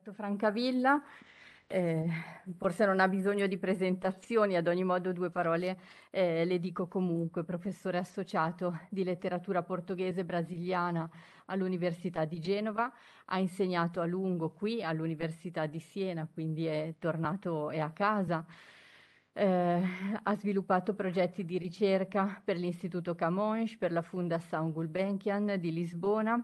Alberto Francavilla. Eh, forse non ha bisogno di presentazioni, ad ogni modo due parole eh, le dico comunque, professore associato di letteratura portoghese brasiliana all'Università di Genova, ha insegnato a lungo qui all'Università di Siena, quindi è tornato è a casa. Eh, ha sviluppato progetti di ricerca per l'Istituto Camões, per la Funda San Gulbenkian di Lisbona,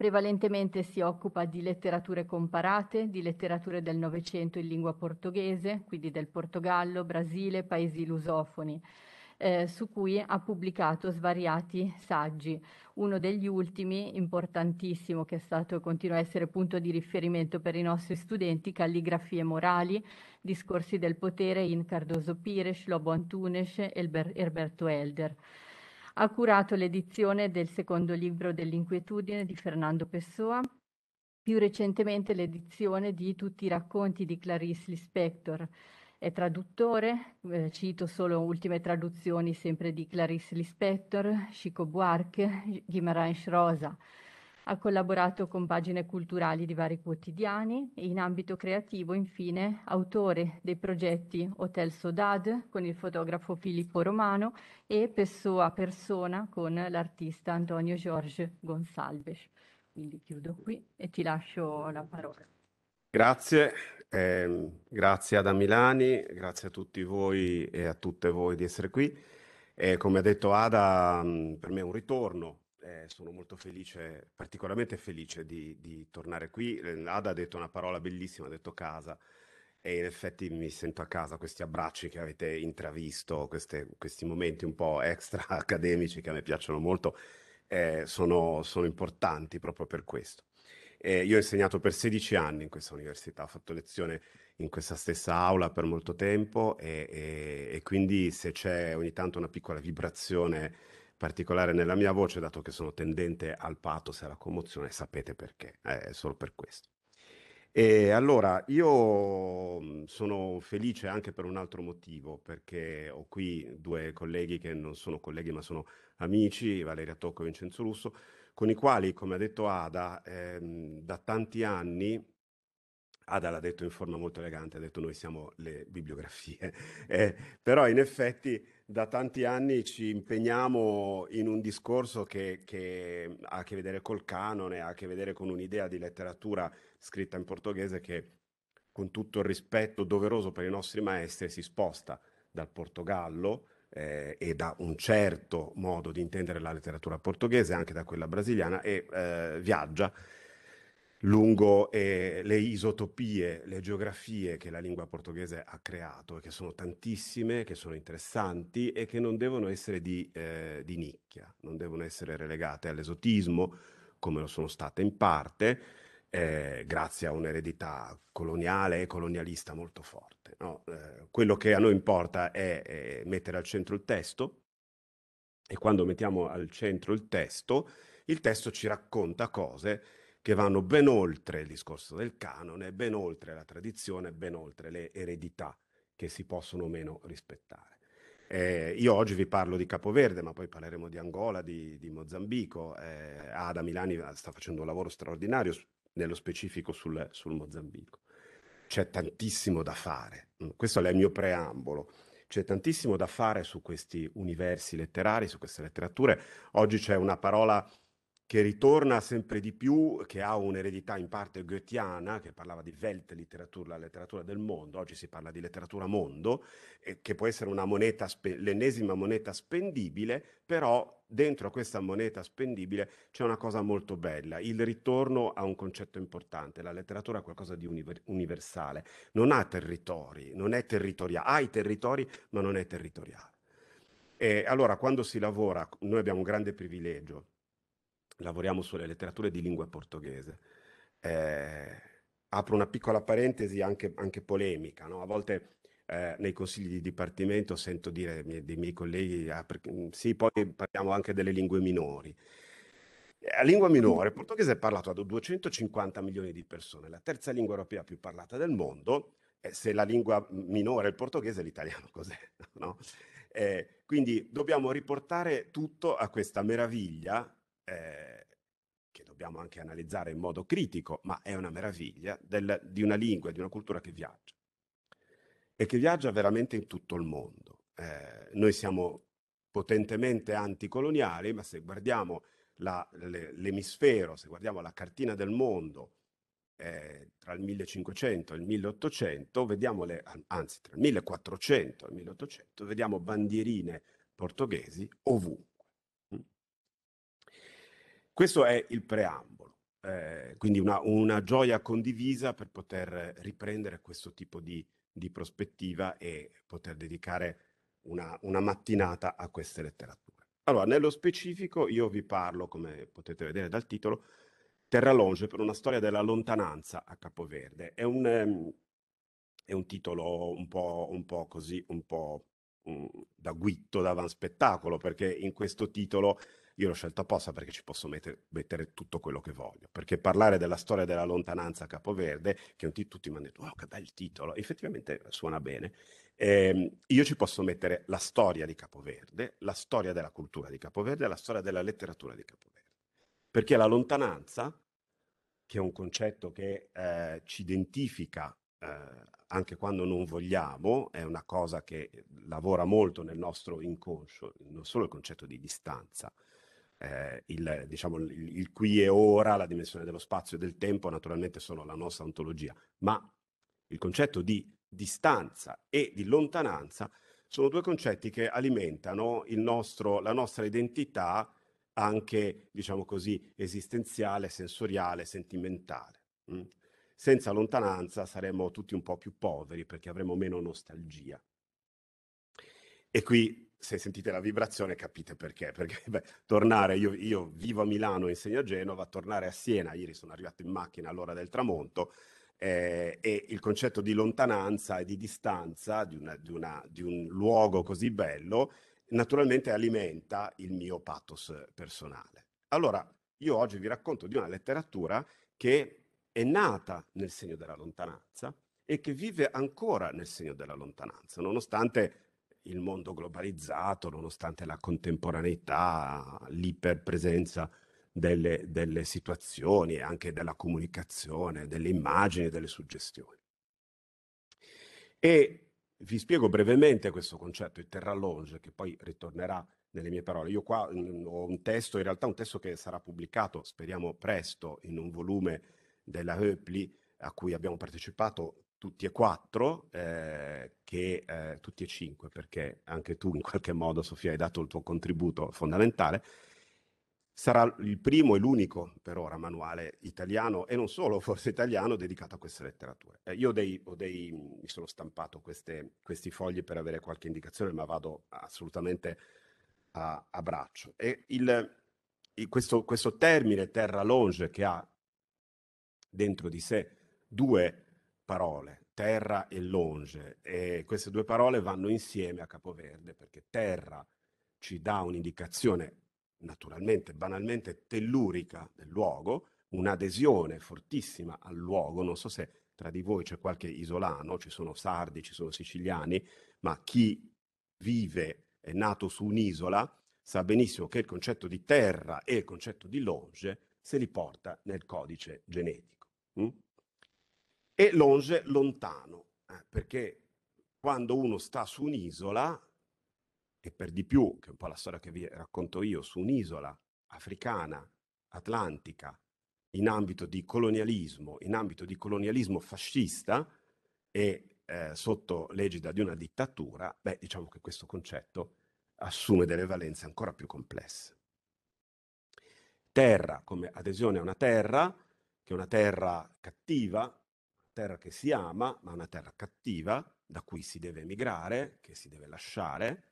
Prevalentemente si occupa di letterature comparate, di letterature del Novecento in lingua portoghese, quindi del Portogallo, Brasile, paesi lusofoni, eh, su cui ha pubblicato svariati saggi. Uno degli ultimi, importantissimo, che è stato e continua a essere punto di riferimento per i nostri studenti, Calligrafie morali, Discorsi del potere in Cardoso Pires, Lobo Antunes e Herberto Elder. Ha curato l'edizione del secondo libro dell'inquietudine di Fernando Pessoa, più recentemente l'edizione di Tutti i racconti di Clarice Lispector. È traduttore, eh, cito solo ultime traduzioni sempre di Clarice Lispector, Chico Buarque, Guimarães Rosa, ha collaborato con pagine culturali di vari quotidiani e in ambito creativo, infine, autore dei progetti Hotel Sodad con il fotografo Filippo Romano e Pessoa Persona con l'artista Antonio Jorge Gonsalves. Quindi chiudo qui e ti lascio la parola. Grazie, eh, grazie Ada Milani, grazie a tutti voi e a tutte voi di essere qui. Eh, come ha detto Ada, per me è un ritorno eh, sono molto felice, particolarmente felice di, di, tornare qui. Eh, Ada ha detto una parola bellissima, ha detto casa. E in effetti mi sento a casa questi abbracci che avete intravisto, queste, questi momenti un po' extra accademici che a me piacciono molto, eh, sono, sono, importanti proprio per questo. Eh, io ho insegnato per 16 anni in questa università, ho fatto lezione in questa stessa aula per molto tempo e, e, e quindi se c'è ogni tanto una piccola vibrazione particolare nella mia voce, dato che sono tendente al pathos e alla commozione, sapete perché, eh, è solo per questo. E allora io mm, sono felice anche per un altro motivo, perché ho qui due colleghi che non sono colleghi ma sono amici, Valeria Tocco e Vincenzo Russo, con i quali, come ha detto Ada, ehm, da tanti anni, Ada l'ha detto in forma molto elegante, ha detto noi siamo le bibliografie, eh, però in effetti da tanti anni ci impegniamo in un discorso che, che, ha a che vedere col canone, ha a che vedere con un'idea di letteratura scritta in portoghese che, con tutto il rispetto doveroso per i nostri maestri, si sposta dal Portogallo eh, e da un certo modo di intendere la letteratura portoghese, anche da quella brasiliana, e eh, viaggia lungo eh, le isotopie, le geografie che la lingua portoghese ha creato, che sono tantissime, che sono interessanti e che non devono essere di, eh, di nicchia, non devono essere relegate all'esotismo, come lo sono state in parte, eh, grazie a un'eredità coloniale e colonialista molto forte. No? Eh, quello che a noi importa è, è mettere al centro il testo e quando mettiamo al centro il testo, il testo ci racconta cose che vanno ben oltre il discorso del canone, ben oltre la tradizione, ben oltre le eredità che si possono o meno rispettare. Eh, io oggi vi parlo di Capoverde, ma poi parleremo di Angola, di, di Mozambico. Eh, Ada Milani eh, sta facendo un lavoro straordinario, nello specifico sul, sul, Mozambico. C'è tantissimo da fare. Mm, questo è il mio preambolo. C'è tantissimo da fare su questi universi letterari, su queste letterature. Oggi c'è una parola che ritorna sempre di più, che ha un'eredità in parte goetiana, che parlava di Weltliteratur, la letteratura del mondo, oggi si parla di letteratura mondo, eh, che può essere moneta spe- l'ennesima moneta spendibile, però dentro questa moneta spendibile c'è una cosa molto bella, il ritorno a un concetto importante, la letteratura è qualcosa di univer- universale, non ha territori, non è territoriale, ha i territori ma non è territoriale. E allora quando si lavora, noi abbiamo un grande privilegio, lavoriamo sulle letterature di lingua portoghese. Eh, apro una piccola parentesi anche, anche polemica, no? a volte eh, nei consigli di dipartimento sento dire mie, dei miei colleghi, ah, perché, mm, sì, poi parliamo anche delle lingue minori. La eh, lingua minore, il portoghese è parlato da 250 milioni di persone, la terza lingua europea più parlata del mondo, e se la lingua minore è il portoghese, l'italiano cos'è? No? Eh, quindi dobbiamo riportare tutto a questa meraviglia eh, che dobbiamo anche analizzare in modo critico, ma è una meraviglia del, di una lingua, di una cultura che viaggia e che viaggia veramente in tutto il mondo. Eh, noi siamo potentemente anticoloniali, ma se guardiamo la, l'emisfero, se guardiamo la cartina del mondo eh, tra il 1500 e il 1800, vediamo le, anzi tra il 1400 e il 1800, vediamo bandierine portoghesi ovunque. Questo è il preambolo, eh, quindi una, una, gioia condivisa per poter riprendere questo tipo di, di prospettiva e poter dedicare una, una mattinata a queste letterature. Allora, nello specifico io vi parlo, come potete vedere dal titolo, Terra Longe per una storia della lontananza a Capoverde. È un, ehm, è un titolo un po', un po', così, un po' mm, da guitto, da van spettacolo, perché in questo titolo io l'ho scelto apposta perché ci posso mette, mettere tutto quello che voglio, perché parlare della storia della lontananza a Capoverde, che t- tutti mi hanno detto, wow, oh, che bel titolo, effettivamente suona bene. Eh, io ci posso mettere la storia di Capoverde, la storia della cultura di Capoverde, la storia della letteratura di Capoverde. Perché la lontananza, che è un concetto che eh, ci identifica eh, anche quando non vogliamo, è una cosa che lavora molto nel nostro inconscio, non solo il concetto di distanza, eh, il, diciamo, il, il, qui e ora, la dimensione dello spazio e del tempo naturalmente sono la nostra ontologia, ma il concetto di distanza e di lontananza sono due concetti che alimentano nostro, la nostra identità anche, diciamo così, esistenziale, sensoriale, sentimentale. Mm? Senza lontananza saremmo tutti un po' più poveri perché avremmo meno nostalgia. E qui se sentite la vibrazione capite perché, perché beh, tornare, io, io, vivo a Milano, e insegno a Genova, tornare a Siena, ieri sono arrivato in macchina all'ora del tramonto, eh, e il concetto di lontananza e di distanza di, una, di, una, di un luogo così bello naturalmente alimenta il mio pathos personale. Allora, io oggi vi racconto di una letteratura che è nata nel segno della lontananza e che vive ancora nel segno della lontananza, nonostante il mondo globalizzato, nonostante la contemporaneità, l'iperpresenza delle, delle situazioni e anche della comunicazione, delle immagini, delle suggestioni. E vi spiego brevemente questo concetto, il terra lounge, che poi ritornerà nelle mie parole. Io qua mm, ho un testo, in realtà un testo che sarà pubblicato, speriamo presto, in un volume della Höpli a cui abbiamo partecipato tutti e quattro, eh, che eh, tutti e cinque, perché anche tu in qualche modo, Sofia, hai dato il tuo contributo fondamentale. Sarà il primo e l'unico per ora manuale italiano e non solo, forse italiano, dedicato a queste letterature. Eh, io ho dei, ho dei, mi sono stampato queste, questi fogli per avere qualche indicazione, ma vado assolutamente a, a braccio. E il, il, questo, questo termine terra longe che ha dentro di sé due parole, terra e longe. E queste due parole vanno insieme a Capoverde perché terra ci dà un'indicazione naturalmente, banalmente tellurica del luogo, un'adesione fortissima al luogo. Non so se tra di voi c'è qualche isolano, ci sono sardi, ci sono siciliani, ma chi vive, è nato su un'isola, sa benissimo che il concetto di terra e il concetto di longe se li porta nel codice genetico. Mm? e longe lontano, eh, perché quando uno sta su un'isola, e per di più, che è un po' la storia che vi racconto io, su un'isola africana, atlantica, in ambito di colonialismo, in ambito di colonialismo fascista e eh, sotto l'egida di una dittatura, beh, diciamo che questo concetto assume delle valenze ancora più complesse. Terra come adesione a una terra, che è una terra cattiva, terra che si ama, ma una terra cattiva, da cui si deve emigrare, che si deve lasciare,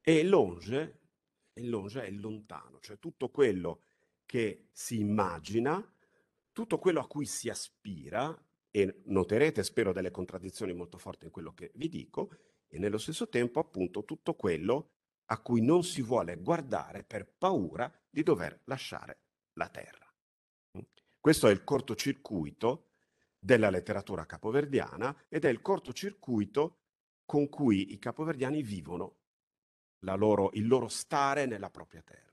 e longe, e longe è il lontano, cioè tutto quello che si immagina, tutto quello a cui si aspira, e noterete, spero, delle contraddizioni molto forti in quello che vi dico, e nello stesso tempo appunto tutto quello a cui non si vuole guardare per paura di dover lasciare la terra. Questo è il cortocircuito della letteratura capoverdiana ed è il cortocircuito con cui i capoverdiani vivono loro, il loro stare nella propria terra.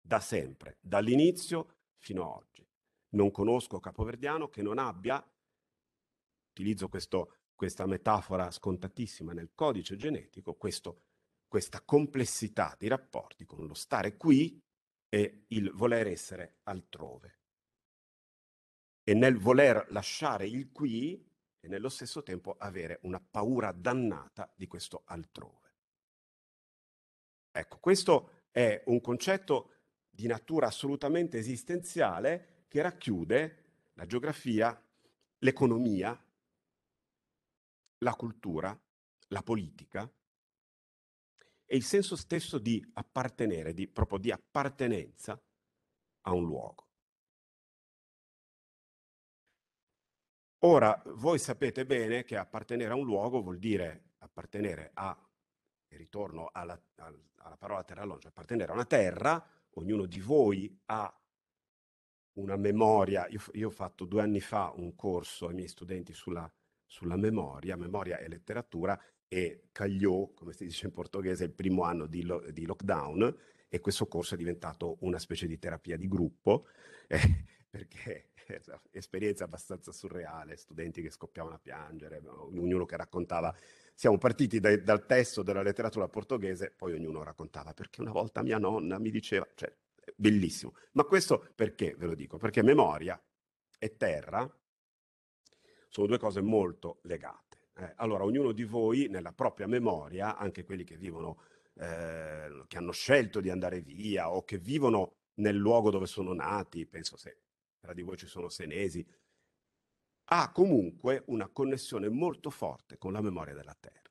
Da sempre, dall'inizio fino ad oggi. Non conosco capoverdiano che non abbia, utilizzo questo, questa metafora scontatissima nel codice genetico, questo, questa complessità di rapporti con lo stare qui e il voler essere altrove e nel voler lasciare il qui e nello stesso tempo avere una paura dannata di questo altrove. Ecco, questo è un concetto di natura assolutamente esistenziale che racchiude la geografia, l'economia, la cultura, la politica e il senso stesso di appartenere, di, proprio di appartenenza a un luogo. Ora, voi sapete bene che appartenere a un luogo vuol dire appartenere a, e ritorno alla, alla parola terra loggia, appartenere a una terra, ognuno di voi ha una memoria. Io, io, ho fatto due anni fa un corso ai miei studenti sulla, sulla, memoria, memoria e letteratura, e cagliò, come si dice in portoghese, il primo anno di, lo, di lockdown e questo corso è diventato una specie di terapia di gruppo, eh, perché esperienza abbastanza surreale, studenti che scoppiavano a piangere, ognuno che raccontava, siamo partiti dai, dal testo della letteratura portoghese, poi ognuno raccontava perché una volta mia nonna mi diceva, cioè, bellissimo. Ma questo perché ve lo dico? Perché memoria e terra sono due cose molto legate. Eh, allora, ognuno di voi nella propria memoria, anche quelli che vivono, eh, che hanno scelto di andare via o che vivono nel luogo dove sono nati, penso se tra di voi ci sono senesi, ha comunque una connessione molto forte con la memoria della terra,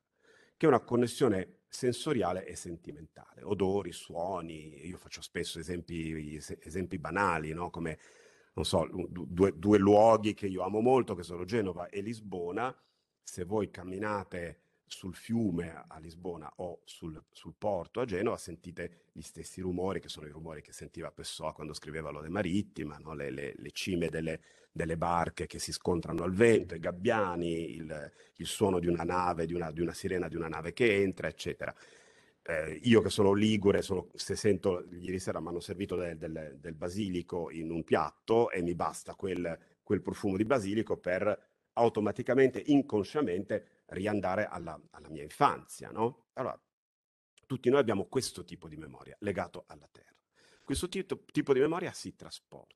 che è una connessione sensoriale e sentimentale. Odori, suoni, io faccio spesso esempi, esempi banali, no? come non so, due, due, luoghi che io amo molto, che sono Genova e Lisbona. Se voi camminate sul fiume a Lisbona o sul, sul, porto a Genova sentite gli stessi rumori che sono i rumori che sentiva Pessoa quando scriveva l'Ode Marittima, no? le, le, le, cime delle, delle, barche che si scontrano al vento, i gabbiani, il, il suono di una nave, di una, di una, sirena di una nave che entra, eccetera. Eh, io che sono ligure, sono, se sento, ieri sera mi hanno servito del, del, del, basilico in un piatto e mi basta quel, quel profumo di basilico per automaticamente, inconsciamente, riandare alla, alla mia infanzia, no? Allora, tutti noi abbiamo questo tipo di memoria legato alla terra. Questo tipo, tipo di memoria si trasporta.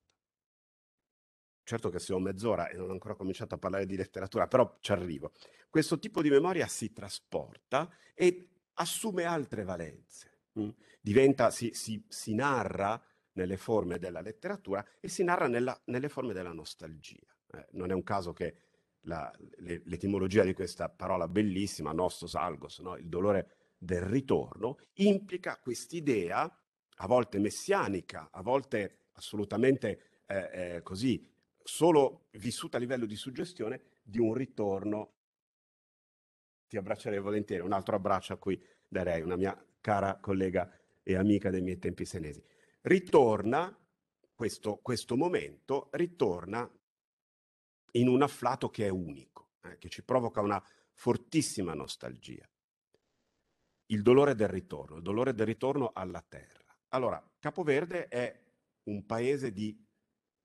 Certo che se ho mezz'ora e non ho ancora cominciato a parlare di letteratura, però ci arrivo. Questo tipo di memoria si trasporta e assume altre valenze. Mh? Mm? Diventa, si, si, si, narra nelle forme della letteratura e si narra nella, nelle forme della nostalgia. Eh, non è un caso che la, le, l'etimologia di questa parola bellissima, nostos algos, no? il dolore del ritorno, implica quest'idea, a volte messianica, a volte assolutamente eh, eh, così, solo vissuta a livello di suggestione, di un ritorno. Ti abbraccerei volentieri, un altro abbraccio a cui darei una mia cara collega e amica dei miei tempi senesi. Ritorna questo, questo momento, ritorna in un afflato che è unico, eh, che ci provoca una fortissima nostalgia. Il dolore del ritorno, il dolore del ritorno alla terra. Allora, Capoverde è un paese di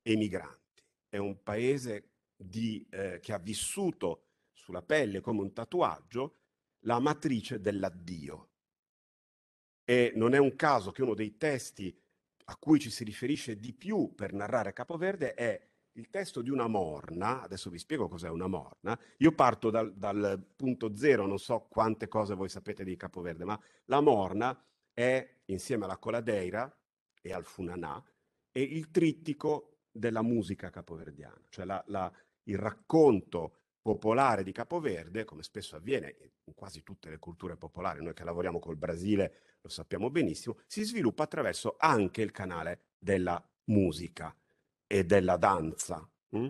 emigranti, è un paese di, eh, che ha vissuto sulla pelle come un tatuaggio la matrice dell'addio. E non è un caso che uno dei testi a cui ci si riferisce di più per narrare Capoverde è il testo di una morna, adesso vi spiego cos'è una morna, io parto dal, dal, punto zero, non so quante cose voi sapete di Capoverde, ma la morna è insieme alla coladeira e al funanà, è il trittico della musica capoverdiana, cioè la, la, il racconto popolare di Capoverde, come spesso avviene in quasi tutte le culture popolari, noi che lavoriamo col Brasile lo sappiamo benissimo, si sviluppa attraverso anche il canale della musica e della danza. Mm?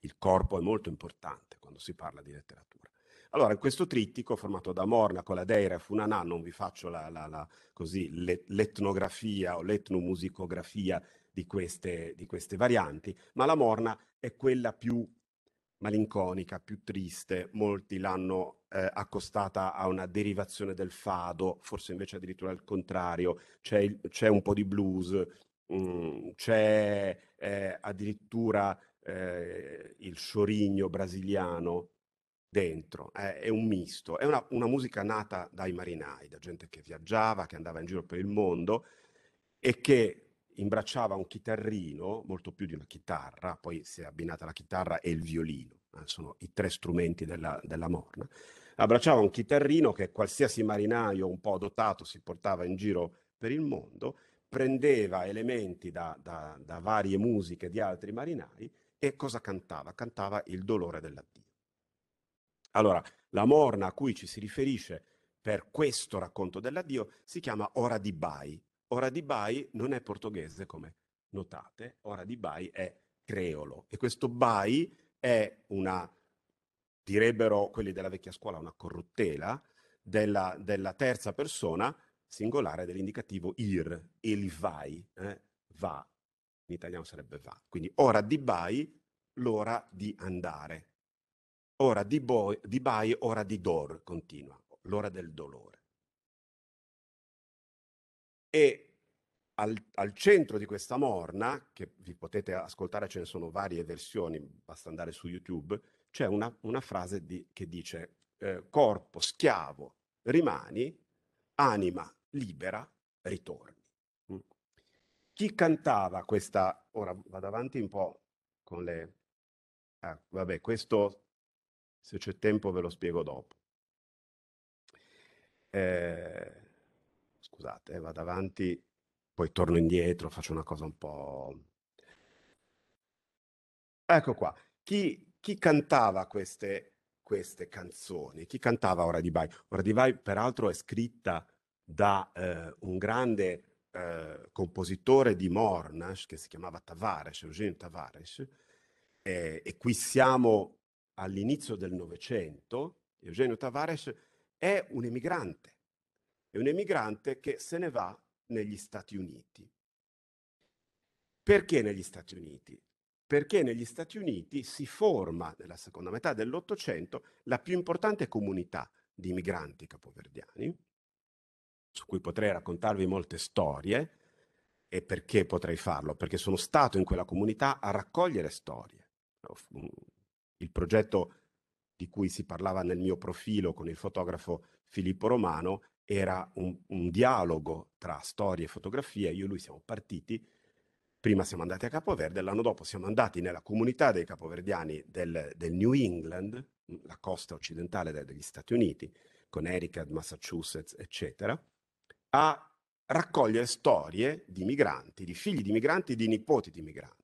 Il corpo è molto importante quando si parla di letteratura. Allora, in questo trittico formato da Morna, Coladeira e Funanà, non vi faccio la, la, la, così, l'etnografia o l'etnomusicografia di queste, di queste varianti, ma la Morna è quella più malinconica, più triste, molti l'hanno eh, accostata a una derivazione del fado, forse invece addirittura al contrario, c'è, il, c'è, un po' di blues, Mhmm, c'è eh, addirittura eh, il sorigno brasiliano dentro, eh, è un misto, è una, una, musica nata dai marinai, da gente che viaggiava, che andava in giro per il mondo e che imbracciava un chitarrino, molto più di una chitarra, poi si è abbinata la chitarra e il violino, eh, sono i tre strumenti della, della morna, abbracciava un chitarrino che qualsiasi marinaio un po' dotato si portava in giro per il mondo prendeva elementi da, da, da varie musiche di altri marinai e cosa cantava? Cantava il dolore dell'addio. Allora, la morna a cui ci si riferisce per questo racconto dell'addio si chiama Ora di Bai. Ora di Bai non è portoghese, come notate, Ora di Bai è creolo e questo Bai è una, direbbero quelli della vecchia scuola, una corruttela della, della terza persona singolare dell'indicativo ir, il vai, eh? va, in italiano sarebbe va. Quindi ora di by, l'ora di andare. Ora di, boy, di by, ora di dor, continua, l'ora del dolore. E al, al, centro di questa morna, che vi potete ascoltare, ce ne sono varie versioni, basta andare su YouTube, c'è una, una frase di, che dice eh, corpo schiavo rimani, anima libera ritorni. Mm. Chi cantava questa, ora vado avanti un po' con le... Ah, vabbè, questo se c'è tempo ve lo spiego dopo. Eh, scusate, eh, vado avanti, poi torno indietro, faccio una cosa un po'... Ecco qua, chi, chi cantava queste, queste canzoni? Chi cantava Ora di Vai? Ora di Vai, peraltro, è scritta da eh, un grande eh, compositore di Mornas che si chiamava Tavares, Eugenio Tavares, eh, e qui siamo all'inizio del Novecento, Eugenio Tavares è un emigrante, è un emigrante che se ne va negli Stati Uniti. Perché negli Stati Uniti? Perché negli Stati Uniti si forma nella seconda metà dell'Ottocento la più importante comunità di migranti capoverdiani, su cui potrei raccontarvi molte storie. E perché potrei farlo? Perché sono stato in quella comunità a raccogliere storie. Il progetto di cui si parlava nel mio profilo con il fotografo Filippo Romano era un, un dialogo tra storie e fotografie. Io e lui siamo partiti prima siamo andati a Capoverde, l'anno dopo siamo andati nella comunità dei capoverdiani del, del New England, la costa occidentale degli Stati Uniti, con Connecticut, Massachusetts, eccetera, a raccogliere storie di migranti, di figli di migranti, di nipoti di migranti.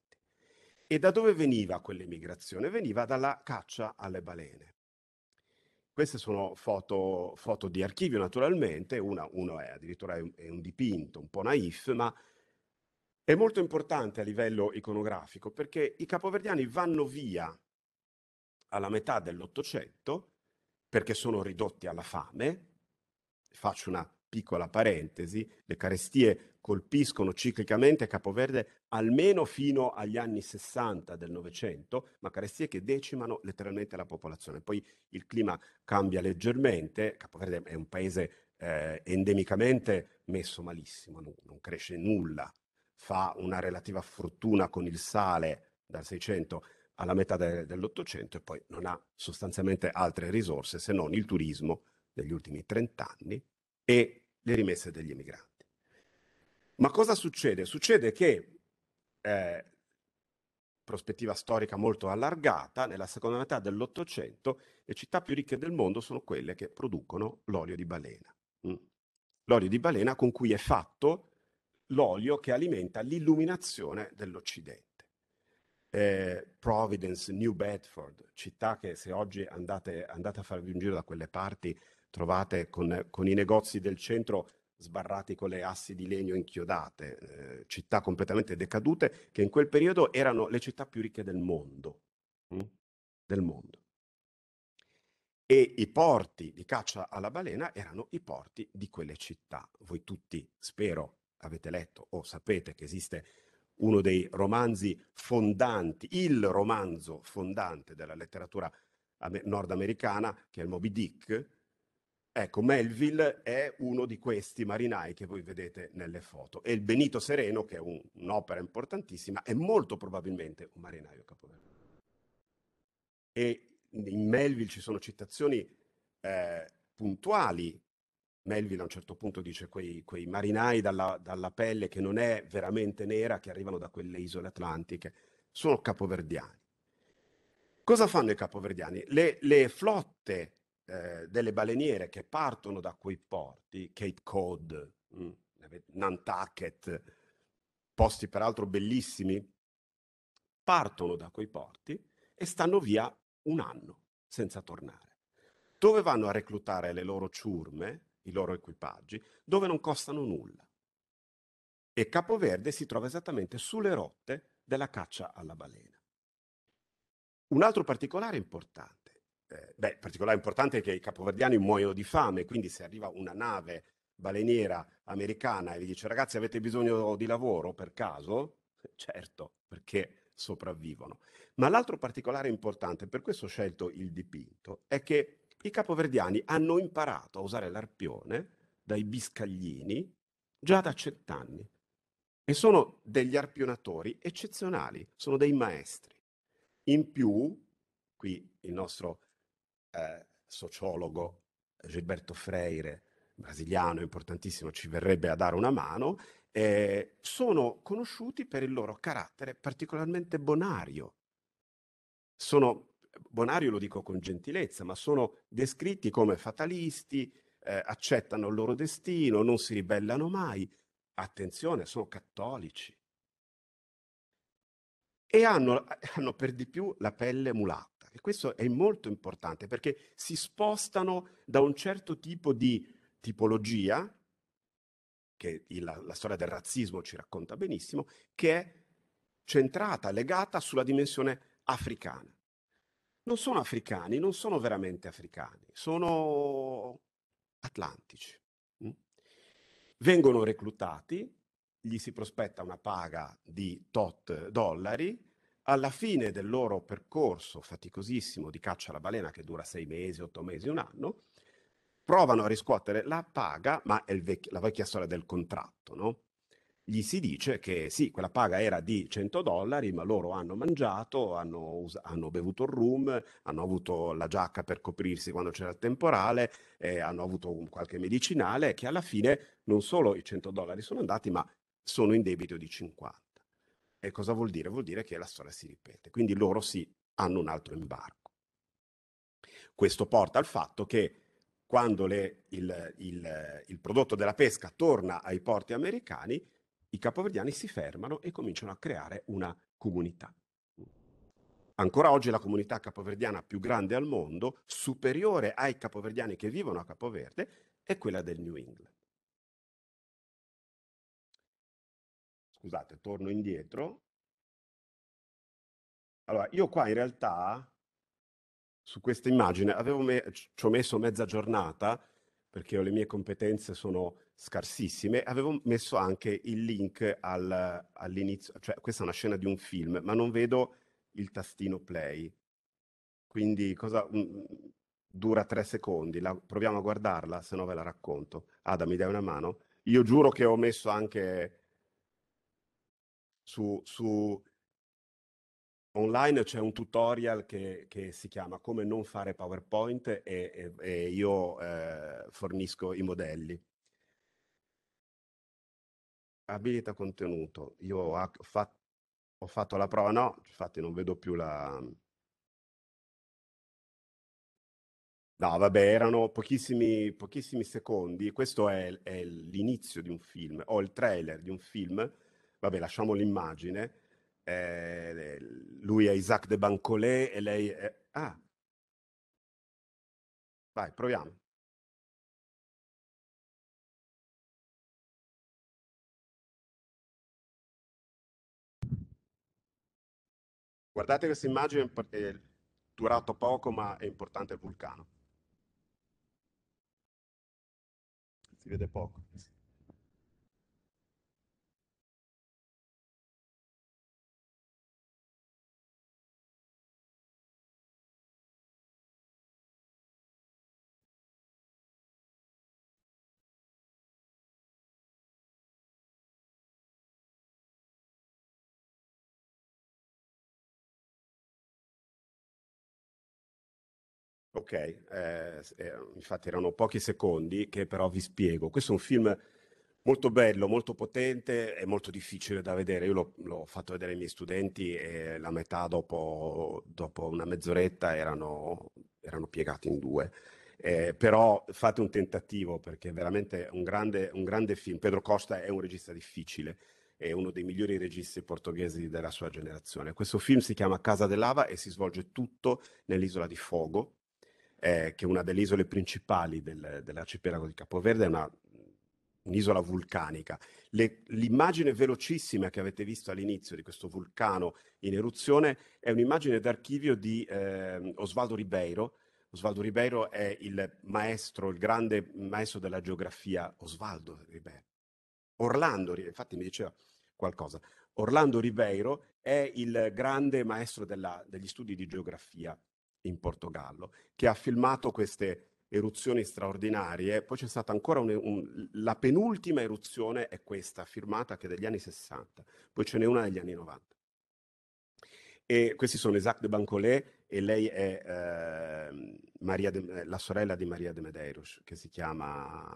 E da dove veniva quell'emigrazione? Veniva dalla caccia alle balene. Queste sono foto, foto di archivio naturalmente, una, uno è addirittura è un, è un dipinto un po' naif, ma è molto importante a livello iconografico perché i capoverdiani vanno via alla metà dell'Ottocento perché sono ridotti alla fame. Faccio una piccola parentesi, le carestie colpiscono ciclicamente Capoverde almeno fino agli anni 60 del Novecento, ma carestie che decimano letteralmente la popolazione. Poi il clima cambia leggermente, Capoverde è un paese eh, endemicamente messo malissimo, non, non cresce nulla, fa una relativa fortuna con il sale dal 600 alla metà de- dell'Ottocento e poi non ha sostanzialmente altre risorse se non il turismo degli ultimi 30 anni e le rimesse degli emigranti. Ma cosa succede? Succede che, eh, prospettiva storica molto allargata, nella seconda metà dell'Ottocento le città più ricche del mondo sono quelle che producono l'olio di balena. Mm. L'olio di balena con cui è fatto l'olio che alimenta l'illuminazione dell'Occidente. Eh, Providence, New Bedford, città che se oggi andate, andate a farvi un giro da quelle parti trovate con, con i negozi del centro sbarrati con le assi di legno inchiodate, eh, città completamente decadute, che in quel periodo erano le città più ricche del mondo. Hm? Del mondo. E i porti di caccia alla balena erano i porti di quelle città. Voi tutti, spero, avete letto o sapete che esiste uno dei romanzi fondanti, il romanzo fondante della letteratura nordamericana, che è il Moby Dick, Ecco, Melville è uno di questi marinai che voi vedete nelle foto e il Benito Sereno, che è un, un'opera importantissima, è molto probabilmente un marinaio capodanno. E in Melville ci sono citazioni eh, puntuali. Melville a un certo punto dice quei, quei marinai dalla, dalla, pelle che non è veramente nera, che arrivano da quelle isole atlantiche, sono capoverdiani. Cosa fanno i capoverdiani? le, le flotte eh, delle baleniere che partono da quei porti, Cape Cod, mm, Nantucket, posti peraltro bellissimi, partono da quei porti e stanno via un anno senza tornare. Dove vanno a reclutare le loro ciurme, i loro equipaggi, dove non costano nulla. E Capoverde si trova esattamente sulle rotte della caccia alla balena. Un altro particolare importante eh, beh, particolare importante è che i capoverdiani muoiono di fame, quindi se arriva una nave baleniera americana e gli dice ragazzi avete bisogno di lavoro per caso? Certo, perché sopravvivono. Ma l'altro particolare importante, per questo ho scelto il dipinto, è che i capoverdiani hanno imparato a usare l'arpione dai biscaglini già da cent'anni e sono degli arpionatori eccezionali, sono dei maestri. In più, qui il nostro eh, sociologo Gilberto Freire, brasiliano importantissimo, ci verrebbe a dare una mano, eh, sono conosciuti per il loro carattere particolarmente bonario. Sono, bonario lo dico con gentilezza, ma sono descritti come fatalisti, eh, accettano il loro destino, non si ribellano mai. Attenzione, sono cattolici. E hanno, hanno per di più la pelle mulata. E questo è molto importante perché si spostano da un certo tipo di tipologia, che la, la storia del razzismo ci racconta benissimo, che è centrata, legata sulla dimensione africana. Non sono africani, non sono veramente africani, sono atlantici. Mm? Vengono reclutati, gli si prospetta una paga di tot dollari, alla fine del loro percorso faticosissimo di caccia alla balena che dura sei mesi, otto mesi, un anno, provano a riscuotere la paga, ma è vecchio, la vecchia storia del contratto, no? Gli si dice che sì, quella paga era di 100 dollari, ma loro hanno mangiato, hanno, us- hanno bevuto il rum, hanno avuto la giacca per coprirsi quando c'era il temporale, eh, hanno avuto un, qualche medicinale, che alla fine non solo i 100 dollari sono andati, ma sono in debito di 50. E cosa vuol dire? Vuol dire che la storia si ripete. Quindi loro sì, hanno un altro imbarco. Questo porta al fatto che quando le, il, il, il prodotto della pesca torna ai porti americani, i capoverdiani si fermano e cominciano a creare una comunità. Ancora oggi la comunità capoverdiana più grande al mondo, superiore ai capoverdiani che vivono a Capoverde, è quella del New England. scusate, torno indietro. Allora, io qua in realtà su questa immagine avevo me ci ho messo mezza giornata perché le mie competenze sono scarsissime, avevo messo anche il link al, all'inizio, cioè questa è una scena di un film, ma non vedo il tastino play. Quindi cosa, mh, mm, mm, dura tre secondi, la, proviamo a guardarla, se no ve la racconto. Ada, mi dai una mano? Io giuro che ho messo anche su, su online c'è un tutorial che, che, si chiama come non fare PowerPoint e, e, e io eh, fornisco i modelli. Abilita contenuto. Io ho, fatto, ho fatto la prova, no, infatti non vedo più la... No, vabbè, erano pochissimi, pochissimi secondi. Questo è, è l'inizio di un film, o il trailer di un film vabbè, lasciamo l'immagine, eh, lui è Isaac de Bancolé e lei è... Ah. Vai, proviamo. Guardate questa immagine, è durato poco ma è importante il vulcano. Si vede poco. Ok, eh, eh, infatti erano pochi secondi che però vi spiego. Questo è un film molto bello, molto potente e molto difficile da vedere. Io l'ho, l'ho fatto vedere ai miei studenti e la metà dopo, dopo una mezz'oretta erano, erano, piegati in due. Eh, però fate un tentativo perché è veramente un grande, un grande film. Pedro Costa è un regista difficile, è uno dei migliori registi portoghesi della sua generazione. Questo film si chiama Casa dell'Ava e si svolge tutto nell'isola di Fogo, eh, che è una delle isole principali del, dell'arcipelago di Capoverde, è una, un'isola vulcanica. Le, l'immagine velocissima che avete visto all'inizio di questo vulcano in eruzione è un'immagine d'archivio di eh, Osvaldo Ribeiro. Osvaldo Ribeiro è il maestro, il grande maestro della geografia, Osvaldo Ribeiro. Orlando, infatti mi diceva qualcosa, Orlando Ribeiro è il grande maestro della, degli studi di geografia in Portogallo, che ha filmato queste eruzioni straordinarie, poi c'è stata ancora un, un, la penultima eruzione è questa, firmata che è degli anni 60, poi ce n'è una degli anni 90. E questi sono Isaac de Bancolé e lei è eh, de, la sorella di Maria de Medeiros, che si chiama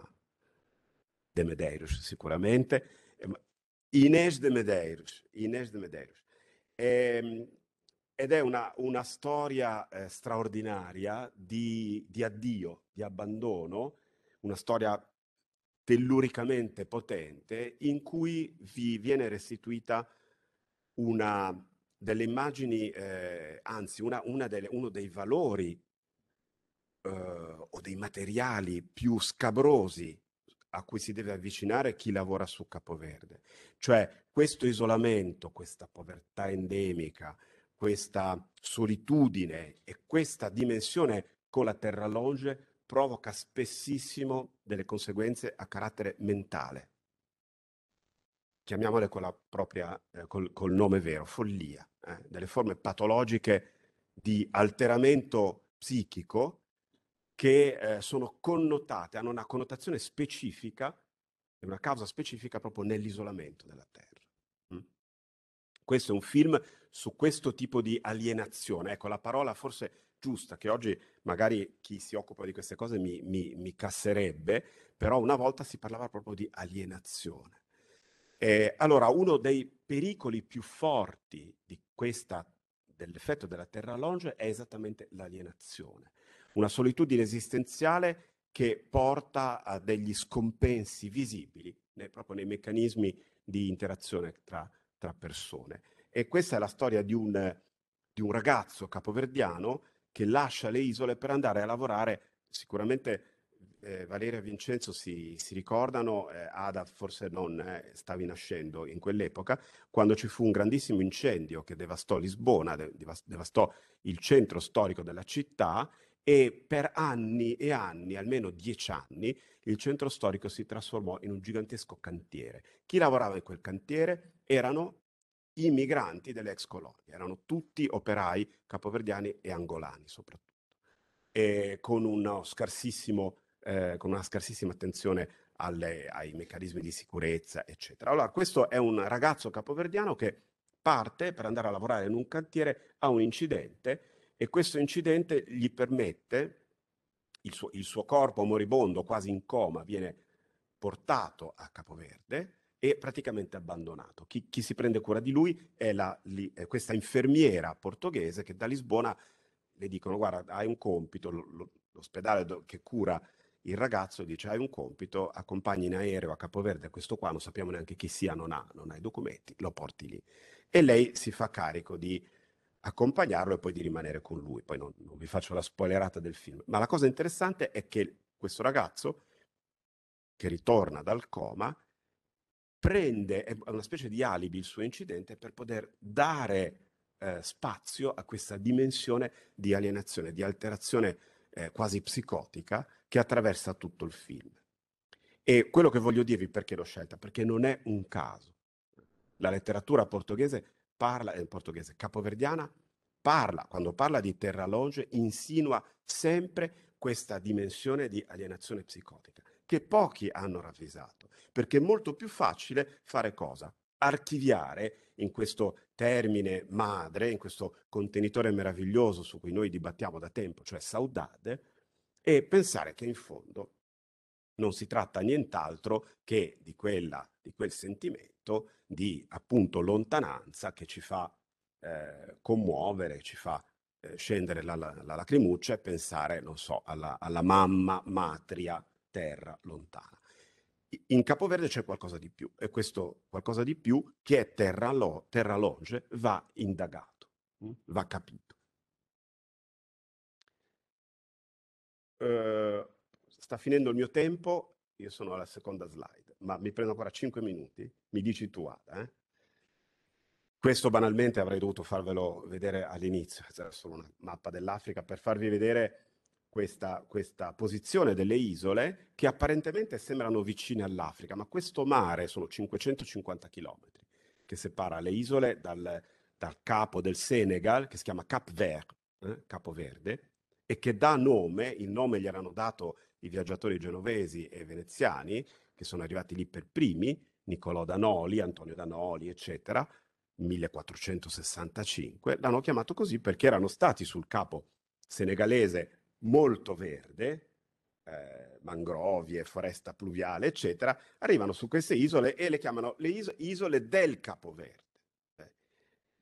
de Medeiros sicuramente, ehm, Inés de Medeiros. Inés de Medeiros. E, ehm, ed è una, una storia eh, straordinaria di, di, addio, di abbandono, una storia telluricamente potente in cui vi viene restituita una delle immagini, eh, anzi una, una delle, uno dei valori eh, o dei materiali più scabrosi a cui si deve avvicinare chi lavora su Capoverde. Cioè questo isolamento, questa povertà endemica, questa solitudine e questa dimensione con la terra longe provoca spessissimo delle conseguenze a carattere mentale. Chiamiamole con la propria, eh, col, col, nome vero, follia, eh, delle forme patologiche di alteramento psichico che eh, sono connotate, hanno una connotazione specifica e una causa specifica proprio nell'isolamento della Terra. Mm? Questo è un film su questo tipo di alienazione. Ecco, la parola forse giusta, che oggi magari chi si occupa di queste cose mi, mi, mi casserebbe, però una volta si parlava proprio di alienazione. Eh, allora, uno dei pericoli più forti questa, dell'effetto della Terra Longe è esattamente l'alienazione, una solitudine esistenziale che porta a degli scompensi visibili nei, proprio nei meccanismi di interazione tra, tra persone. E questa è la storia di un, di un ragazzo capoverdiano che lascia le isole per andare a lavorare. Sicuramente eh, Valeria e Vincenzo si, si ricordano, eh, Ada forse non eh, stavi nascendo in quell'epoca, quando ci fu un grandissimo incendio che devastò Lisbona, de- devastò il centro storico della città e per anni e anni, almeno dieci anni, il centro storico si trasformò in un gigantesco cantiere. Chi lavorava in quel cantiere erano i migranti ex colonie, erano tutti operai capoverdiani e angolani soprattutto, e con, eh, con una scarsissima attenzione alle, ai meccanismi di sicurezza, eccetera. Allora, questo è un ragazzo capoverdiano che parte per andare a lavorare in un cantiere, ha un incidente e questo incidente gli permette, il suo, il suo corpo moribondo, quasi in coma, viene portato a Capoverde, e praticamente abbandonato. Chi, chi si prende cura di lui è, la, li, è questa infermiera portoghese che da Lisbona le dicono guarda hai un compito, l'ospedale che cura il ragazzo dice hai un compito, accompagni in aereo a Capoverde questo qua, non sappiamo neanche chi sia, non ha, non ha i documenti, lo porti lì. E lei si fa carico di accompagnarlo e poi di rimanere con lui. Poi non, non, vi faccio la spoilerata del film. Ma la cosa interessante è che questo ragazzo, che ritorna dal coma, prende, una specie di alibi il suo incidente per poter dare eh, spazio a questa dimensione di alienazione, di alterazione eh, quasi psicotica che attraversa tutto il film. E quello che voglio dirvi perché l'ho scelta, perché non è un caso. La letteratura portoghese parla, eh, portoghese capoverdiana parla, quando parla di Terra Longe, insinua sempre questa dimensione di alienazione psicotica che pochi hanno ravvisato, perché è molto più facile fare cosa? Archiviare in questo termine madre, in questo contenitore meraviglioso su cui noi dibattiamo da tempo, cioè saudade, e pensare che in fondo non si tratta nient'altro che di, quella, di quel sentimento di appunto lontananza che ci fa eh, commuovere, ci fa eh, scendere la, la, la, lacrimuccia e pensare, non so, alla, alla mamma matria terra lontana. In Capo Verde c'è qualcosa di più e questo qualcosa di più che è terra, lo, terra longe va indagato, mm, va capito. Uh, sta finendo il mio tempo, io sono alla seconda slide, ma mi prendo ancora 5 minuti, mi dici tu Ada. Eh? Questo banalmente avrei dovuto farvelo vedere all'inizio, c'era solo una mappa dell'Africa per farvi vedere questa, questa, posizione delle isole che apparentemente sembrano vicine all'Africa, ma questo mare sono 550 chilometri che separa le isole dal, dal, capo del Senegal, che si chiama Cap eh, Verde, eh, Capoverde, e che dà nome, il nome gli erano dato i viaggiatori genovesi e veneziani, che sono arrivati lì per primi, Niccolò Danoli, Antonio Danoli, eccetera, 1465, l'hanno chiamato così perché erano stati sul capo senegalese molto verde, eh, mangrovie, foresta pluviale, eccetera, arrivano su queste isole e le chiamano le iso- isole del Capoverde. Eh,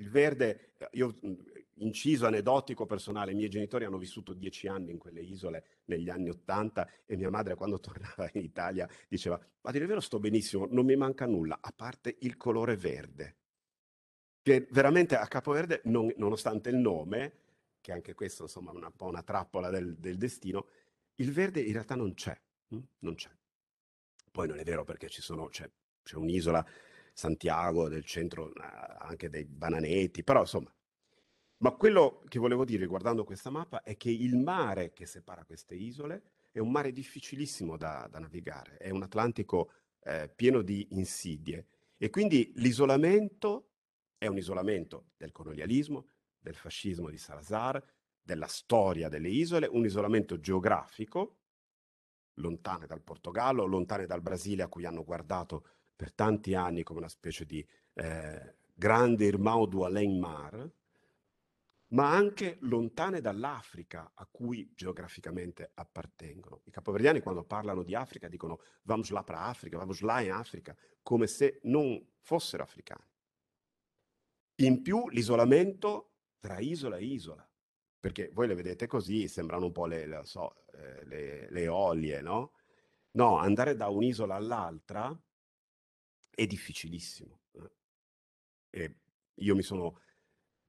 il verde, eh, io mm, inciso aneddotico personale, i miei genitori hanno vissuto dieci anni in quelle isole negli anni Ottanta e mia madre quando tornava in Italia diceva, ma dire vero sto benissimo, non mi manca nulla, a parte il colore verde. Che veramente a Capoverde, non, nonostante il nome, che anche questo insomma è un po' una trappola del, del, destino, il verde in realtà non c'è, mh? Mm? non c'è. Poi non è vero perché ci sono, c'è, c'è un'isola, Santiago, del centro anche dei bananetti, però insomma. Ma quello che volevo dire guardando questa mappa è che il mare che separa queste isole è un mare difficilissimo da, da navigare, è un Atlantico eh, pieno di insidie e quindi l'isolamento è un isolamento del colonialismo, del fascismo di Salazar, della storia delle isole, un isolamento geografico, lontane dal Portogallo, lontane dal Brasile a cui hanno guardato per tanti anni come una specie di eh, grande irmão do além mar, ma anche lontane dall'Africa a cui geograficamente appartengono. I capoverdiani quando parlano di Africa dicono vamos lá para Africa, vamos lá in Africa, come se non fossero africani. In più l'isolamento tra isola e isola. Perché voi le vedete così, sembrano un po' le, le, so, eh, le, le olie, no? No, andare da un'isola all'altra è difficilissimo. Eh. E io mi sono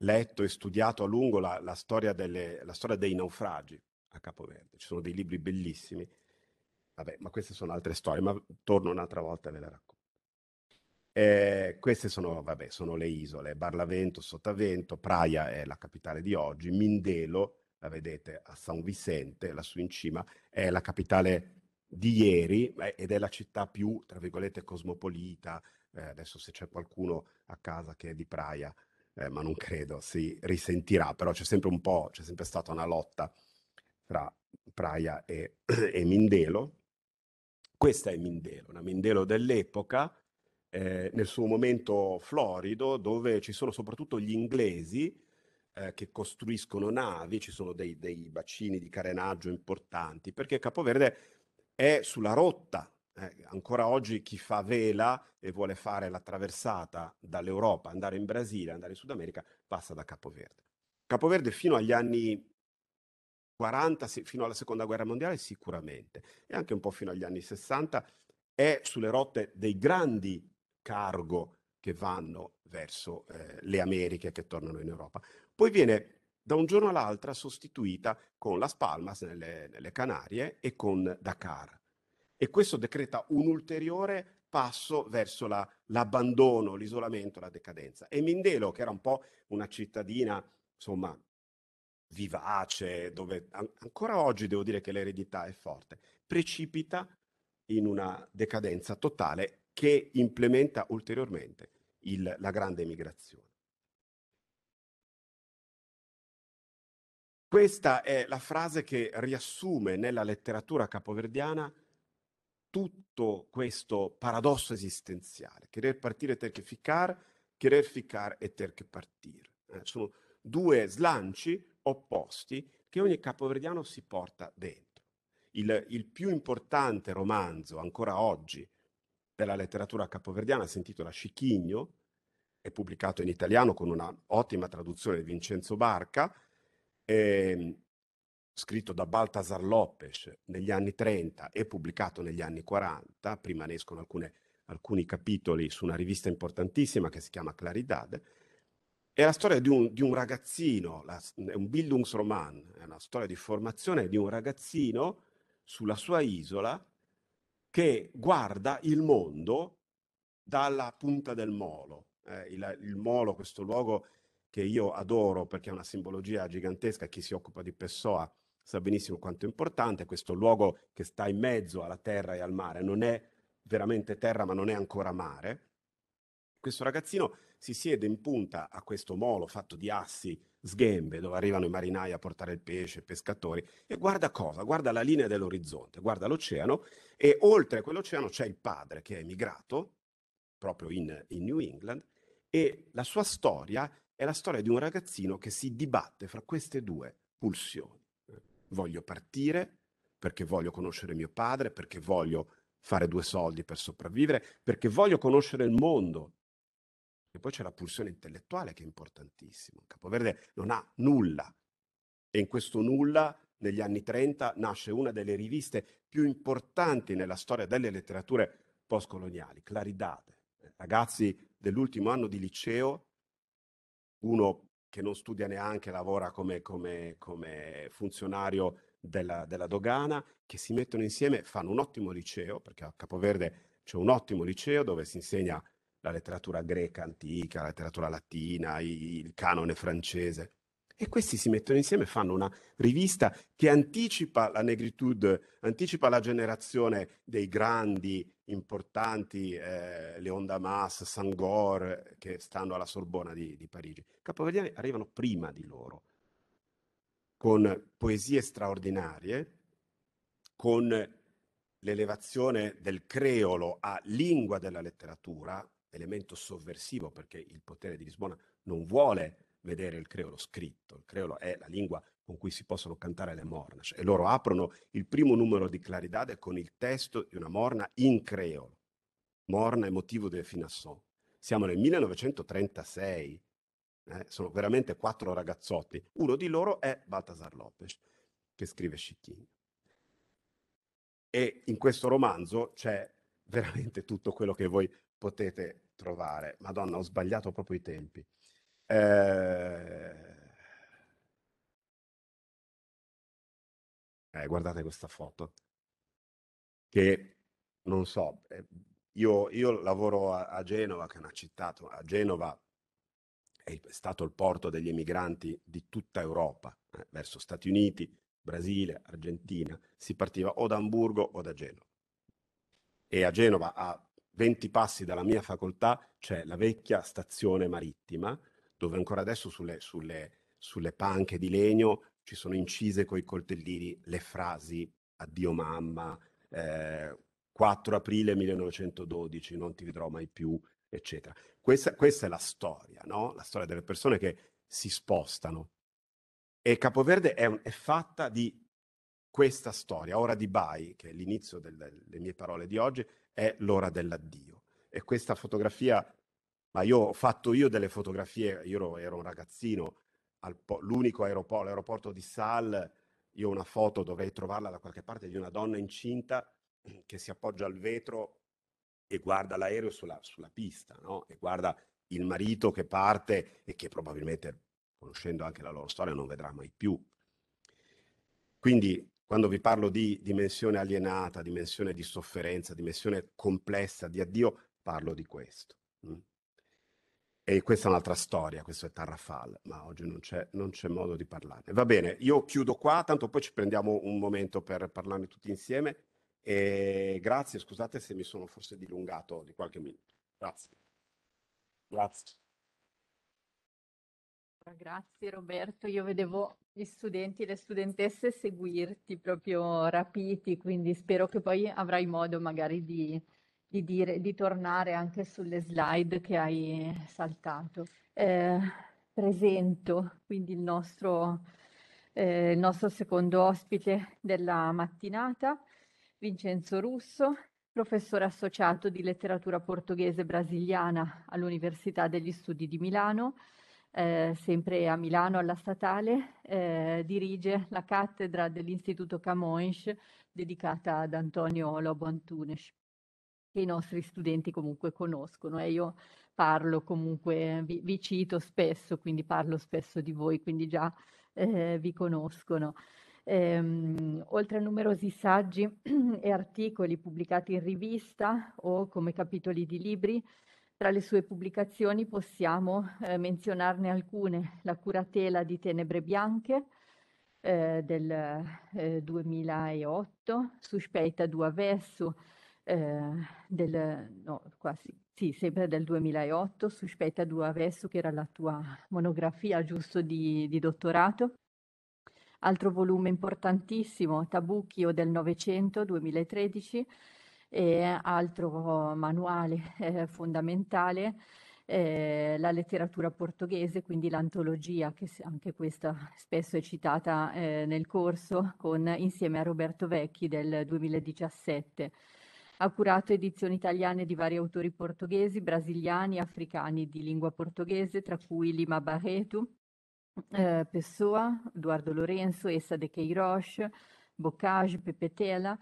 letto e studiato a lungo la, la, storia, delle, la storia, dei naufragi a Capo Verde. Ci sono dei libri bellissimi. Vabbè, ma queste sono altre storie, ma torno un'altra volta e ve le racconto. Eh, queste sono, vabbè, sono, le isole, Barlavento, Sottavento, Praia è la capitale di oggi, Mindelo, la vedete a San Vicente, lassù in cima, è la capitale di ieri eh, ed è la città più, tra virgolette, cosmopolita. Eh, adesso se c'è qualcuno a casa che è di Praia, eh, ma non credo, si risentirà, però c'è sempre un po', c'è sempre stata una lotta tra Praia e, e Mindelo. Questa è Mindelo, una Mindelo dell'epoca eh, nel suo momento florido, dove ci sono soprattutto gli inglesi eh, che costruiscono navi, ci sono dei, dei, bacini di carenaggio importanti, perché Capoverde è sulla rotta. Eh, ancora oggi chi fa vela e vuole fare la traversata dall'Europa, andare in Brasile, andare in Sud America, passa da Capoverde. Capoverde fino agli anni 40, fino alla seconda guerra mondiale sicuramente, e anche un po' fino agli anni 60, è sulle rotte dei grandi cargo che vanno verso eh, le Americhe che tornano in Europa. Poi viene da un giorno all'altro sostituita con Las Palmas nelle, nelle Canarie e con Dakar. E questo decreta un ulteriore passo verso la, l'abbandono, l'isolamento, la decadenza. E Mindelo, che era un po' una cittadina, insomma, vivace, dove an- ancora oggi devo dire che l'eredità è forte, precipita in una decadenza totale che implementa ulteriormente il, la grande migrazione. Questa è la frase che riassume nella letteratura capoverdiana tutto questo paradosso esistenziale. Querer partire ter che ficar, querer ficar e ter che partire. Eh, sono due slanci opposti che ogni capoverdiano si porta dentro. Il, il più importante romanzo ancora oggi per la letteratura capoverdiana si intitola Scicchigno, è pubblicato in italiano con una ottima traduzione di Vincenzo Barca, eh, scritto da Baltasar Lopes negli anni 30 e pubblicato negli anni 40, prima ne escono alcune, alcuni capitoli su una rivista importantissima che si chiama Claridad, è la storia di un, di un ragazzino, la, è un Bildungsroman, è una storia di formazione di un ragazzino sulla sua isola che guarda il mondo dalla punta del molo. Eh, il, il, molo, questo luogo che io adoro perché è una simbologia gigantesca, chi si occupa di Pessoa sa benissimo quanto è importante, questo luogo che sta in mezzo alla terra e al mare, non è veramente terra ma non è ancora mare, questo ragazzino si siede in punta a questo molo fatto di assi, sghembe, dove arrivano i marinai a portare il pesce, i pescatori, e guarda cosa? Guarda la linea dell'orizzonte, guarda l'oceano e oltre quell'oceano c'è il padre che è emigrato proprio in, in New England e la sua storia è la storia di un ragazzino che si dibatte fra queste due pulsioni. Voglio partire perché voglio conoscere mio padre, perché voglio fare due soldi per sopravvivere, perché voglio conoscere il mondo e poi c'è la pulsione intellettuale che è importantissima. Capoverde non ha nulla. E in questo nulla, negli anni 30, nasce una delle riviste più importanti nella storia delle letterature postcoloniali, Claridade. Ragazzi dell'ultimo anno di liceo, uno che non studia neanche, lavora come, come, come funzionario della, della, dogana, che si mettono insieme, fanno un ottimo liceo, perché a Capoverde c'è un ottimo liceo dove si insegna la letteratura greca antica, la letteratura latina, il canone francese. E questi si mettono insieme e fanno una rivista che anticipa la negritude, anticipa la generazione dei grandi, importanti, eh, Leon Damas, Sangor, che stanno alla Sorbona di, di Parigi. capovediani arrivano prima di loro, con poesie straordinarie, con l'elevazione del creolo a lingua della letteratura, elemento sovversivo perché il potere di Lisbona non vuole vedere il creolo scritto, il creolo è la lingua con cui si possono cantare le mornas e loro aprono il primo numero di Claridade con il testo di una morna in creolo, morna emotivo del finasson. Siamo nel 1936, eh? sono veramente quattro ragazzotti, uno di loro è Baltasar Lopez che scrive Scicchini. E in questo romanzo c'è veramente tutto quello che voi potete trovare. Madonna, ho sbagliato proprio i tempi. Eh... Eh, guardate questa foto, che non so, eh, io, io, lavoro a, a, Genova, che è una città, a Genova è stato il porto degli emigranti di tutta Europa, eh, verso Stati Uniti, Brasile, Argentina, si partiva o da Hamburgo o da Genova. E a Genova ha 20 passi dalla mia facoltà c'è la vecchia stazione marittima, dove ancora adesso sulle, sulle, sulle panche di legno ci sono incise coi coltellini le frasi addio mamma, eh, 4 aprile 1912, non ti vedrò mai più, eccetera. Questa, questa è la storia, no? la storia delle persone che si spostano. E Capoverde è, è fatta di questa storia. Ora di Bai, che è l'inizio del, delle mie parole di oggi, è l'ora dell'addio. E questa fotografia, ma io ho fatto io delle fotografie, io ero, ero un ragazzino, po- l'unico aeroporto, l'aeroporto di Sal, io una foto dovrei trovarla da qualche parte di una donna incinta che si appoggia al vetro e guarda l'aereo sulla, sulla pista, no? e guarda il marito che parte e che probabilmente, conoscendo anche la loro storia, non vedrà mai più. Quindi quando vi parlo di dimensione alienata, dimensione di sofferenza, dimensione complessa di addio, parlo di questo. Mm. E questa è un'altra storia, questo è Tarrafal, ma oggi non c'è, non c'è modo di parlarne. Va bene, io chiudo qua, tanto poi ci prendiamo un momento per parlarne tutti insieme. E grazie, scusate se mi sono forse dilungato di qualche minuto. Grazie. Grazie. Grazie Roberto, io vedevo gli studenti e le studentesse seguirti proprio rapiti, quindi spero che poi avrai modo magari di, di, dire, di tornare anche sulle slide che hai saltato. Eh, presento quindi il nostro, eh, il nostro secondo ospite della mattinata, Vincenzo Russo, professore associato di letteratura portoghese brasiliana all'Università degli Studi di Milano eh, sempre a Milano alla Statale, eh, dirige la cattedra dell'Istituto Camões dedicata ad Antonio Lobo Antunes, che i nostri studenti comunque conoscono e io parlo comunque, vi, vi cito spesso, quindi parlo spesso di voi, quindi già eh, vi conoscono. Ehm, oltre a numerosi saggi e articoli pubblicati in rivista o come capitoli di libri, tra le sue pubblicazioni possiamo eh, menzionarne alcune, La curatela di tenebre bianche eh, del eh, 2008, Suspeita due versu eh, del, no, quasi, sì, sempre del 2008, Suspeita due versu che era la tua monografia giusto di, di dottorato, altro volume importantissimo, Tabucchio del Novecento 2013, e altro manuale eh, fondamentale, eh, la letteratura portoghese, quindi l'antologia, che anche questa spesso è citata eh, nel corso, con, insieme a Roberto Vecchi del 2017. Ha curato edizioni italiane di vari autori portoghesi, brasiliani, africani di lingua portoghese, tra cui Lima Barreto, eh, Pessoa, Eduardo Lorenzo, Essa de Queiroz, Bocage, Pepe Tela,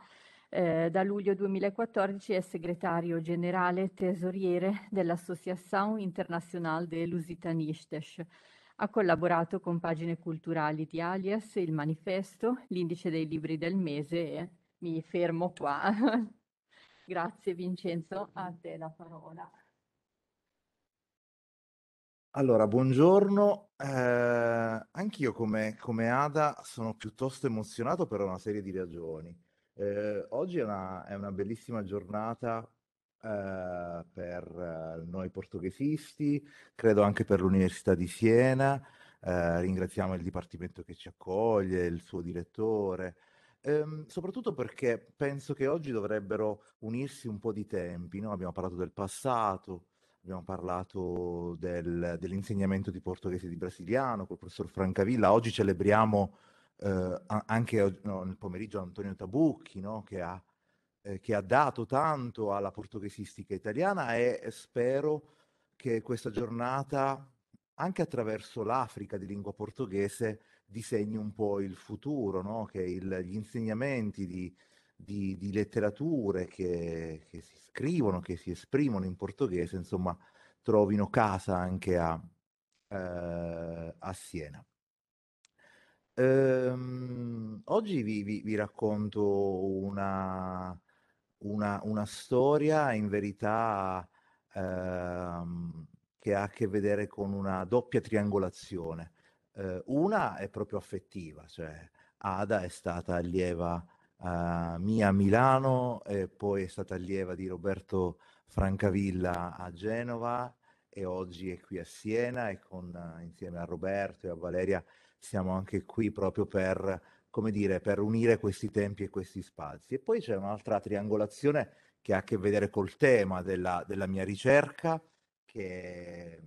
eh, da luglio 2014 è segretario generale e tesoriere dell'Associazione Internazionale dei Lusitanistes. Ha collaborato con pagine culturali di Alias, Il Manifesto, l'Indice dei Libri del Mese e mi fermo qua. Grazie Vincenzo, a te la parola. Allora, buongiorno. Eh, anch'io come, come Ada sono piuttosto emozionato per una serie di ragioni. Eh, oggi è una, è una, bellissima giornata eh, per eh, noi portoghesisti, credo anche per l'Università di Siena. Eh, ringraziamo il dipartimento che ci accoglie, il suo direttore, ehm, soprattutto perché penso che oggi dovrebbero unirsi un po' di tempi. No? Abbiamo parlato del passato, abbiamo parlato del, dell'insegnamento di portoghese e di brasiliano col professor Francavilla. Oggi celebriamo eh, anche no, nel pomeriggio Antonio Tabucchi, no, che, ha, eh, che, ha, dato tanto alla portoghesistica italiana e spero che questa giornata, anche attraverso l'Africa di lingua portoghese, disegni un po' il futuro, no? che il, gli insegnamenti di, di, di letterature che, che, si scrivono, che si esprimono in portoghese, insomma, trovino casa anche a, eh, a Siena. Ehm, oggi vi, vi- vi racconto una, una- una storia, in verità, ehm, che ha a che vedere con una doppia triangolazione. Eh, una è proprio affettiva, cioè Ada è stata allieva eh, mia a Milano e poi è stata allieva di Roberto Francavilla a Genova e oggi è qui a Siena e con, insieme a Roberto e a Valeria siamo anche qui proprio per, come dire, per unire questi tempi e questi spazi. E poi c'è un'altra triangolazione che ha a che vedere col tema della, della mia ricerca, che è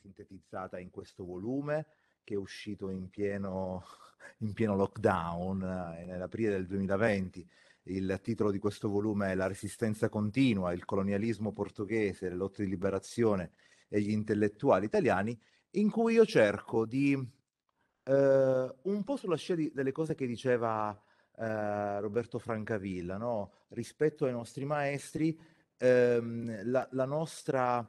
sintetizzata in questo volume, che è uscito in pieno, in pieno lockdown eh, nell'aprile del 2020. Il titolo di questo volume è La resistenza continua, il colonialismo portoghese, le lotte di liberazione e gli intellettuali italiani, in cui io cerco di eh, un po' sulla scia di, delle cose che diceva eh, Roberto Francavilla, no? rispetto ai nostri maestri, ehm, la, la nostra,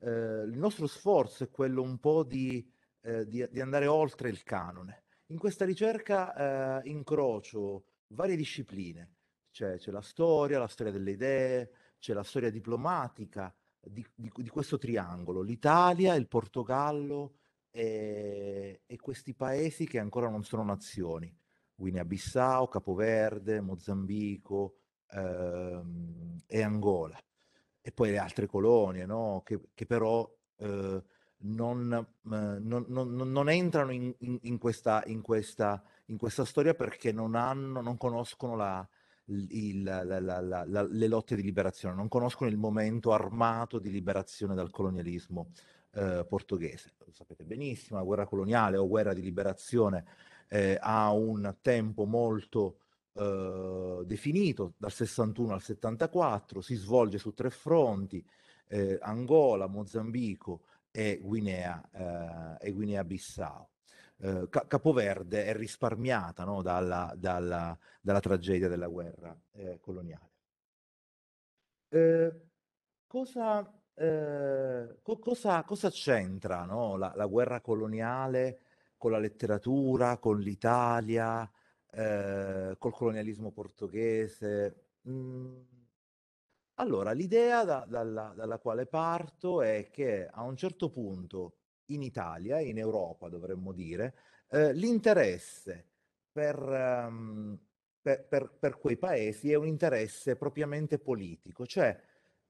eh, il nostro sforzo è quello un po' di, eh, di, di andare oltre il canone. In questa ricerca eh, incrocio varie discipline, c'è, cioè, c'è la storia, la storia delle idee, c'è la storia diplomatica di, di, di, questo triangolo, l'Italia, il Portogallo e, e questi paesi che ancora non sono nazioni, Guinea-Bissau, Capoverde, Mozambico ehm, e Angola, e poi le altre colonie no? che, che però eh, non, eh, non, non, non, entrano in, in, questa, in, questa, in, questa, storia perché non, hanno, conoscono la, il, la, la, le lotte di liberazione, non conoscono il momento armato di liberazione dal colonialismo eh, portoghese. Lo sapete benissimo, la guerra coloniale o guerra di liberazione eh, ha un tempo molto eh, definito, dal 61 al 74, si svolge su tre fronti, eh, Angola, Mozambico e Guinea, eh, e Guinea bissau eh, Capoverde è risparmiata no, dalla, dalla, dalla, tragedia della guerra eh, coloniale. Eh, cosa Ehm, co- cosa, cosa, c'entra no? la, la, guerra coloniale con la letteratura, con l'Italia, eh, col colonialismo portoghese? Mm. Allora, l'idea da, dalla, dalla quale parto è che a un certo punto in Italia, in Europa dovremmo dire, eh, l'interesse per, um, ehm, per, per, per, quei paesi è un interesse propriamente politico, cioè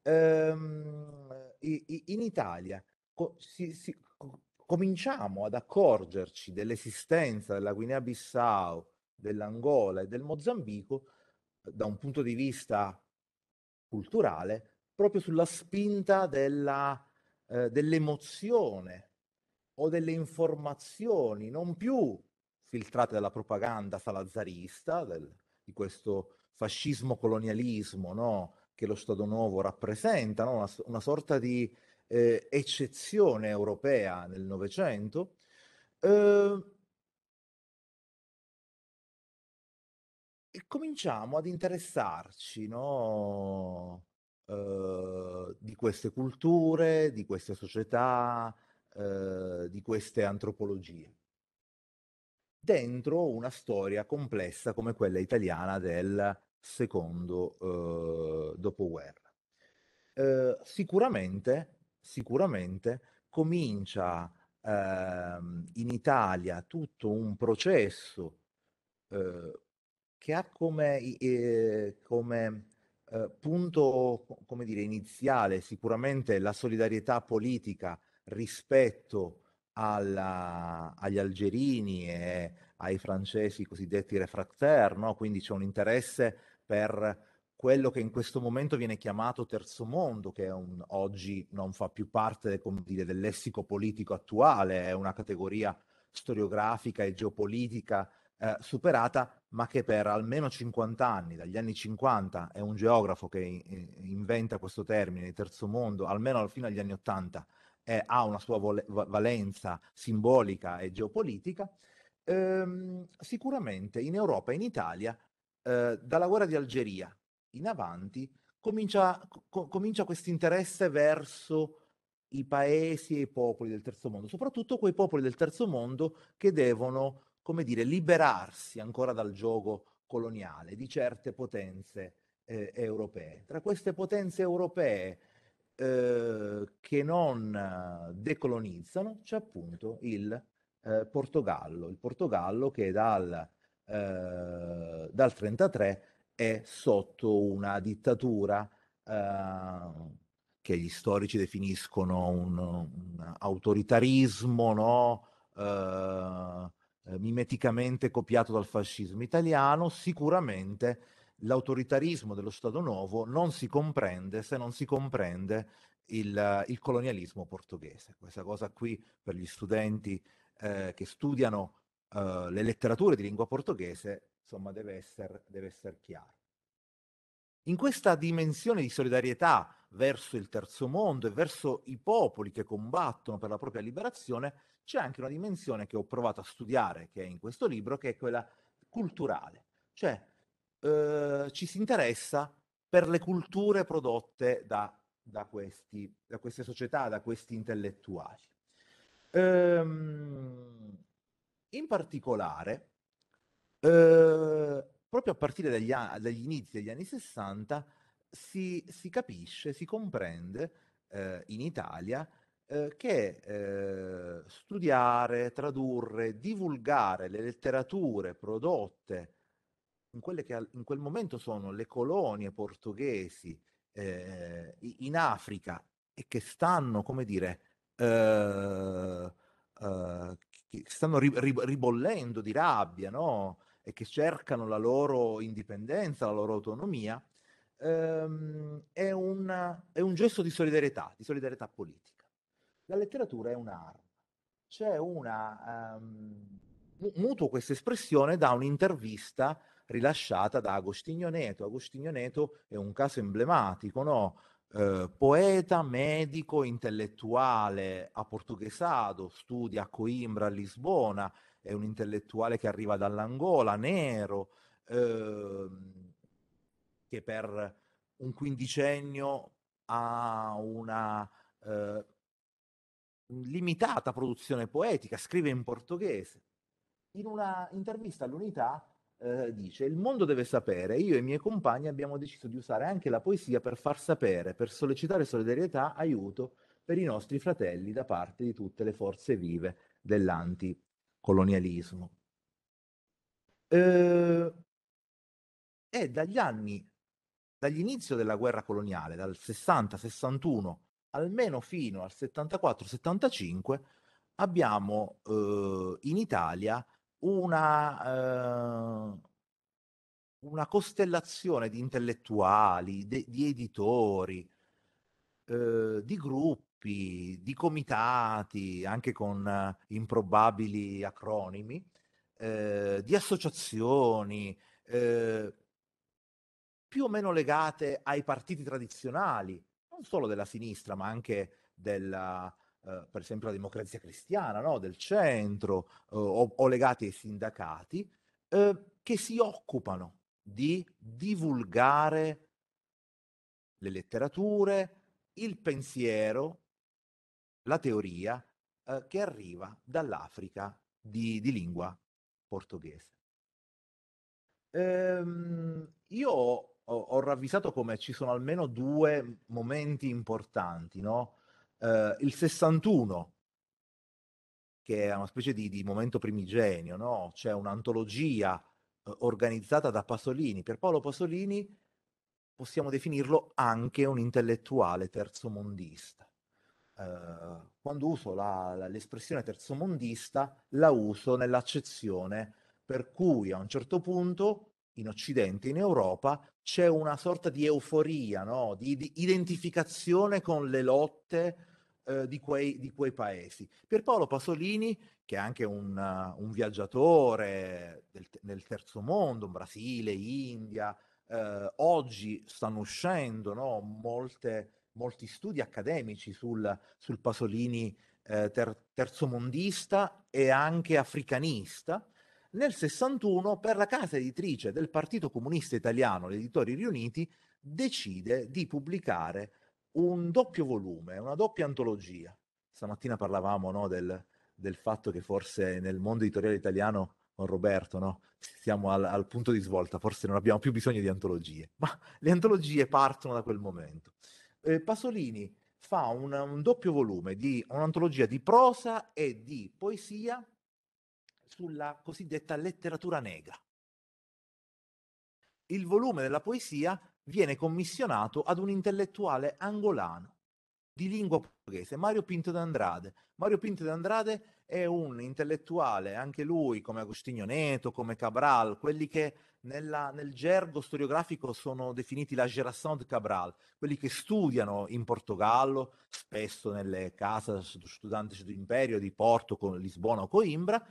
ehm, in Italia co- si, si, cominciamo ad accorgerci dell'esistenza della Guinea-Bissau, dell'Angola e del Mozambico eh, da un punto di vista culturale proprio sulla spinta della, eh, dell'emozione o delle informazioni non più filtrate dalla propaganda salazarista del, di questo fascismo colonialismo no? che lo Stato nuovo rappresenta, no? una, una, sorta di eh, eccezione europea nel Novecento. Eh, e cominciamo ad interessarci no? eh, di queste culture, di queste società, eh, di queste antropologie, dentro una storia complessa come quella italiana del secondo eh, dopoguerra. Eh, sicuramente, sicuramente comincia ehm, in Italia tutto un processo eh, che ha come, come eh, punto come dire, iniziale sicuramente la solidarietà politica rispetto alla, agli algerini e ai francesi cosiddetti refractaire, no? quindi c'è un interesse per quello che in questo momento viene chiamato terzo mondo, che un, oggi non fa più parte dire, del lessico politico attuale, è una categoria storiografica e geopolitica eh, superata, ma che per almeno 50 anni, dagli anni 50, è un geografo che in, inventa questo termine, terzo mondo, almeno fino agli anni 80, eh, ha una sua vole- valenza simbolica e geopolitica. Ehm, sicuramente in Europa e in Italia eh, dalla guerra di Algeria in avanti comincia, co- comincia questo interesse verso i paesi e i popoli del terzo mondo, soprattutto quei popoli del terzo mondo che devono, come dire, liberarsi ancora dal gioco coloniale di certe potenze eh, europee. Tra queste potenze europee eh, che non decolonizzano c'è appunto il eh, Portogallo, il Portogallo che dal eh, dal 33 è sotto una dittatura eh, che gli storici definiscono un, un autoritarismo no? Eh, eh, mimeticamente copiato dal fascismo italiano, sicuramente l'autoritarismo dello Stato Nuovo non si comprende se non si comprende il, il colonialismo portoghese. Questa cosa qui per gli studenti eh, che studiano Uhm, le letterature di lingua portoghese, insomma, deve essere, deve essere chiaro. In questa dimensione di solidarietà verso il terzo mondo e verso i popoli che combattono per la propria liberazione, c'è anche una dimensione che ho provato a studiare, che è in questo libro, che è quella culturale. Cioè, eh, ci si interessa per le culture prodotte da, da, questi, da queste società, da questi intellettuali. Ehm, in particolare, eh, proprio a partire dagli, a- dagli, inizi degli anni 60 si, si capisce, si comprende eh, in Italia eh, che eh, studiare, tradurre, divulgare le letterature prodotte in quelle che in quel momento sono le colonie portoghesi eh, in Africa e che stanno, come dire, eh, eh che stanno ri- ri- ribollendo di rabbia, no? E che cercano la loro indipendenza, la loro autonomia, ehm, è, una, è un gesto di solidarietà, di solidarietà politica. La letteratura è un'arma. C'è una... Um, mutuo questa espressione da un'intervista rilasciata da Agostinho Neto. Agostinho Neto è un caso emblematico, no? Ehm, poeta, medico, intellettuale a portughesato, studia a Coimbra, a Lisbona, è un intellettuale che arriva dall'Angola, nero, eh, che per un quindicennio ha una eh, limitata produzione poetica, scrive in portoghese. In una intervista all'unità eh, dice il mondo deve sapere, io e i miei compagni abbiamo deciso di usare anche la poesia per far sapere, per sollecitare solidarietà, aiuto per i nostri fratelli da parte di tutte le forze vive dell'anticolonialismo. Eh, è eh, dagli anni, dall'inizio della guerra coloniale, dal 60-61, almeno fino al 74-75, abbiamo eh, in Italia una, eh, una costellazione di intellettuali, de- di editori, eh, di gruppi, di comitati, anche con eh, improbabili acronimi, eh, di associazioni eh, più o meno legate ai partiti tradizionali, non solo della sinistra, ma anche della, eh, per esempio la democrazia cristiana no? del centro eh, o, o, legati ai sindacati, eh, che si occupano di divulgare le letterature, il pensiero, la teoria eh, che arriva dall'Africa di, di lingua portoghese. Ehm, io ho, ho, ravvisato come ci sono almeno due momenti importanti no? eh, il 61, che è una specie di, di momento primigenio, no? c'è un'antologia eh, organizzata da Pasolini. Per Paolo Pasolini possiamo definirlo anche un intellettuale terzomondista. Uh, quando uso la, la, l'espressione terzomondista la uso nell'accezione per cui a un certo punto in Occidente, in Europa, c'è una sorta di euforia, no? di, di, identificazione con le lotte eh, di, quei, di, quei, paesi. Pierpaolo Pasolini, che è anche un, uh, un viaggiatore del, nel terzo mondo, in Brasile, India, eh, oggi stanno uscendo no, molte, molti studi accademici sul, sul Pasolini eh, ter, terzomondista e anche africanista. Nel 61, per la casa editrice del Partito Comunista Italiano, gli Editori Riuniti, decide di pubblicare un doppio volume, una doppia antologia. Stamattina parlavamo no, del, del, fatto che forse nel mondo editoriale italiano con Roberto no, siamo al, al, punto di svolta, forse non abbiamo più bisogno di antologie, ma le antologie partono da quel momento. Eh, Pasolini fa un, un doppio volume di un'antologia di prosa e di poesia sulla cosiddetta letteratura negra. Il volume della poesia viene commissionato ad un intellettuale angolano di lingua portoghese, Mario Pinto d'Andrade. Mario Pinto d'Andrade è un intellettuale, anche lui, come Agostinho Neto, come Cabral, quelli che nella, nel gergo storiografico sono definiti la geração de Cabral, quelli che studiano in Portogallo, spesso nelle case studenti dell'imperio di Porto, con Lisbona o Coimbra,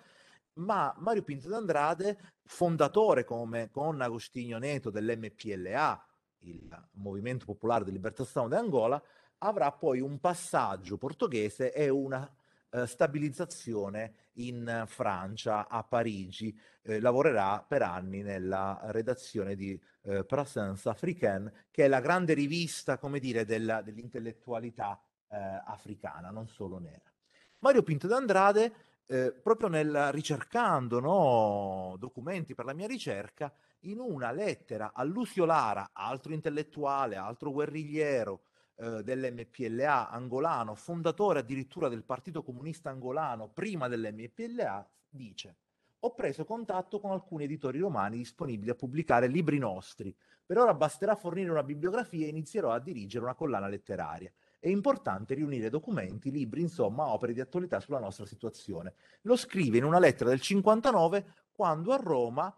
ma Mario Pinto d'Andrade, fondatore come con Agostinho Neto dell'MPLA, il ah, Movimento Popolare di Libertazione d'Angola, avrà poi un passaggio portoghese e una eh, stabilizzazione in Francia, a Parigi. Eh, lavorerà per anni nella redazione di eh, Prasence Africaine, che è la grande rivista, come dire, della, dell'intellettualità eh, africana, non solo nera. Mario Pinto d'Andrade, eh, proprio nel, ricercando no, documenti per la mia ricerca, in una lettera a Lucio Lara, altro intellettuale, altro guerrigliero eh, dell'MPLA angolano, fondatore addirittura del Partito Comunista angolano prima dell'MPLA, dice ho preso contatto con alcuni editori romani disponibili a pubblicare libri nostri. Per ora basterà fornire una bibliografia e inizierò a dirigere una collana letteraria. È importante riunire documenti, libri, insomma, opere di attualità sulla nostra situazione. Lo scrive in una lettera del 59 quando a Roma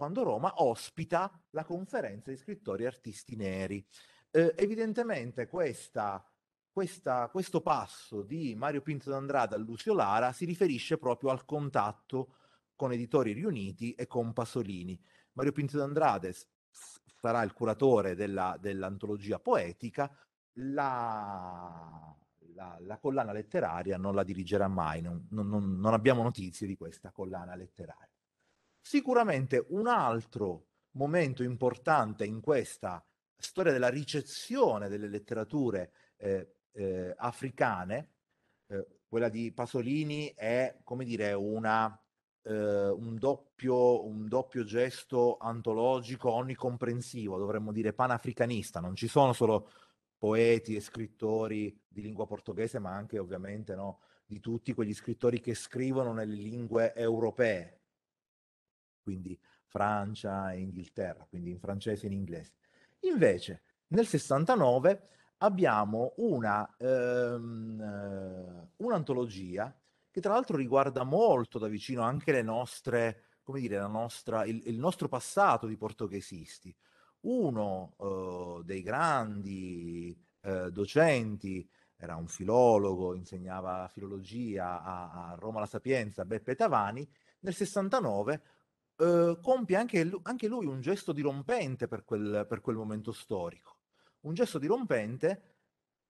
quando Roma ospita la conferenza di scrittori e artisti neri. Eh, evidentemente questa, questa, questo passo di Mario Pinto d'Andrada a Lucio Lara si riferisce proprio al contatto con Editori Riuniti e con Pasolini. Mario Pinto d'Andrade sarà il curatore della, dell'antologia poetica, la, la, la, collana letteraria non la dirigerà mai, non, non, non abbiamo notizie di questa collana letteraria. Sicuramente un altro momento importante in questa storia della ricezione delle letterature eh, eh, africane, eh, quella di Pasolini è, come dire, una, eh, un doppio, un, doppio, gesto antologico onnicomprensivo, dovremmo dire panafricanista, non ci sono solo poeti e scrittori di lingua portoghese, ma anche ovviamente no, di tutti quegli scrittori che scrivono nelle lingue europee, quindi Francia e Inghilterra, quindi in francese e in inglese. Invece nel 69 abbiamo una, ehm, eh, un'antologia che tra l'altro riguarda molto da vicino anche le nostre, come dire, nostra, il, il, nostro passato di portoghesisti. Uno eh, dei grandi eh, docenti era un filologo, insegnava filologia a, a Roma La Sapienza, Beppe Tavani, nel 69 Uhm, compie anche, anche, lui un gesto dirompente per quel, per quel momento storico. Un gesto dirompente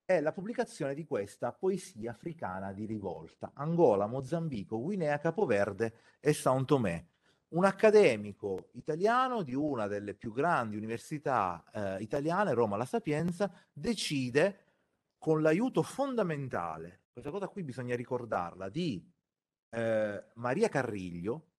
è la pubblicazione di questa poesia africana di rivolta, Angola, Mozambico, Guinea, Capoverde e San Tomé. Un accademico italiano di una delle più grandi università eh, italiane, Roma La Sapienza, decide con l'aiuto fondamentale, questa cosa qui bisogna ricordarla, di eh, Maria Carriglio,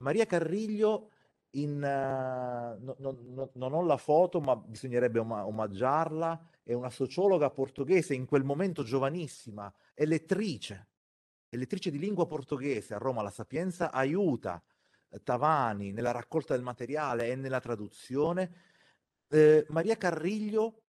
Maria Carriglio in, uh, no, no, no, non ho la foto, ma bisognerebbe oma- omaggiarla, è una sociologa portoghese in quel momento giovanissima, è lettrice, è lettrice di lingua portoghese a Roma, la Sapienza aiuta eh, Tavani nella raccolta del materiale e nella traduzione. Eh, Maria Carriglio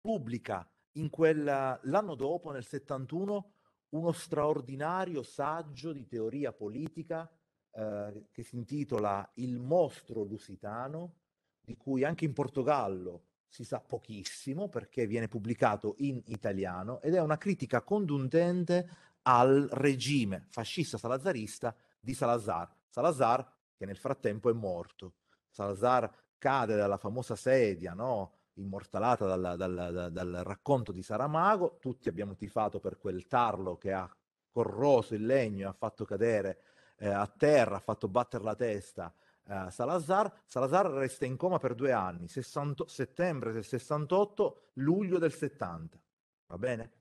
pubblica in quella, l'anno dopo, nel 71, uno straordinario saggio di teoria politica eh, che si intitola Il mostro lusitano, di cui anche in Portogallo si sa pochissimo perché viene pubblicato in italiano ed è una critica condundente al regime fascista salazarista di Salazar. Salazar che nel frattempo è morto. Salazar cade dalla famosa sedia, no? immortalata dalla, dalla, dalla, dal racconto di Saramago, tutti abbiamo tifato per quel tarlo che ha corroso il legno e ha fatto cadere eh, a terra, ha fatto battere la testa eh, Salazar, Salazar resta in coma per due anni, 60, settembre del 68, luglio del 70, va bene?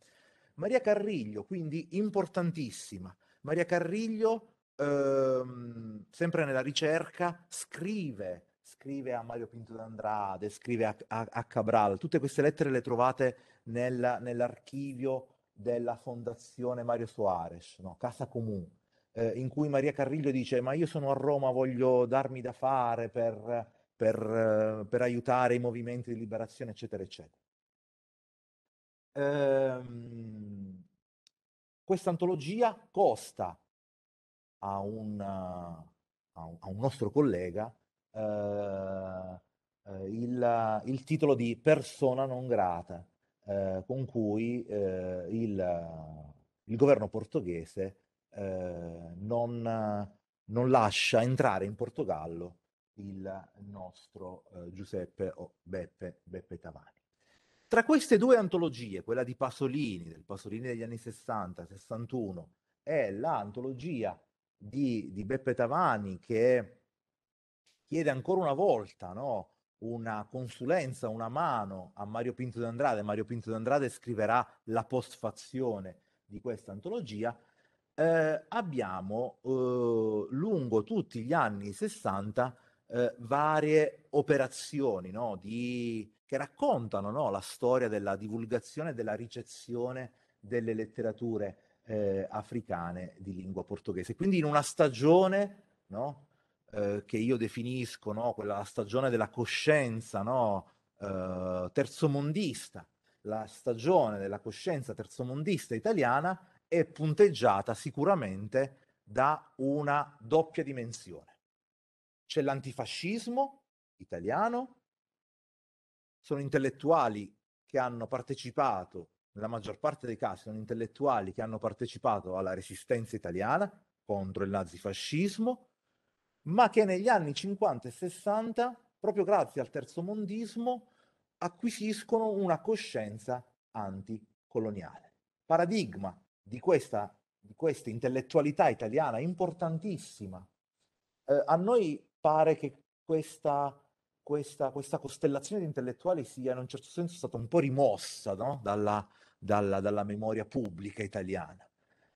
Maria Carriglio, quindi importantissima. Maria Carriglio, ehm, sempre nella ricerca, scrive scrive a Mario Pinto d'Andrade, scrive a, a, a, Cabral. Tutte queste lettere le trovate nel, nell'archivio della Fondazione Mario Soares, no? Casa Comune eh, in cui Maria Carriglio dice ma io sono a Roma, voglio darmi da fare per, per, eh, per aiutare i movimenti di liberazione, eccetera, eccetera. Ehm, questa antologia costa a un, a un, a un nostro collega eh, eh il, il, titolo di persona non grata eh, con cui eh, il, il governo portoghese eh, non, non, lascia entrare in Portogallo il nostro eh, Giuseppe o Beppe, Beppe Tavani. Tra queste due antologie, quella di Pasolini, del Pasolini degli anni 60-61, e l'antologia di, di, Beppe Tavani che chiede ancora una volta no, una consulenza, una mano a Mario Pinto d'Andrade. Mario Pinto d'Andrade scriverà la postfazione di questa antologia eh, abbiamo eh, lungo tutti gli anni 60 eh, varie operazioni no, di, che raccontano no, la storia della divulgazione e della ricezione delle letterature eh, africane di lingua portoghese. Quindi in una stagione no, eh, che io definisco quella stagione della coscienza eh, terzomondista, la stagione della coscienza terzomondista italiana, è punteggiata sicuramente da una doppia dimensione. C'è l'antifascismo italiano, sono intellettuali che hanno partecipato, nella maggior parte dei casi sono intellettuali che hanno partecipato alla resistenza italiana contro il nazifascismo, ma che negli anni 50 e 60, proprio grazie al terzo mondismo, acquisiscono una coscienza anticoloniale. Paradigma di questa, di questa intellettualità italiana importantissima. Eh, a noi pare che questa, questa, questa, costellazione di intellettuali sia in un certo senso stata un po' rimossa no? dalla, dalla, dalla memoria pubblica italiana.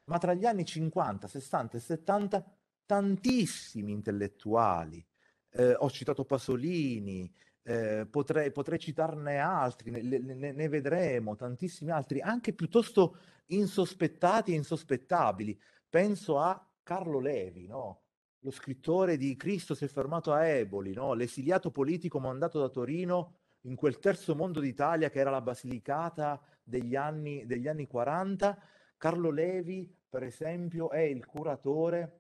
Ma tra gli anni 50, 60 e 70 tantissimi intellettuali, eh, ho citato Pasolini, eh, potrei, potrei, citarne altri, ne, ne, ne, vedremo tantissimi altri, anche piuttosto insospettati e insospettabili. Penso a Carlo Levi, no? lo scrittore di Cristo si è fermato a Eboli, no? l'esiliato politico mandato da Torino in quel terzo mondo d'Italia che era la Basilicata degli anni, degli anni 40. Carlo Levi, per esempio, è il curatore,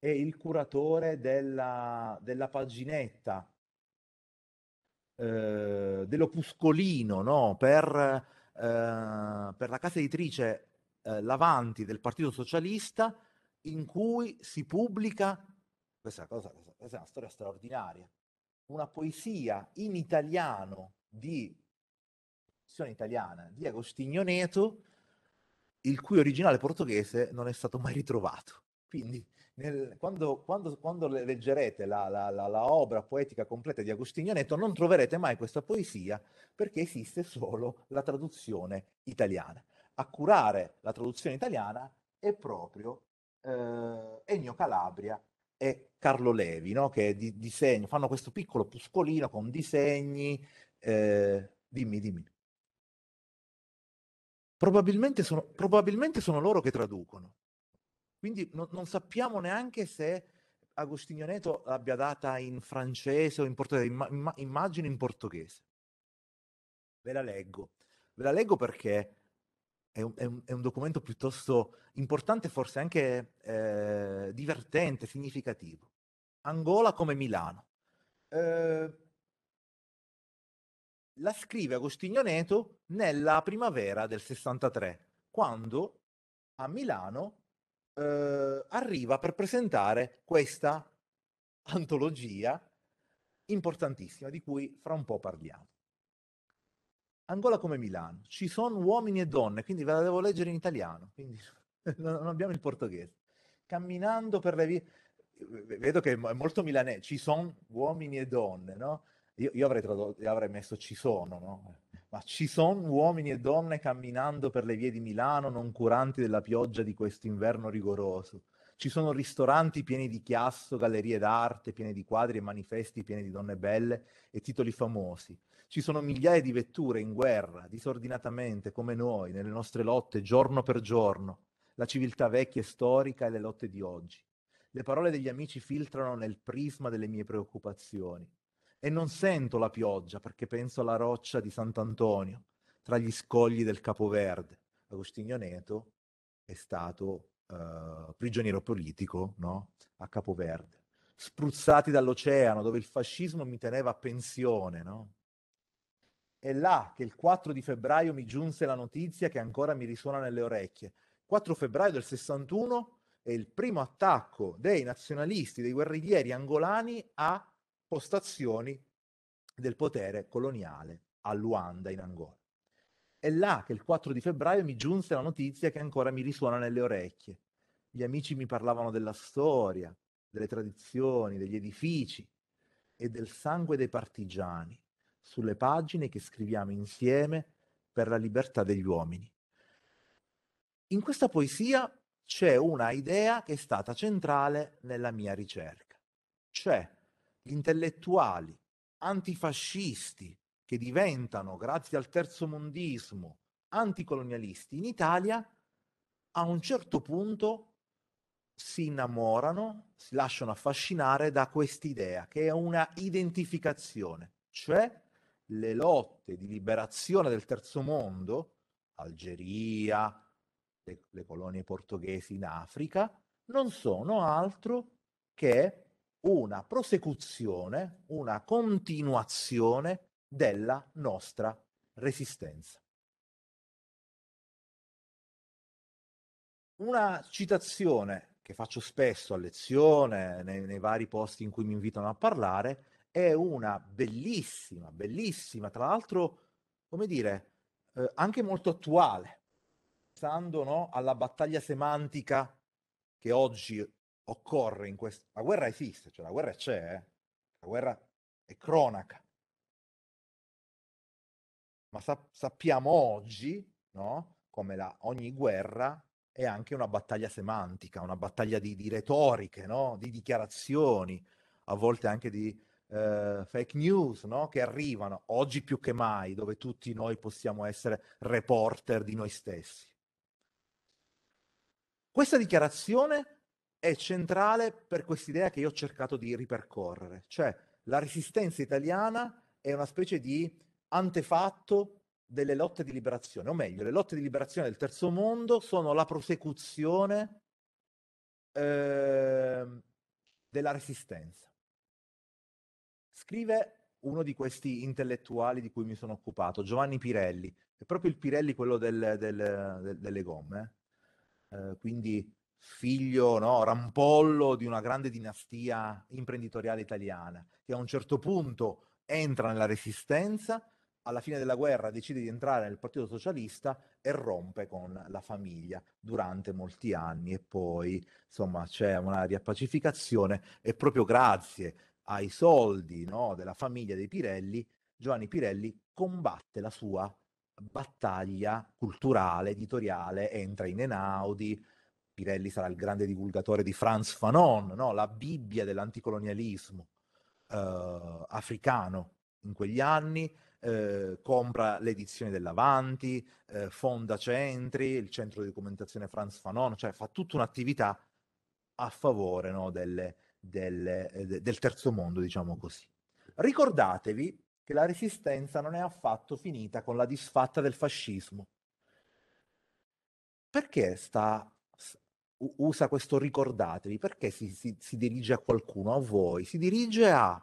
è il curatore della, della paginetta Ehm, dell'opuscolino no? per, ehm, per, la casa editrice ehm, Lavanti del Partito Socialista in cui si pubblica, questa, cosa, questa è una storia straordinaria, una poesia in italiano di italiana di Agostinho Neto, il cui originale portoghese non è stato mai ritrovato. Quindi nel, quando, quando, quando, leggerete la, la, la, la, obra poetica completa di Agostino Netto non troverete mai questa poesia perché esiste solo la traduzione italiana. A curare la traduzione italiana è proprio eh, Ennio Calabria e Carlo Levi, no? che di, disegno, fanno questo piccolo puscolino con disegni. Eh, dimmi, dimmi. Probabilmente sono, probabilmente sono loro che traducono quindi no, non sappiamo neanche se Agostino Neto l'abbia data in francese o in portoghese, immagino in portoghese. Ve la leggo. Ve la leggo perché è un, è un, è un documento piuttosto importante, forse anche eh, divertente, significativo. Angola come Milano. Eh, la scrive Agostinio Neto nella primavera del 63, quando a Milano eh, arriva per presentare questa antologia importantissima di cui fra un po' parliamo. Angola come Milano, ci sono uomini e donne, quindi ve la devo leggere in italiano, quindi non abbiamo il portoghese. Camminando per le vie, vedo che è molto milanese, ci sono uomini e donne, no? Io, io avrei, tradotto, avrei messo ci sono, no? Ma ci sono uomini e donne camminando per le vie di Milano non curanti della pioggia di questo inverno rigoroso. Ci sono ristoranti pieni di chiasso, gallerie d'arte pieni di quadri e manifesti pieni di donne belle e titoli famosi. Ci sono migliaia di vetture in guerra, disordinatamente, come noi, nelle nostre lotte, giorno per giorno, la civiltà vecchia e storica e le lotte di oggi. Le parole degli amici filtrano nel prisma delle mie preoccupazioni e non sento la pioggia perché penso alla roccia di Sant'Antonio tra gli scogli del Capoverde. Agostinio Neto è stato eh, prigioniero politico no? a Capoverde, spruzzati dall'oceano dove il fascismo mi teneva a pensione. No? È là che il 4 di febbraio mi giunse la notizia che ancora mi risuona nelle orecchie. 4 febbraio del 61 è il primo attacco dei nazionalisti, dei guerriglieri angolani a postazioni del potere coloniale a Luanda, in Angola. È là che il 4 di febbraio mi giunse la notizia che ancora mi risuona nelle orecchie. Gli amici mi parlavano della storia, delle tradizioni, degli edifici e del sangue dei partigiani sulle pagine che scriviamo insieme per la libertà degli uomini. In questa poesia c'è una idea che è stata centrale nella mia ricerca, cioè gli intellettuali antifascisti che diventano, grazie al terzo mondismo, anticolonialisti in Italia, a un certo punto si innamorano, si lasciano affascinare da quest'idea, che è una identificazione, cioè le lotte di liberazione del terzo mondo, Algeria, le, le colonie portoghesi in Africa, non sono altro che una prosecuzione, una continuazione della nostra resistenza. Una citazione che faccio spesso a lezione, nei, nei, vari posti in cui mi invitano a parlare, è una bellissima, bellissima, tra l'altro, come dire, eh, anche molto attuale, pensando no, alla battaglia semantica che oggi occorre in questo... La guerra esiste, cioè la guerra c'è, eh? la guerra è cronaca. Ma sa- sappiamo oggi, no? come la, ogni guerra è anche una battaglia semantica, una battaglia di, di retoriche, no? di dichiarazioni, a volte anche di eh, fake news no? che arrivano oggi più che mai, dove tutti noi possiamo essere reporter di noi stessi. Questa dichiarazione è centrale per quest'idea che io ho cercato di ripercorrere, cioè la resistenza italiana è una specie di antefatto delle lotte di liberazione, o meglio, le lotte di liberazione del terzo mondo sono la prosecuzione eh, della resistenza. Scrive uno di questi intellettuali di cui mi sono occupato, Giovanni Pirelli, è proprio il Pirelli quello del, del, del, delle gomme, eh, quindi figlio no, rampollo di una grande dinastia imprenditoriale italiana, che a un certo punto entra nella resistenza, alla fine della guerra decide di entrare nel Partito Socialista e rompe con la famiglia durante molti anni e poi insomma c'è una riappacificazione e proprio grazie ai soldi no, della famiglia dei Pirelli, Giovanni Pirelli combatte la sua battaglia culturale, editoriale, entra in Enaudi, Pirelli sarà il grande divulgatore di Franz Fanon, no? la Bibbia dell'anticolonialismo eh, africano in quegli anni, eh, compra l'edizione dell'Avanti, eh, fonda centri, il centro di documentazione Franz Fanon, cioè fa tutta un'attività a favore no? delle, delle, eh, del terzo mondo, diciamo così. Ricordatevi che la resistenza non è affatto finita con la disfatta del fascismo. Perché sta usa questo ricordatevi, perché si, si, si, dirige a qualcuno, a voi, si dirige a...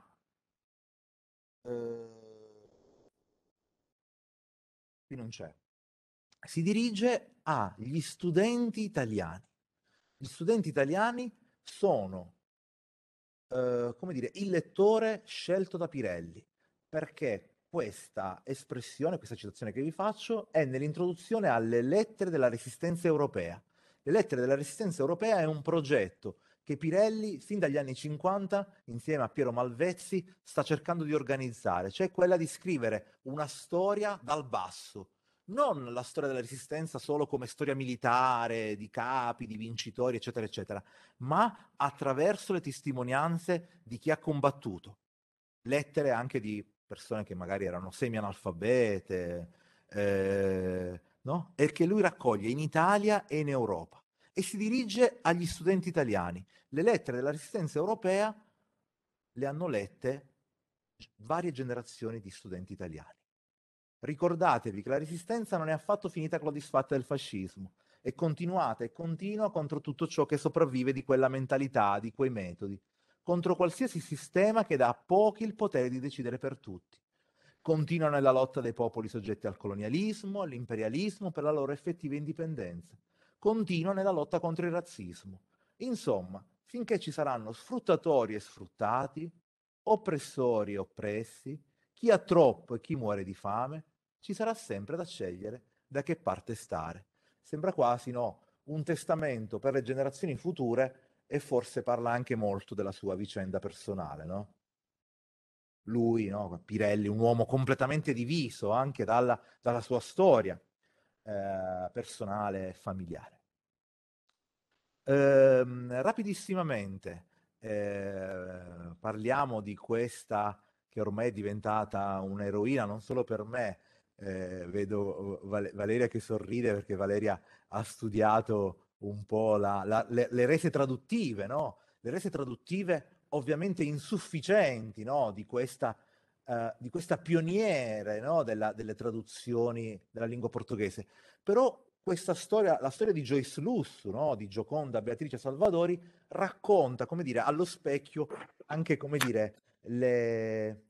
Eh, qui non c'è. Si dirige agli studenti italiani. Gli studenti italiani sono, eh, come dire, il lettore scelto da Pirelli, perché questa espressione, questa citazione che vi faccio, è nell'introduzione alle lettere della resistenza europea le lettere della resistenza europea è un progetto che Pirelli, fin dagli anni 50, insieme a Piero Malvezzi, sta cercando di organizzare, cioè quella di scrivere una storia dal basso, non la storia della resistenza solo come storia militare, di capi, di vincitori, eccetera, eccetera, ma attraverso le testimonianze di chi ha combattuto. Lettere anche di persone che magari erano semi-analfabete, eh, no? E che lui raccoglie in Italia e in Europa e si dirige agli studenti italiani. Le lettere della resistenza europea le hanno lette varie generazioni di studenti italiani. Ricordatevi che la resistenza non è affatto finita con la disfatta del fascismo, è continuata e continua contro tutto ciò che sopravvive di quella mentalità, di quei metodi, contro qualsiasi sistema che dà a pochi il potere di decidere per tutti continua nella lotta dei popoli soggetti al colonialismo, all'imperialismo per la loro effettiva indipendenza, continua nella lotta contro il razzismo. Insomma, finché ci saranno sfruttatori e sfruttati, oppressori e oppressi, chi ha troppo e chi muore di fame, ci sarà sempre da scegliere da che parte stare. Sembra quasi no, un testamento per le generazioni future e forse parla anche molto della sua vicenda personale, no? lui, no, Pirelli, un uomo completamente diviso anche dalla, dalla sua storia eh, personale e familiare. Ehm, rapidissimamente eh, parliamo di questa che ormai è diventata un'eroina non solo per me, eh, vedo eh, Val- Valeria che sorride perché Valeria ha studiato un po' la, la, le, le, rese traduttive, no? le rese traduttive ovviamente insufficienti no? di, questa, uh, di, questa, pioniere no? della, delle traduzioni della lingua portoghese. Però questa storia, la storia di Joyce Lussu, no? di Gioconda Beatrice Salvadori, racconta, come dire, allo specchio anche, come dire, le,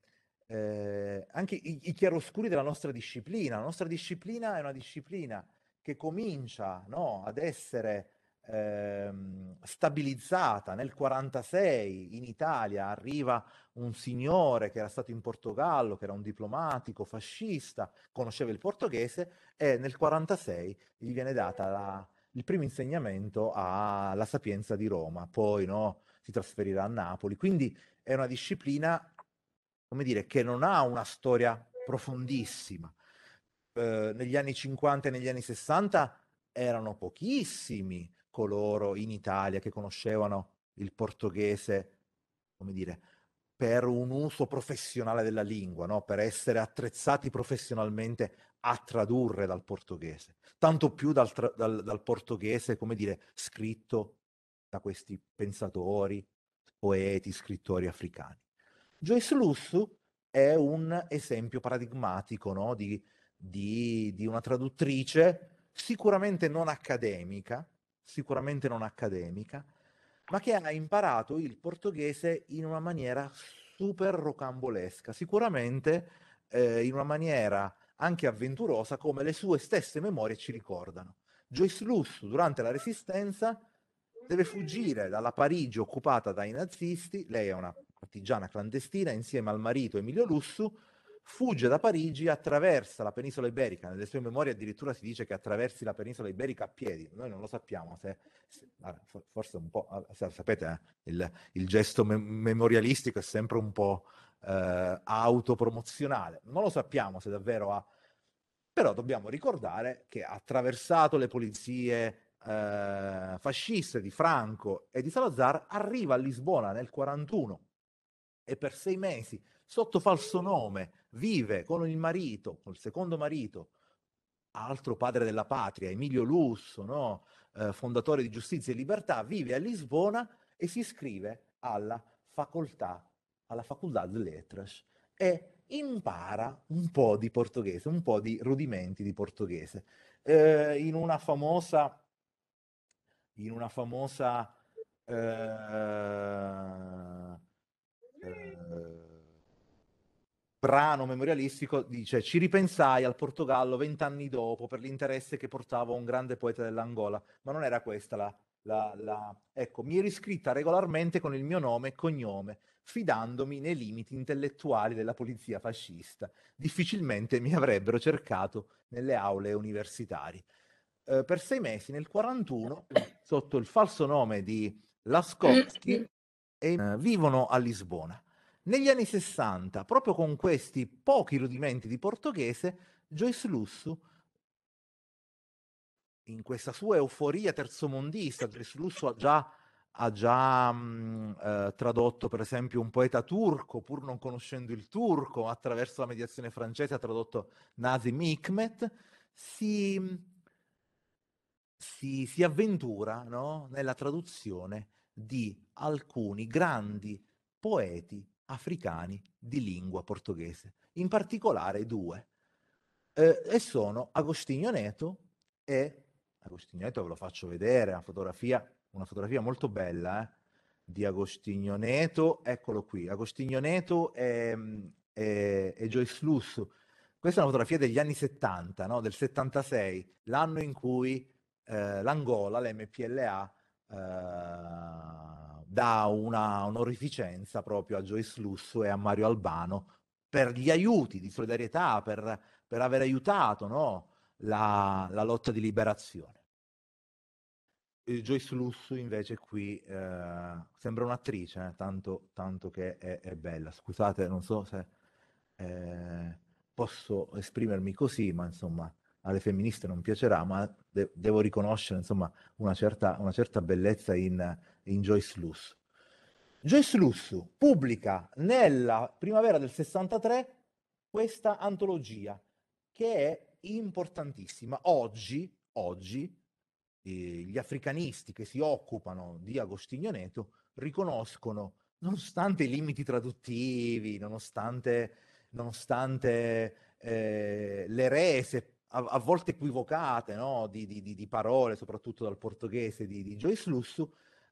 eh, anche i, i chiaroscuri della nostra disciplina. La nostra disciplina è una disciplina che comincia no, ad essere ehm, stabilizzata. Nel 1946 in Italia arriva un signore che era stato in Portogallo, che era un diplomatico fascista, conosceva il portoghese e nel 1946 gli viene data la, il primo insegnamento alla Sapienza di Roma, poi no, si trasferirà a Napoli. Quindi è una disciplina, come dire, che non ha una storia profondissima. Eh, negli anni 50 e negli anni 60 erano pochissimi coloro in Italia che conoscevano il portoghese, come dire, per un uso professionale della lingua, no? per essere attrezzati professionalmente a tradurre dal portoghese, tanto più dal, tra- dal, dal portoghese, come dire, scritto da questi pensatori, poeti, scrittori africani. Joyce Lussu è un esempio paradigmatico no? di, di, di una traduttrice sicuramente non accademica, sicuramente non accademica, ma che ha imparato il portoghese in una maniera super rocambolesca, sicuramente eh, in una maniera anche avventurosa come le sue stesse memorie ci ricordano. Joyce Lusso durante la Resistenza deve fuggire dalla Parigi occupata dai nazisti, lei è una partigiana clandestina insieme al marito Emilio Lussu, fugge da Parigi, attraversa la penisola iberica, nelle sue memorie addirittura si dice che attraversi la penisola iberica a piedi, noi non lo sappiamo, se, se, forse un po', ah, sapete, eh, il, il, gesto me- memorialistico è sempre un po' eh, autopromozionale, non lo sappiamo se davvero ha, però dobbiamo ricordare che ha attraversato le polizie eh, fasciste di Franco e di Salazar, arriva a Lisbona nel 41 e per sei mesi, sotto falso nome, vive con il marito, col secondo marito, altro padre della patria, Emilio Lusso, no? eh, fondatore di Giustizia e Libertà, vive a Lisbona e si iscrive alla facoltà, alla facoltà de Letras e impara un po' di portoghese, un po' di rudimenti di portoghese. Eh, in una famosa, in una famosa eh, brano memorialistico dice ci ripensai al Portogallo vent'anni dopo per l'interesse che portavo a un grande poeta dell'Angola, ma non era questa la, la, la... Ecco, mi eri scritta regolarmente con il mio nome e cognome, fidandomi nei limiti intellettuali della polizia fascista. Difficilmente mi avrebbero cercato nelle aule universitarie. Eh, per sei mesi, nel 41, sotto il falso nome di Laskowski, mm. eh, vivono a Lisbona negli anni 60, proprio con questi pochi rudimenti di portoghese, Joyce Lussu, in questa sua euforia terzomondista, Joyce Lussu ha già, ha già mh, mm, eh, tradotto per esempio un poeta turco, pur non conoscendo il turco, attraverso la mediazione francese ha tradotto Nazim Hikmet, si, mm, si, si, avventura no? nella traduzione di alcuni grandi poeti africani di lingua portoghese, in particolare due, eh, e sono Agostinho Neto e Agostinho Neto ve lo faccio vedere, una fotografia, una fotografia molto bella eh, di Agostinho Neto, eccolo qui, Agostinho Neto e, e, e Joyce Lusso. Questa è una fotografia degli anni 70, no? del 76, l'anno in cui eh, l'Angola, l'MPLA, eh, dà una, un'orificenza proprio a Joyce Lusso e a Mario Albano per gli aiuti di solidarietà, per, per aver aiutato no? la, la, lotta di liberazione. Il Joyce Lusso invece qui eh, sembra un'attrice, eh, tanto, tanto, che è, è, bella. Scusate, non so se eh, posso esprimermi così, ma insomma alle femministe non piacerà, ma de- devo riconoscere insomma, una, certa, una certa bellezza in, in Joyce Luss. Joyce Lussu pubblica nella primavera del 63 questa antologia che è importantissima. Oggi, oggi eh, gli africanisti che si occupano di Agostinio Neto riconoscono, nonostante i limiti traduttivi, nonostante, nonostante eh, le rese a, a volte equivocate no? di, di, di, parole, soprattutto dal portoghese di, di Joyce Lussu,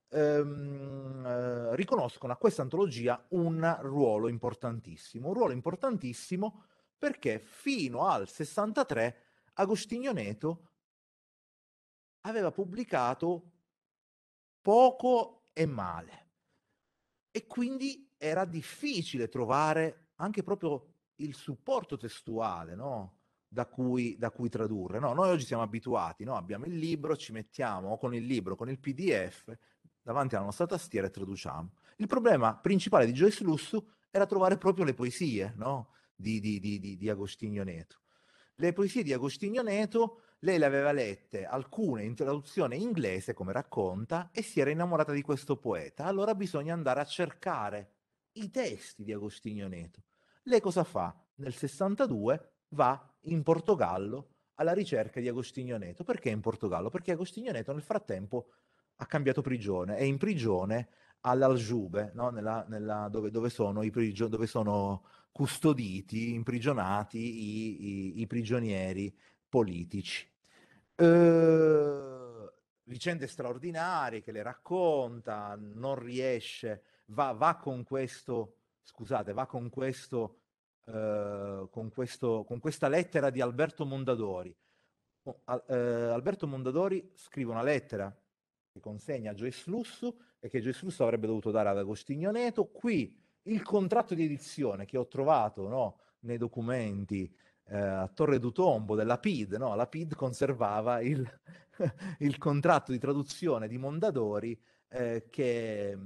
ehm, eh, riconoscono a questa antologia un ruolo importantissimo, un ruolo importantissimo perché fino al 63 Agostinho Neto aveva pubblicato poco e male e quindi era difficile trovare anche proprio il supporto testuale, no? da cui, da cui tradurre. No, noi oggi siamo abituati, no? abbiamo il libro, ci mettiamo con il libro, con il PDF davanti alla nostra tastiera e traduciamo. Il problema principale di Joyce Lussu era trovare proprio le poesie no? di, di, di, di Agostinio Neto. Le poesie di Agostinio Neto lei le aveva lette alcune in traduzione inglese, come racconta, e si era innamorata di questo poeta. Allora bisogna andare a cercare i testi di Agostinio Neto. Lei cosa fa? Nel 62 va in Portogallo alla ricerca di Agostinho Neto. Perché in Portogallo? Perché Agostinho Neto nel frattempo ha cambiato prigione, è in prigione all'Aljube, no? nella, nella, dove, dove, sono prigio- dove, sono custoditi, imprigionati i, i, i prigionieri politici. Uh, vicende straordinarie che le racconta, non riesce, va, va con questo, scusate, va con questo eh, con, questo, con, questa lettera di Alberto Mondadori. Oh, al, eh, Alberto Mondadori scrive una lettera che consegna a Joyce Lusso e che Joyce Lusso avrebbe dovuto dare ad Agostinio Neto. Qui il contratto di edizione che ho trovato no, nei documenti eh, a Torre du Tombo della PID, no? la PID conservava il, il, contratto di traduzione di Mondadori eh, che,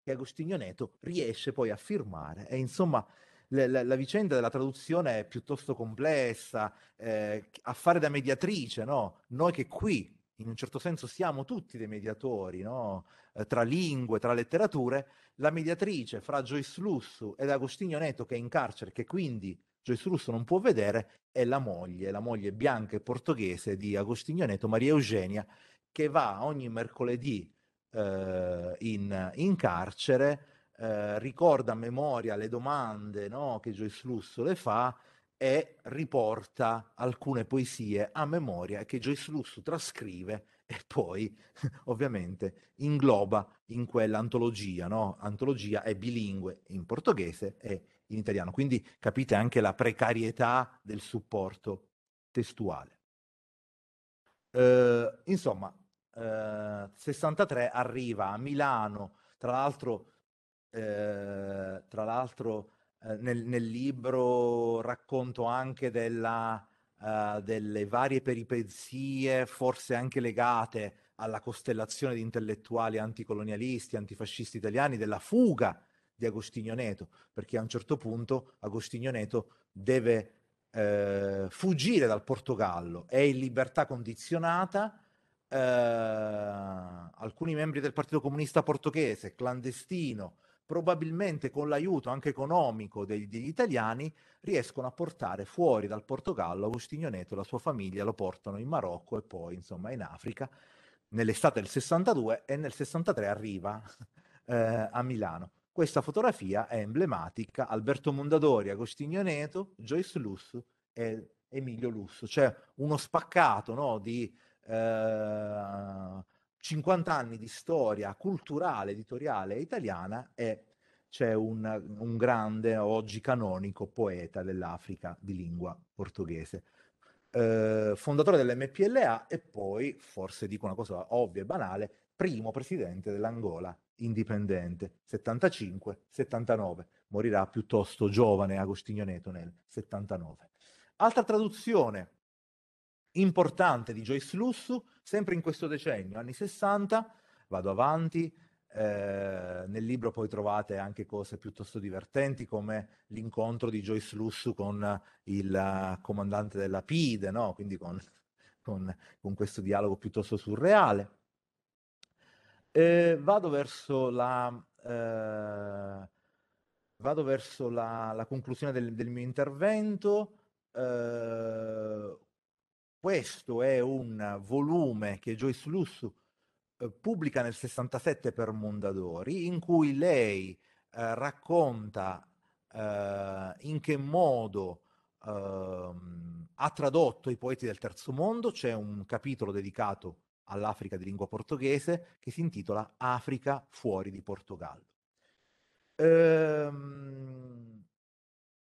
che Agostinio Neto riesce poi a firmare. E insomma la, la, la vicenda della traduzione è piuttosto complessa, eh, a fare da mediatrice, no? Noi che qui, in un certo senso, siamo tutti dei mediatori, no? eh, tra lingue, tra letterature, la mediatrice fra Joyce Lussu ed Agostinho Neto, che è in carcere, che quindi Joyce Russo non può vedere, è la moglie, la moglie bianca e portoghese di Agostinho Neto, Maria Eugenia, che va ogni mercoledì eh, in, in, carcere eh, ricorda a memoria le domande no, che Joyce Lusso le fa e riporta alcune poesie a memoria che Joyce Lusso trascrive e poi ovviamente ingloba in quell'antologia, no? Antologia è bilingue in portoghese e in italiano, quindi capite anche la precarietà del supporto testuale. Eh, insomma, eh, 63 arriva a Milano, tra l'altro eh, tra l'altro eh, nel, nel, libro racconto anche della, uh, delle varie peripezie, forse anche legate alla costellazione di intellettuali anticolonialisti, antifascisti italiani, della fuga di Agostinio Neto, perché a un certo punto Agostinio Neto deve eh, fuggire dal Portogallo, è in libertà condizionata. Eh, alcuni membri del Partito Comunista Portoghese, clandestino, probabilmente con l'aiuto anche economico degli, degli, italiani, riescono a portare fuori dal Portogallo Agostinho Neto e la sua famiglia, lo portano in Marocco e poi insomma in Africa nell'estate del 62 e nel 63 arriva eh, a Milano. Questa fotografia è emblematica, Alberto Mondadori, Agostinho Neto, Joyce Lusso e Emilio Lusso, cioè uno spaccato no, di eh, 50 anni di storia culturale, editoriale italiana e c'è un, un grande, oggi canonico, poeta dell'Africa di lingua portoghese. Eh, fondatore dell'MPLA e poi, forse dico una cosa ovvia e banale, primo presidente dell'Angola indipendente, 75-79. Morirà piuttosto giovane Agostinho Neto nel 79. Altra traduzione importante di Joyce Lussu sempre in questo decennio, anni 60, vado avanti, eh, nel libro poi trovate anche cose piuttosto divertenti come l'incontro di Joyce Lussu con il comandante della PIDE, no? quindi con, con, con questo dialogo piuttosto surreale. Eh, vado verso la, eh, vado verso la, la conclusione del, del, mio intervento. Eh, questo è un volume che Joyce Lussu eh, pubblica nel 67 per Mondadori, in cui lei eh, racconta eh, in che modo ehm, ha tradotto i poeti del terzo mondo, c'è un capitolo dedicato all'Africa di lingua portoghese che si intitola Africa fuori di Portogallo. Ehm,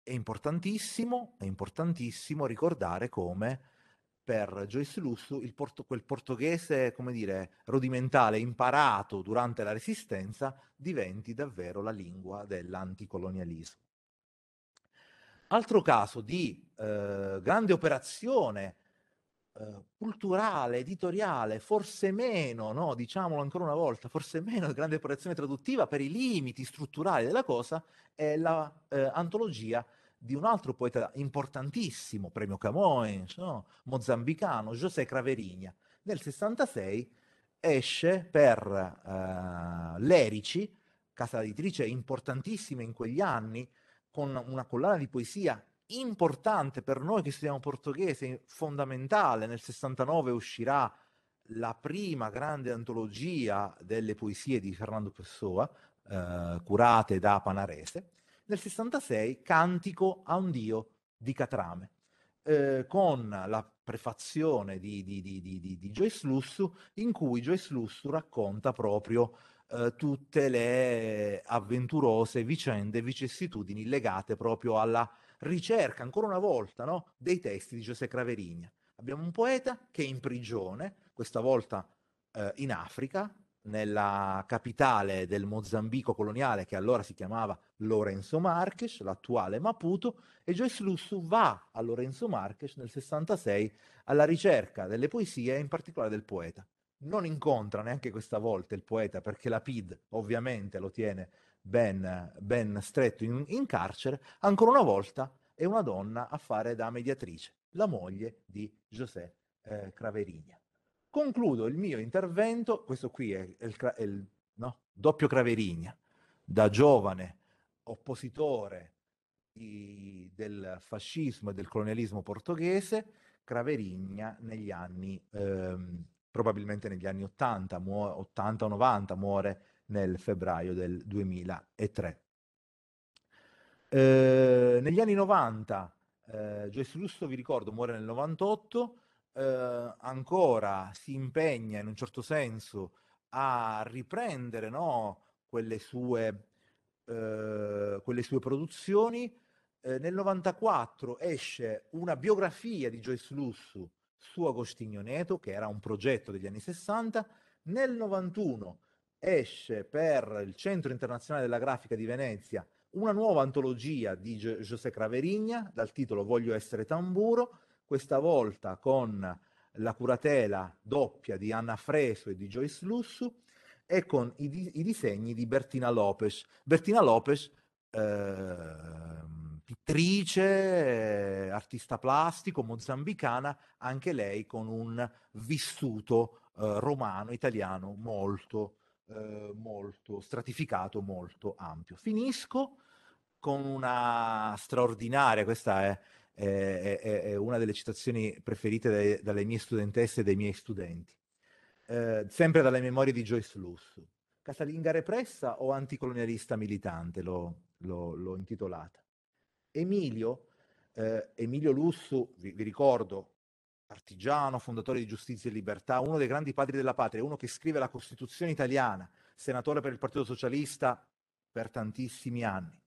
è importantissimo, è importantissimo ricordare come per Joyce Lussu porto, quel portoghese, come dire, rudimentale imparato durante la Resistenza diventi davvero la lingua dell'anticolonialismo. Altro caso di eh, grande operazione eh, culturale, editoriale, forse meno, no? diciamolo ancora una volta, forse meno grande operazione traduttiva per i limiti strutturali della cosa, è l'antologia eh, di un altro poeta importantissimo, premio Camões, no? mozambicano, José Craverigna. Nel 66 esce per eh, l'Erici, casa editrice importantissima in quegli anni, con una collana di poesia importante per noi che studiamo portoghese, fondamentale. Nel 69 uscirà la prima grande antologia delle poesie di Fernando Pessoa, eh, curate da Panarese nel 66 Cantico a un Dio di Catrame, eh, con la prefazione di, di, di, di, Joyce Lussu, in cui Joyce Lussu racconta proprio eh, tutte le avventurose vicende, vicissitudini legate proprio alla ricerca, ancora una volta, no? dei testi di Giuseppe Craverigna. Abbiamo un poeta che è in prigione, questa volta eh, in Africa, nella capitale del Mozambico coloniale che allora si chiamava Lorenzo Marques, l'attuale Maputo, e Joyce Lussu va a Lorenzo Marques nel 66 alla ricerca delle poesie, in particolare del poeta. Non incontra neanche questa volta il poeta perché la PID ovviamente lo tiene ben, ben stretto in, in carcere, ancora una volta è una donna a fare da mediatrice, la moglie di José eh, Craverigna concludo il mio intervento, questo qui è il, è il no? doppio Craverigna, da giovane oppositore di, del fascismo e del colonialismo portoghese, Craverigna negli anni, ehm, probabilmente negli anni 80, muore, 80 o 90, muore nel febbraio del 2003. Eh, negli anni 90, eh, Gesù Lusto, vi ricordo, muore nel 98, eh, ancora si impegna in un certo senso a riprendere no, quelle, sue, eh, quelle, sue, produzioni. Eh, nel 94 esce una biografia di Joyce Lussu su Agostinho Neto, che era un progetto degli anni 60. Nel 91 esce per il Centro Internazionale della Grafica di Venezia una nuova antologia di Gi- José Craverigna dal titolo Voglio essere tamburo questa volta con la curatela doppia di Anna Freso e di Joyce Lussu e con i, di- i disegni di Bertina Lopez. Bertina Lopez, eh, pittrice, eh, artista plastico, mozambicana, anche lei con un vissuto eh, romano, italiano molto, eh, molto stratificato, molto ampio. Finisco con una straordinaria, questa è eh, è, è, una delle citazioni preferite dai, dalle mie studentesse e dai miei studenti, eh, sempre dalle memorie di Joyce Lusso. Casalinga repressa o anticolonialista militante, l'ho, l'ho, l'ho intitolata. Emilio, eh, Emilio Lussu, vi, vi ricordo, partigiano, fondatore di Giustizia e Libertà, uno dei grandi padri della patria, uno che scrive la Costituzione italiana, senatore per il Partito Socialista per tantissimi anni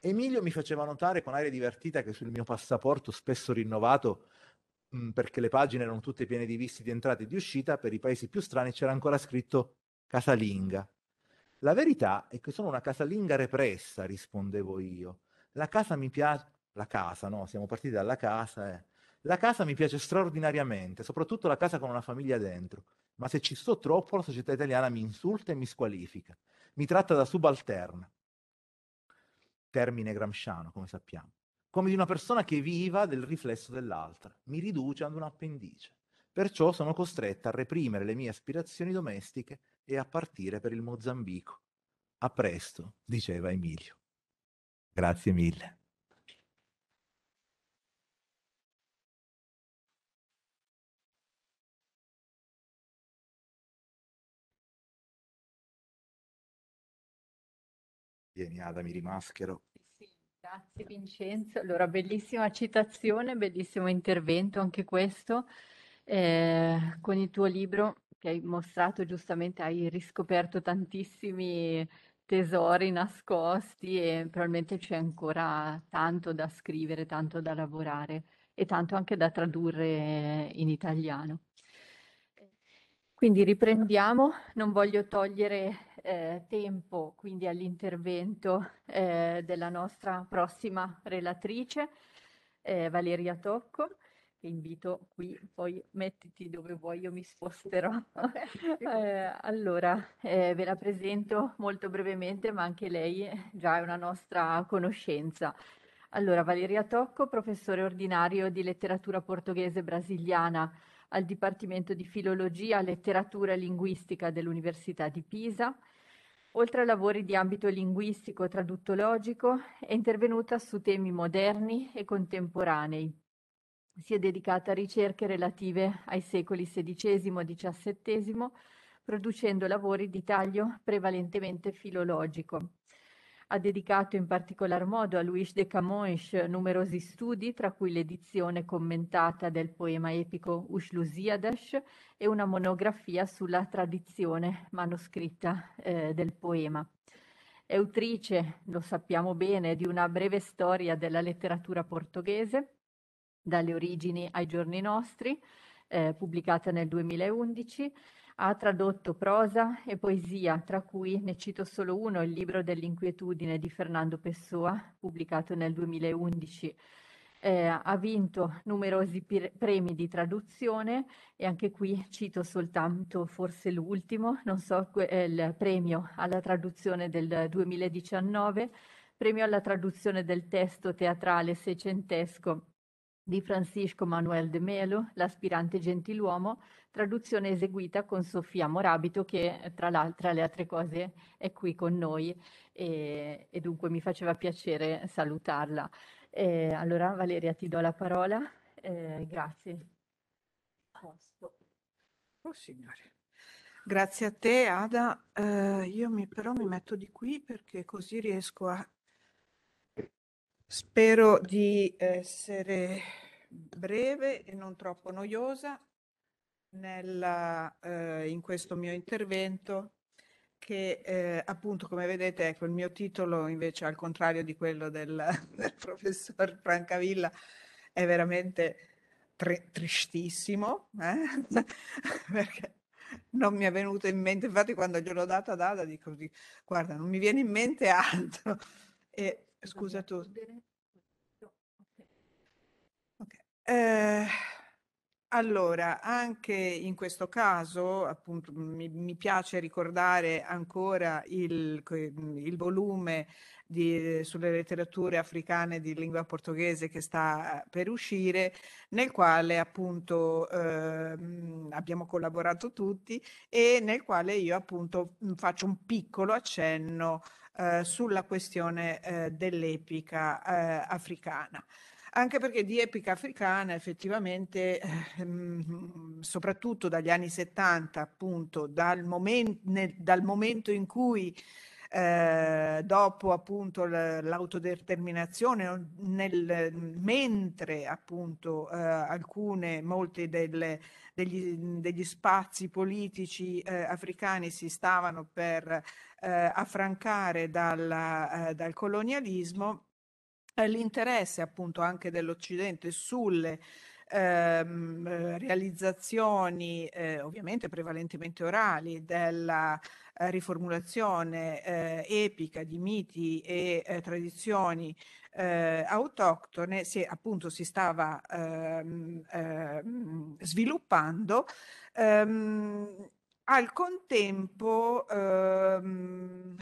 Emilio mi faceva notare con aria divertita che sul mio passaporto, spesso rinnovato, mh, mm, perché le pagine erano tutte piene di visti di entrata e di uscita, per i paesi più strani c'era ancora scritto casalinga. La verità è che sono una casalinga repressa, rispondevo io. La casa mi piace... La casa, no? Siamo partiti dalla casa. Eh. La casa mi piace straordinariamente, soprattutto la casa con una famiglia dentro. Ma se ci sto troppo, la società italiana mi insulta e mi squalifica. Mi tratta da subalterna termine gramsciano, come sappiamo, come di una persona che viva del riflesso dell'altra, mi riduce ad un appendice. Perciò sono costretta a reprimere le mie aspirazioni domestiche e a partire per il Mozambico. A presto, diceva Emilio. Grazie mille. Vieni Ada, mi rimaschero. Grazie Vincenzo, allora bellissima citazione, bellissimo intervento anche questo. Eh, con il tuo libro che hai mostrato giustamente hai riscoperto tantissimi tesori nascosti e probabilmente c'è ancora tanto da scrivere, tanto da lavorare e tanto anche da tradurre in italiano. Quindi riprendiamo, non voglio togliere eh, tempo quindi all'intervento eh, della nostra prossima relatrice eh, Valeria Tocco che invito qui, poi mettiti dove vuoi, io mi sposterò. Eh, allora, eh, ve la presento molto brevemente, ma anche lei eh, già è una nostra conoscenza. Allora, Valeria Tocco, professore ordinario di letteratura portoghese brasiliana al Dipartimento di Filologia, Letteratura e Linguistica dell'Università di Pisa. Oltre a lavori di ambito linguistico e traduttologico, è intervenuta su temi moderni e contemporanei. Si è dedicata a ricerche relative ai secoli XVI e XVII, producendo lavori di taglio prevalentemente filologico. Ha dedicato in particolar modo a Luis de Camões numerosi studi, tra cui l'edizione commentata del poema epico Ushlusiadash e una monografia sulla tradizione manoscritta eh, del poema. È autrice, lo sappiamo bene, di una breve storia della letteratura portoghese, dalle origini ai giorni nostri, eh, pubblicata nel 2011 ha tradotto prosa e poesia, tra cui ne cito solo uno, il libro dell'inquietudine di Fernando Pessoa, pubblicato nel 2011. Eh, ha vinto numerosi premi di traduzione e anche qui cito soltanto forse l'ultimo, non so, eh, il premio alla traduzione del 2019, premio alla traduzione del testo teatrale seicentesco di Francisco Manuel de Melo, l'aspirante gentiluomo, traduzione eseguita con Sofia Morabito che eh, tra, tra le altre cose è qui con noi e, e dunque mi faceva piacere salutarla. Eh, allora Valeria ti do la parola, eh, grazie. Oh, signore. Grazie a te Ada, eh, io mi, però mi metto di qui perché così riesco a... Spero di essere breve e non troppo noiosa nella, eh, in questo mio intervento che eh, appunto come vedete ecco il mio titolo invece al contrario di quello del, del professor Francavilla è veramente tri- tristissimo eh? perché non mi è venuto in mente infatti quando gliel'ho data ad Ada dico guarda non mi viene in mente altro e scusa tu okay. Eh, allora, anche in questo caso, appunto, mi, mi piace ricordare ancora il, il volume di, sulle letterature africane di lingua portoghese che sta per uscire, nel quale appunto eh, abbiamo collaborato tutti e nel quale io appunto faccio un piccolo accenno eh, sulla questione eh, dell'epica eh, africana anche perché di epica africana effettivamente, ehm, soprattutto dagli anni 70, appunto, dal, moment, nel, dal momento in cui eh, dopo appunto l'autodeterminazione, nel, mentre appunto eh, alcune, molti delle, degli, degli, spazi politici eh, africani si stavano per eh, affrancare dalla, eh, dal colonialismo, eh, l'interesse appunto anche dell'Occidente sulle ehm, eh, realizzazioni eh, ovviamente prevalentemente orali della eh, riformulazione eh, epica di miti e eh, tradizioni autoctone si, appunto si stava ehm, ehm, sviluppando ehm, al contempo ehm,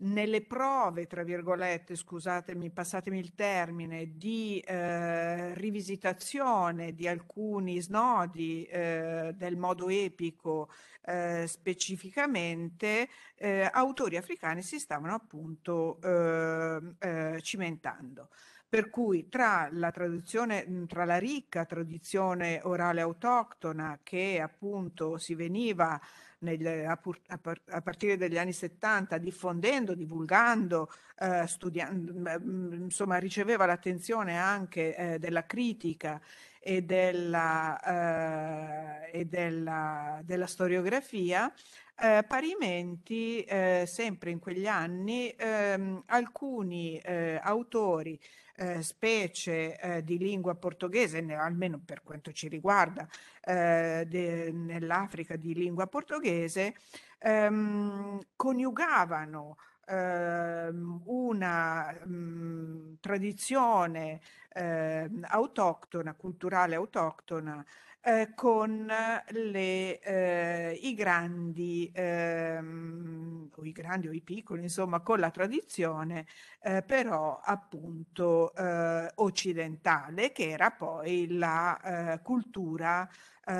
nelle prove, tra virgolette, scusatemi, passatemi il termine, di eh, rivisitazione di alcuni snodi eh, del modo epico eh, specificamente, eh, autori africani si stavano appunto ehm, eh, cimentando per cui tra la tradizione, tra la ricca tradizione orale autoctona che appunto si veniva nel, a, pur, a, a, partire dagli anni 70 diffondendo, divulgando, eh, studiando, mm, mm, insomma riceveva l'attenzione anche eh, della critica e della, eh, e della, della storiografia, eh, parimenti eh, sempre in quegli anni ehm, alcuni eh, autori eh, specie eh, di lingua portoghese, ne, almeno per quanto ci riguarda, eh, de, nell'Africa di lingua portoghese, ehm, coniugavano ehm, una mh, mm, tradizione eh, autoctona, culturale autoctona eh, con le, eh, i grandi ehm, o i grandi o i piccoli, insomma, con la tradizione eh, però appunto eh, occidentale, che era poi la eh, cultura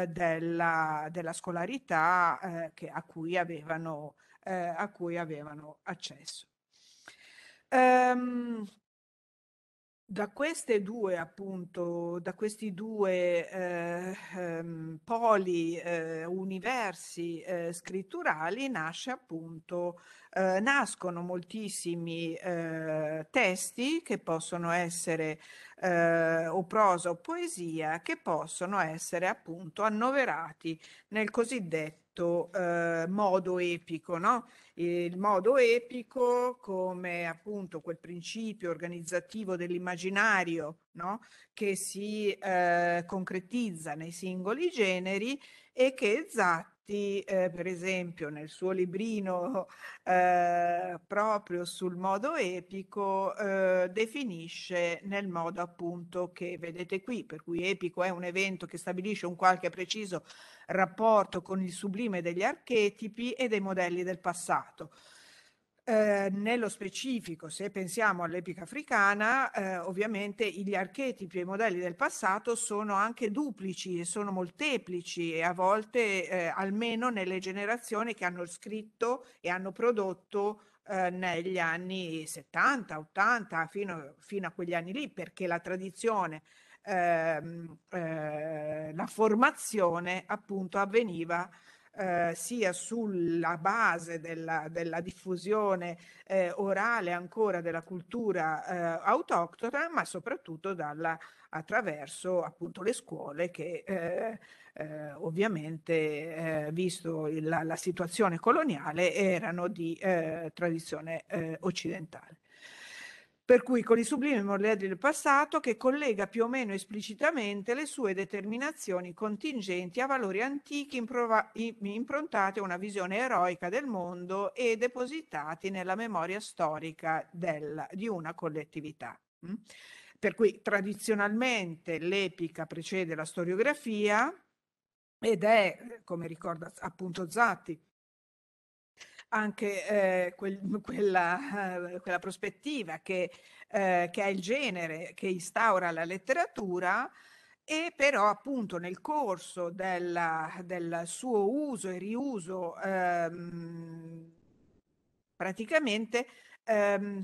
della, della, scolarità che, a, cui avevano, a, cui avevano, accesso. Um, da queste due, appunto, da questi due eh, ehm, poli, eh, universi eh, scritturali, nasce appunto, eh, nascono moltissimi eh, testi che possono essere eh, o prosa o poesia, che possono essere appunto annoverati nel cosiddetto detto eh, modo epico, no? Il modo epico come appunto quel principio organizzativo dell'immaginario no? che si eh, concretizza nei singoli generi e che Zat Ginetti, eh, per esempio, nel suo librino eh, proprio sul modo epico, eh, definisce nel modo appunto che vedete qui, per cui epico è un evento che stabilisce un qualche preciso rapporto con il sublime degli archetipi e dei modelli del passato. Eh, nello specifico, se pensiamo all'epica africana, eh, ovviamente gli archetipi e i modelli del passato sono anche duplici e sono molteplici e a volte eh, almeno nelle generazioni che hanno scritto e hanno prodotto eh, negli anni 70, 80, fino, fino, a quegli anni lì, perché la tradizione, ehm, eh, la formazione appunto avveniva eh, sia sulla base della, della diffusione eh, orale ancora della cultura eh, autoctona, ma soprattutto dalla, attraverso appunto le scuole che eh, eh, ovviamente, eh, visto la, la, situazione coloniale, erano di eh, tradizione eh, occidentale per cui con i sublimi modelli del passato che collega più o meno esplicitamente le sue determinazioni contingenti a valori antichi improva- improntate a una visione eroica del mondo e depositati nella memoria storica del, di una collettività. Mm? Per cui tradizionalmente l'epica precede la storiografia ed è, come ricorda appunto Zatti, anche eh, quel, quella, eh, quella, prospettiva che, eh, che, è il genere che instaura la letteratura e però appunto nel corso della, del suo uso e riuso ehm, praticamente ehm,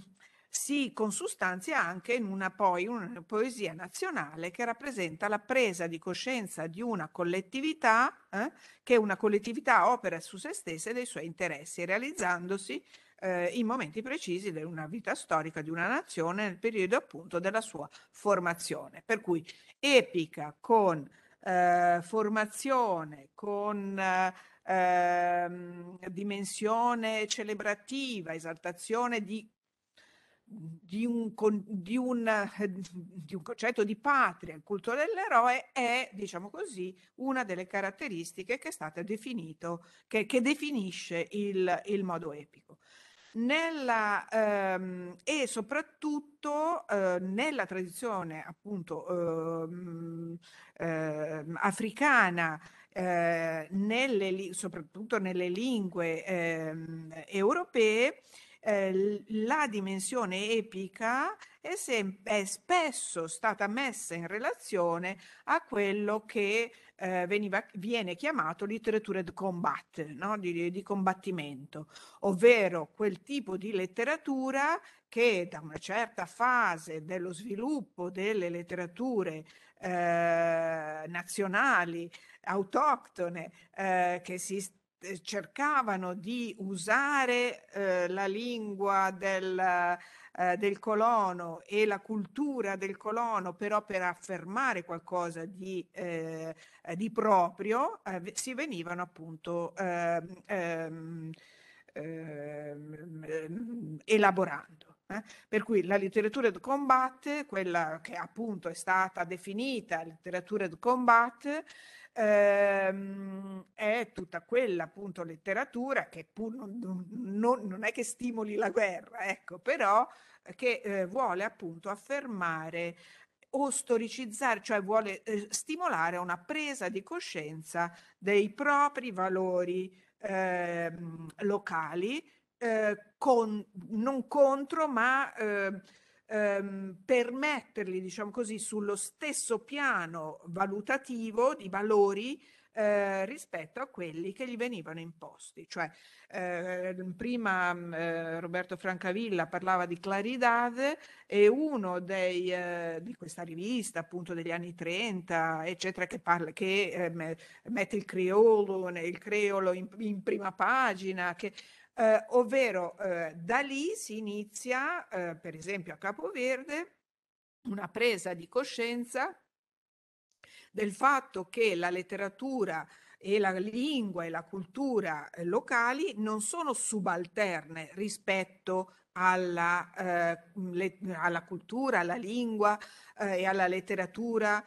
si consustanzia anche in una poi una poesia nazionale che rappresenta la presa di coscienza di una collettività eh, che una collettività opera su se stessa e dei suoi interessi, realizzandosi eh, in momenti precisi di una vita storica di una nazione nel periodo appunto della sua formazione. Per cui epica con eh, formazione, con eh, ehm, dimensione celebrativa, esaltazione di di un, di, un, eh, di un, concetto di patria, il culto dell'eroe, è, diciamo così, una delle caratteristiche che è stata definito, che, che definisce il, il, modo epico. Nella, ehm, e soprattutto eh, nella tradizione appunto ehm, ehm, africana eh, nelle, soprattutto nelle lingue eh, europee, eh, la dimensione epica è, sem- è, spesso stata messa in relazione a quello che eh, veniva, viene chiamato letteratura de combat, no? di, di combattimento, ovvero quel tipo di letteratura che da una certa fase dello sviluppo delle letterature eh, nazionali autoctone eh, che si eh, cercavano di usare eh, la lingua del, eh, del, colono e la cultura del colono però per affermare qualcosa di, eh, eh di proprio, eh, si venivano appunto ehm, ehm, ehm, elaborando. Eh? Per cui la letteratura di combat, quella che appunto è stata definita letteratura di combat, ehm, è tutta quella appunto letteratura che pur non, non, non è che stimoli la guerra, ecco, però eh, che eh, vuole appunto affermare o storicizzare, cioè vuole eh, stimolare una presa di coscienza dei propri valori ehm, eh, locali, con, non contro ma eh, ehm, per metterli, diciamo così, sullo stesso piano valutativo di valori eh, rispetto a quelli che gli venivano imposti. Cioè, eh, prima mm, eh, Roberto Francavilla parlava di Claridad e uno dei, eh, di questa rivista appunto degli anni 30, eccetera, che, parla, che eh, mette il creolo, il creolo in, in prima pagina, che eh, ovvero eh, da lì si inizia, eh, per esempio a Capoverde, una presa di coscienza del fatto che la letteratura e la lingua e la cultura eh, locali non sono subalterne rispetto alla, eh, le, alla cultura, alla lingua eh, e alla letteratura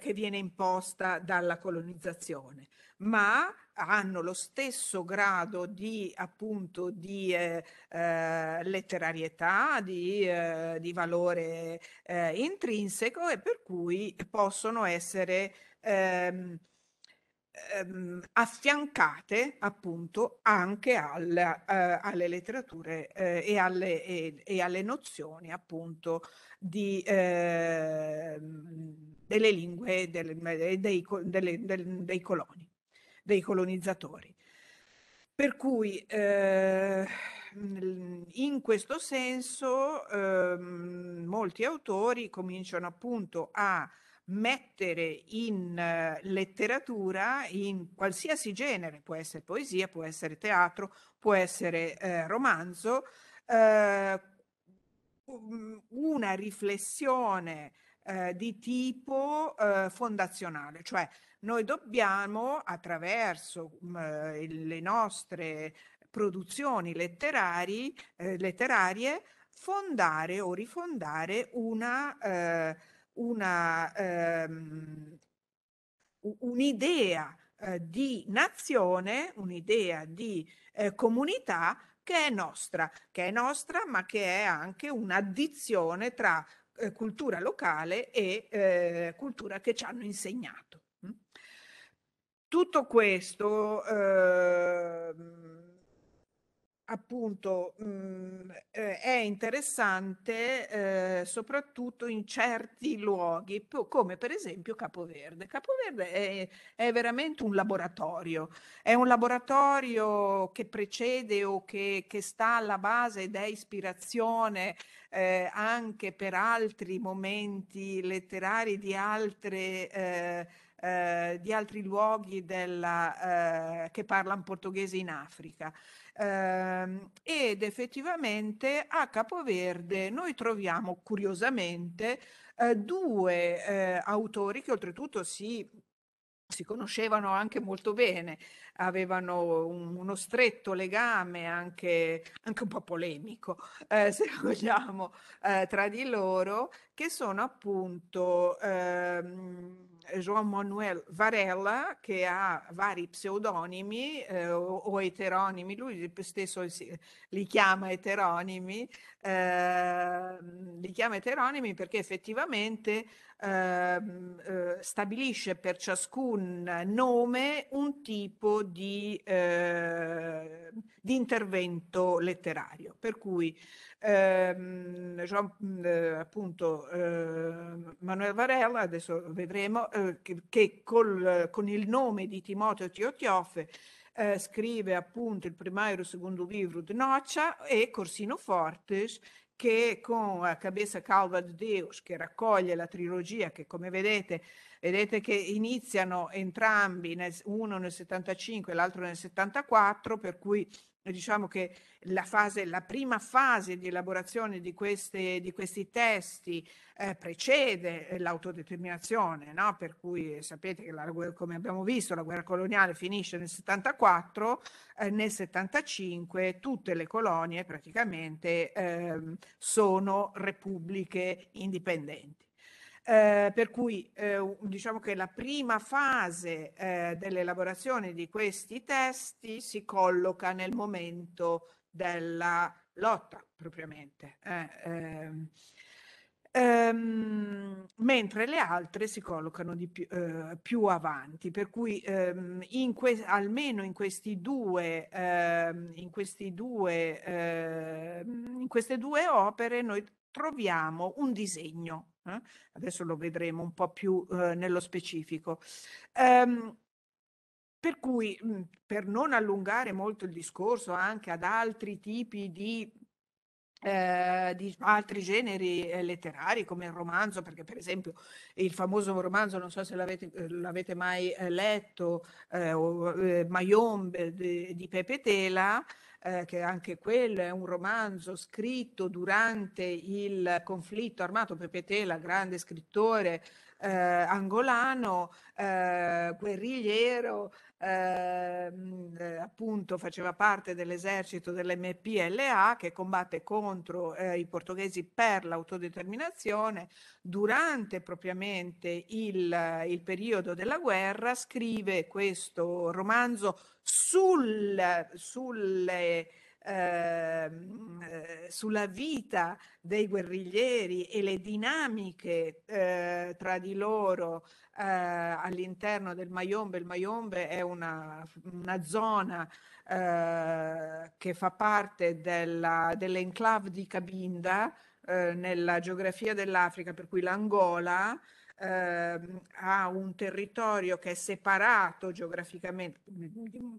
che viene imposta dalla colonizzazione, ma hanno lo stesso grado di, appunto, di eh, eh letterarietà, di, eh, di valore eh, intrinseco e per cui possono essere ehm, ehm, affiancate appunto anche al, eh, alle letterature eh, e alle, e, e, alle, nozioni appunto di ehm, delle lingue e delle, dei, dei, delle, dei coloni dei colonizzatori. Per cui eh, in questo senso eh, molti autori cominciano appunto a mettere in eh, letteratura, in qualsiasi genere, può essere poesia, può essere teatro, può essere eh, romanzo, eh, mm, una riflessione di tipo fondazionale, cioè noi dobbiamo, attraverso mh, mhmm, le nostre produzioni letterari, eh, letterarie, fondare o rifondare una, eh, una, ehm, un'idea eh, di nazione, un'idea di eh, comunità che è nostra, che è nostra ma che è anche un'addizione tra eh, cultura locale e eh, cultura che ci hanno insegnato. Tutto questo ehm, mm, eh, appunto mh, è interessante eh, soprattutto in certi luoghi, come per esempio Capoverde. Capoverde è, è, veramente un laboratorio, è un laboratorio che precede o che, che sta alla base ed è ispirazione eh, anche per altri momenti letterari di altre... Eh, eh, di altri luoghi della, eh, che parlano portoghese in Africa. Ehm, ed effettivamente a Capoverde noi troviamo curiosamente eh, due eh, autori che oltretutto si si conoscevano anche molto bene avevano un, uno stretto legame anche, anche un po' polemico, eh, se vogliamo, eh, tra di loro, che sono appunto ehm, Juan Manuel Varella, che ha vari pseudonimi eh, o, o, eteronimi, lui stesso si, li chiama eteronimi, ehm, li chiama eteronimi perché effettivamente ehm, eh, stabilisce per ciascun nome un tipo di di, eh, di intervento letterario, per cui ehm, Jean, eh, appunto eh, Manuel Varela, adesso vedremo, eh, che, che col, con il nome di Timoteo Teotiofe eh, scrive appunto il primario e il secondo libro di Noccia e Corsino Fortes che con la Cabeça Calva de Deus, che raccoglie la trilogia, che come vedete, vedete che iniziano entrambi, uno nel 75 e l'altro nel 74, per cui diciamo che la, fase, la, prima fase di elaborazione di, queste, di questi testi eh, precede eh, l'autodeterminazione, no? per cui eh, sapete che la, come abbiamo visto la guerra coloniale finisce nel 74, eh, nel 75 tutte le colonie praticamente eh, sono repubbliche indipendenti. Eh, per cui eh, diciamo che la prima fase eh, dell'elaborazione di questi testi si colloca nel momento della lotta propriamente, eh, ehm, ehm, mentre le altre si collocano più, eh, più, avanti, per cui ehm, in que- almeno in, questi due, ehm, in, questi due, ehm, in queste due opere noi troviamo un disegno eh? adesso lo vedremo un po' più eh, nello specifico. Um, per cui, mm, per non allungare molto il discorso anche ad altri tipi di eh, di altri generi eh, letterari come il romanzo, perché per esempio il famoso romanzo, non so se l'avete, eh, l'avete mai eh, letto, eh, o, Mayombe di, di Pepe Tela, eh, che anche quello è un romanzo scritto durante il conflitto armato, Pepe Tela, grande scrittore eh, angolano, eh, guerrigliero, eh, appunto faceva parte dell'esercito dell'MPLA che combatte contro eh, i portoghesi per l'autodeterminazione. Durante propriamente il, il periodo della guerra scrive questo romanzo sul, sulle Ehm, eh, sulla vita dei guerriglieri e le dinamiche eh, tra di loro eh, all'interno del Mayombe. Il Mayombe è una, una zona eh, che fa parte della, dell'enclave di Cabinda eh, nella geografia dell'Africa, per cui l'Angola ehm, ha un territorio che è separato geograficamente di,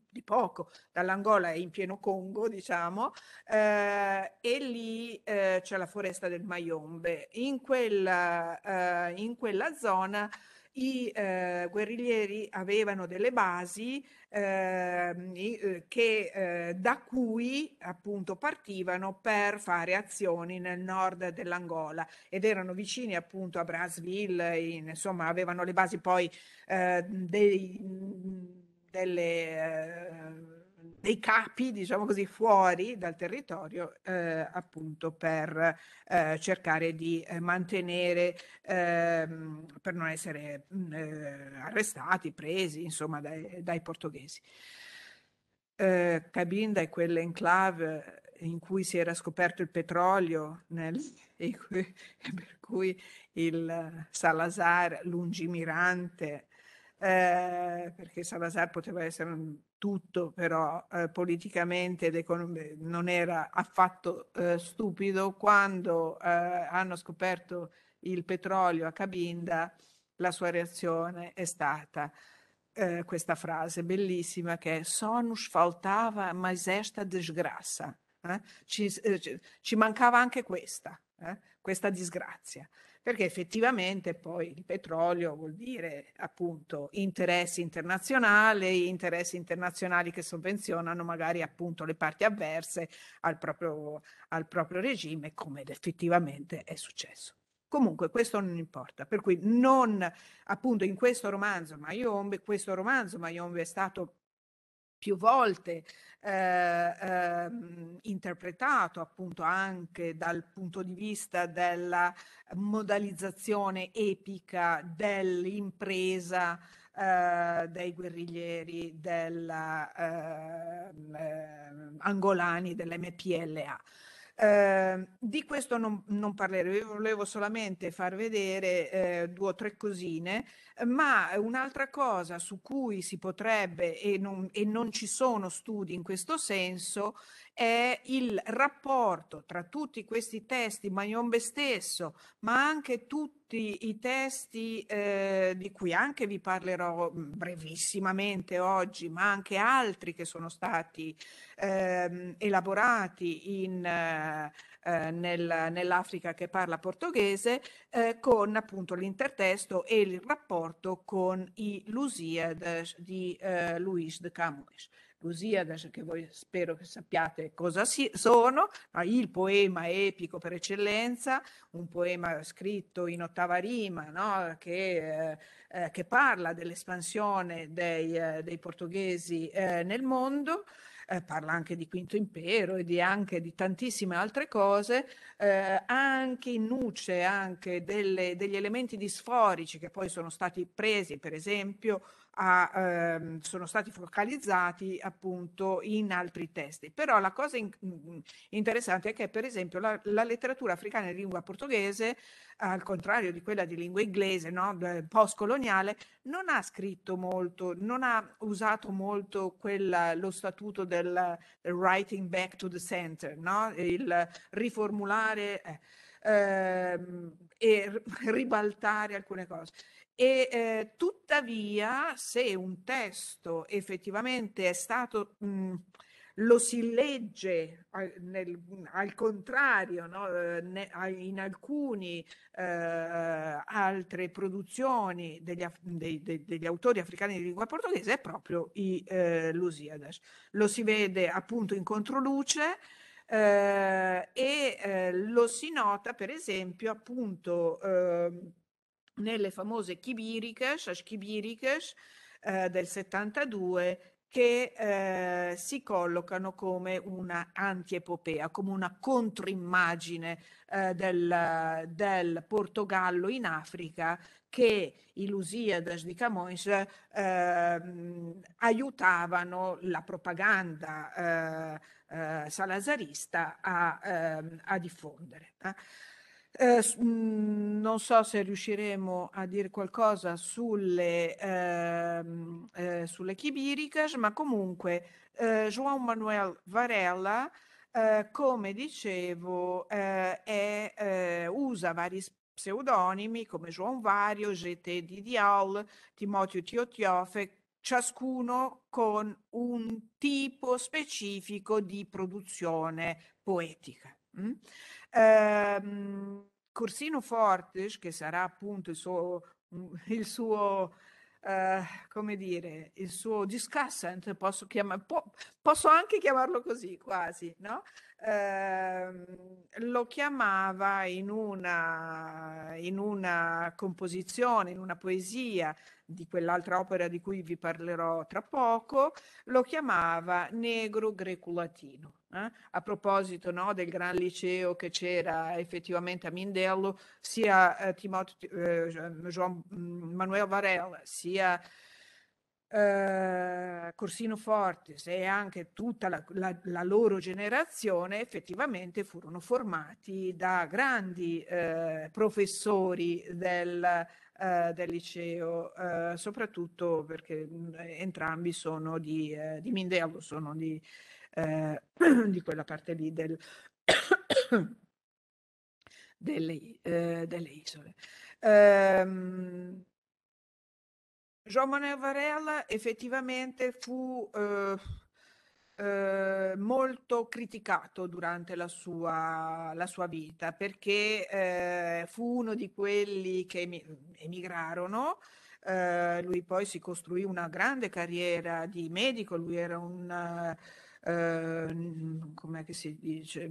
di poco dall'Angola, è in pieno Congo, diciamo, eh, e lì eh, c'è la foresta del Mayombe. In quella, eh, in quella zona i eh, guerriglieri avevano delle basi ehm, eh, che, eh, da cui appunto partivano per fare azioni nel nord dell'Angola ed erano vicini appunto a Brasville, in, insomma avevano le basi poi eh, dei, mm, delle eh, dei capi, diciamo così, fuori dal territorio, eh, appunto per eh, cercare di eh, mantenere, ehm, per non essere mm, eh, arrestati, presi, insomma, dai, dai portoghesi. Eh, Cabinda è quell'enclave in cui si era scoperto il petrolio, nel, cui, per cui il Salazar lungimirante, eh, perché Salazar poteva essere un, tutto, però eh, politicamente eh, non era affatto eh, stupido quando eh, hanno scoperto il petrolio a Cabinda, la sua reazione è stata eh, questa frase bellissima che è sonus nos faltava mais esta desgraça». Eh? Ci, ci, mancava anche questa, questa disgrazia perché effettivamente poi il petrolio vuol dire appunto interessi internazionali, interessi internazionali che sovvenzionano magari appunto le parti avverse al proprio, al proprio regime, come effettivamente è successo. Comunque questo non importa, per cui non appunto in questo romanzo Maiombe, questo romanzo Maiombe è stato più volte eh, eh, interpretato appunto anche dal punto di vista della modalizzazione epica dell'impresa eh, dei guerriglieri della, ehm, ehm, angolani dell'MPLA. Eh, di questo non, non parlerò, volevo solamente far vedere eh, due o tre cosine ma eh, un'altra cosa su cui si potrebbe, e non, e non, ci sono studi in questo senso, è il rapporto tra tutti questi testi, Maionbe stesso, ma anche tutti i testi eh, di cui anche vi parlerò mm, brevissimamente oggi, ma anche altri che sono stati eh, elaborati in... Eh, eh, nel, nell'Africa che parla portoghese, eh, con appunto l'intertesto e il rapporto con i Lusiades di eh, Luis de Camões. Lusiades, che voi spero che sappiate cosa si, sono, il poema epico per eccellenza, un poema scritto in ottava rima no? che, eh, eh che, parla dell'espansione dei, eh, dei portoghesi eh, nel mondo eh, parla anche di Quinto Impero e di anche di tantissime altre cose, eh, anche in nuce anche delle, degli elementi disforici che poi sono stati presi, per esempio, a, ehm, sono stati focalizzati appunto in altri testi. Però la cosa in, mm, mm, interessante è che per esempio la, la, letteratura africana in lingua portoghese, al contrario di quella di lingua inglese, no? postcoloniale, non ha scritto molto, non ha usato molto quella, lo statuto del writing back to the center, no? il riformulare. Eh, ehm, e ribaltare alcune cose. E eh, tuttavia, se un testo effettivamente è stato mh, mhmm, lo si legge al, nel, al contrario no? Eh, ne, in alcune eh, altre produzioni degli, dei, dei, degli, autori africani di lingua portoghese è proprio i eh, Lusiadas. Lo si vede appunto in controluce eh, e eh, lo si nota per esempio appunto ehm, nelle famose Kibirikesh, Ashkibirikesh eh, del 72, che eh, si collocano come una antiepopea, come una controimmagine eh, del, del, Portogallo in Africa che i Lusiadas di Camões eh, aiutavano la propaganda eh, eh, salazarista a, ehm, a diffondere. Eh. Eh, mm, non so se riusciremo a dire qualcosa sulle, ehm, eh, sulle chibiricas, ma comunque eh, João Manuel Varela, eh, come dicevo, eh, è, eh, usa vari pseudonimi come João Vario, GT di Diaul, Timoteo Teotiofe, ciascuno con un tipo specifico di produzione poetica. Mm? Ehm, Corsino Fortes, che sarà appunto il suo, il suo eh, come dire, il suo discussant, posso, chiamar, po- posso anche chiamarlo così quasi, no? Eh, lo chiamava in una, in una composizione, in una poesia di quell'altra opera di cui vi parlerò tra poco, lo chiamava negro greco latino eh? A proposito no, del gran liceo che c'era effettivamente a Mindello, sia eh, Timoteo, eh, Jean, mm, Manuel Varel, sia eh, Corsino Fortes e anche tutta la, la, la, loro generazione effettivamente furono formati da grandi eh, professori del, eh, del liceo, eh, soprattutto perché mm, entrambi sono di, di Mindello, sono di eh, di quella parte lì del, delle, eh, delle, isole. Um, Jean Manuel Varela effettivamente fu eh, eh, molto criticato durante la sua, la sua vita perché eh, fu uno di quelli che emigrarono. Eh, lui poi si costruì una grande carriera di medico, lui era un eh, com'è che si dice,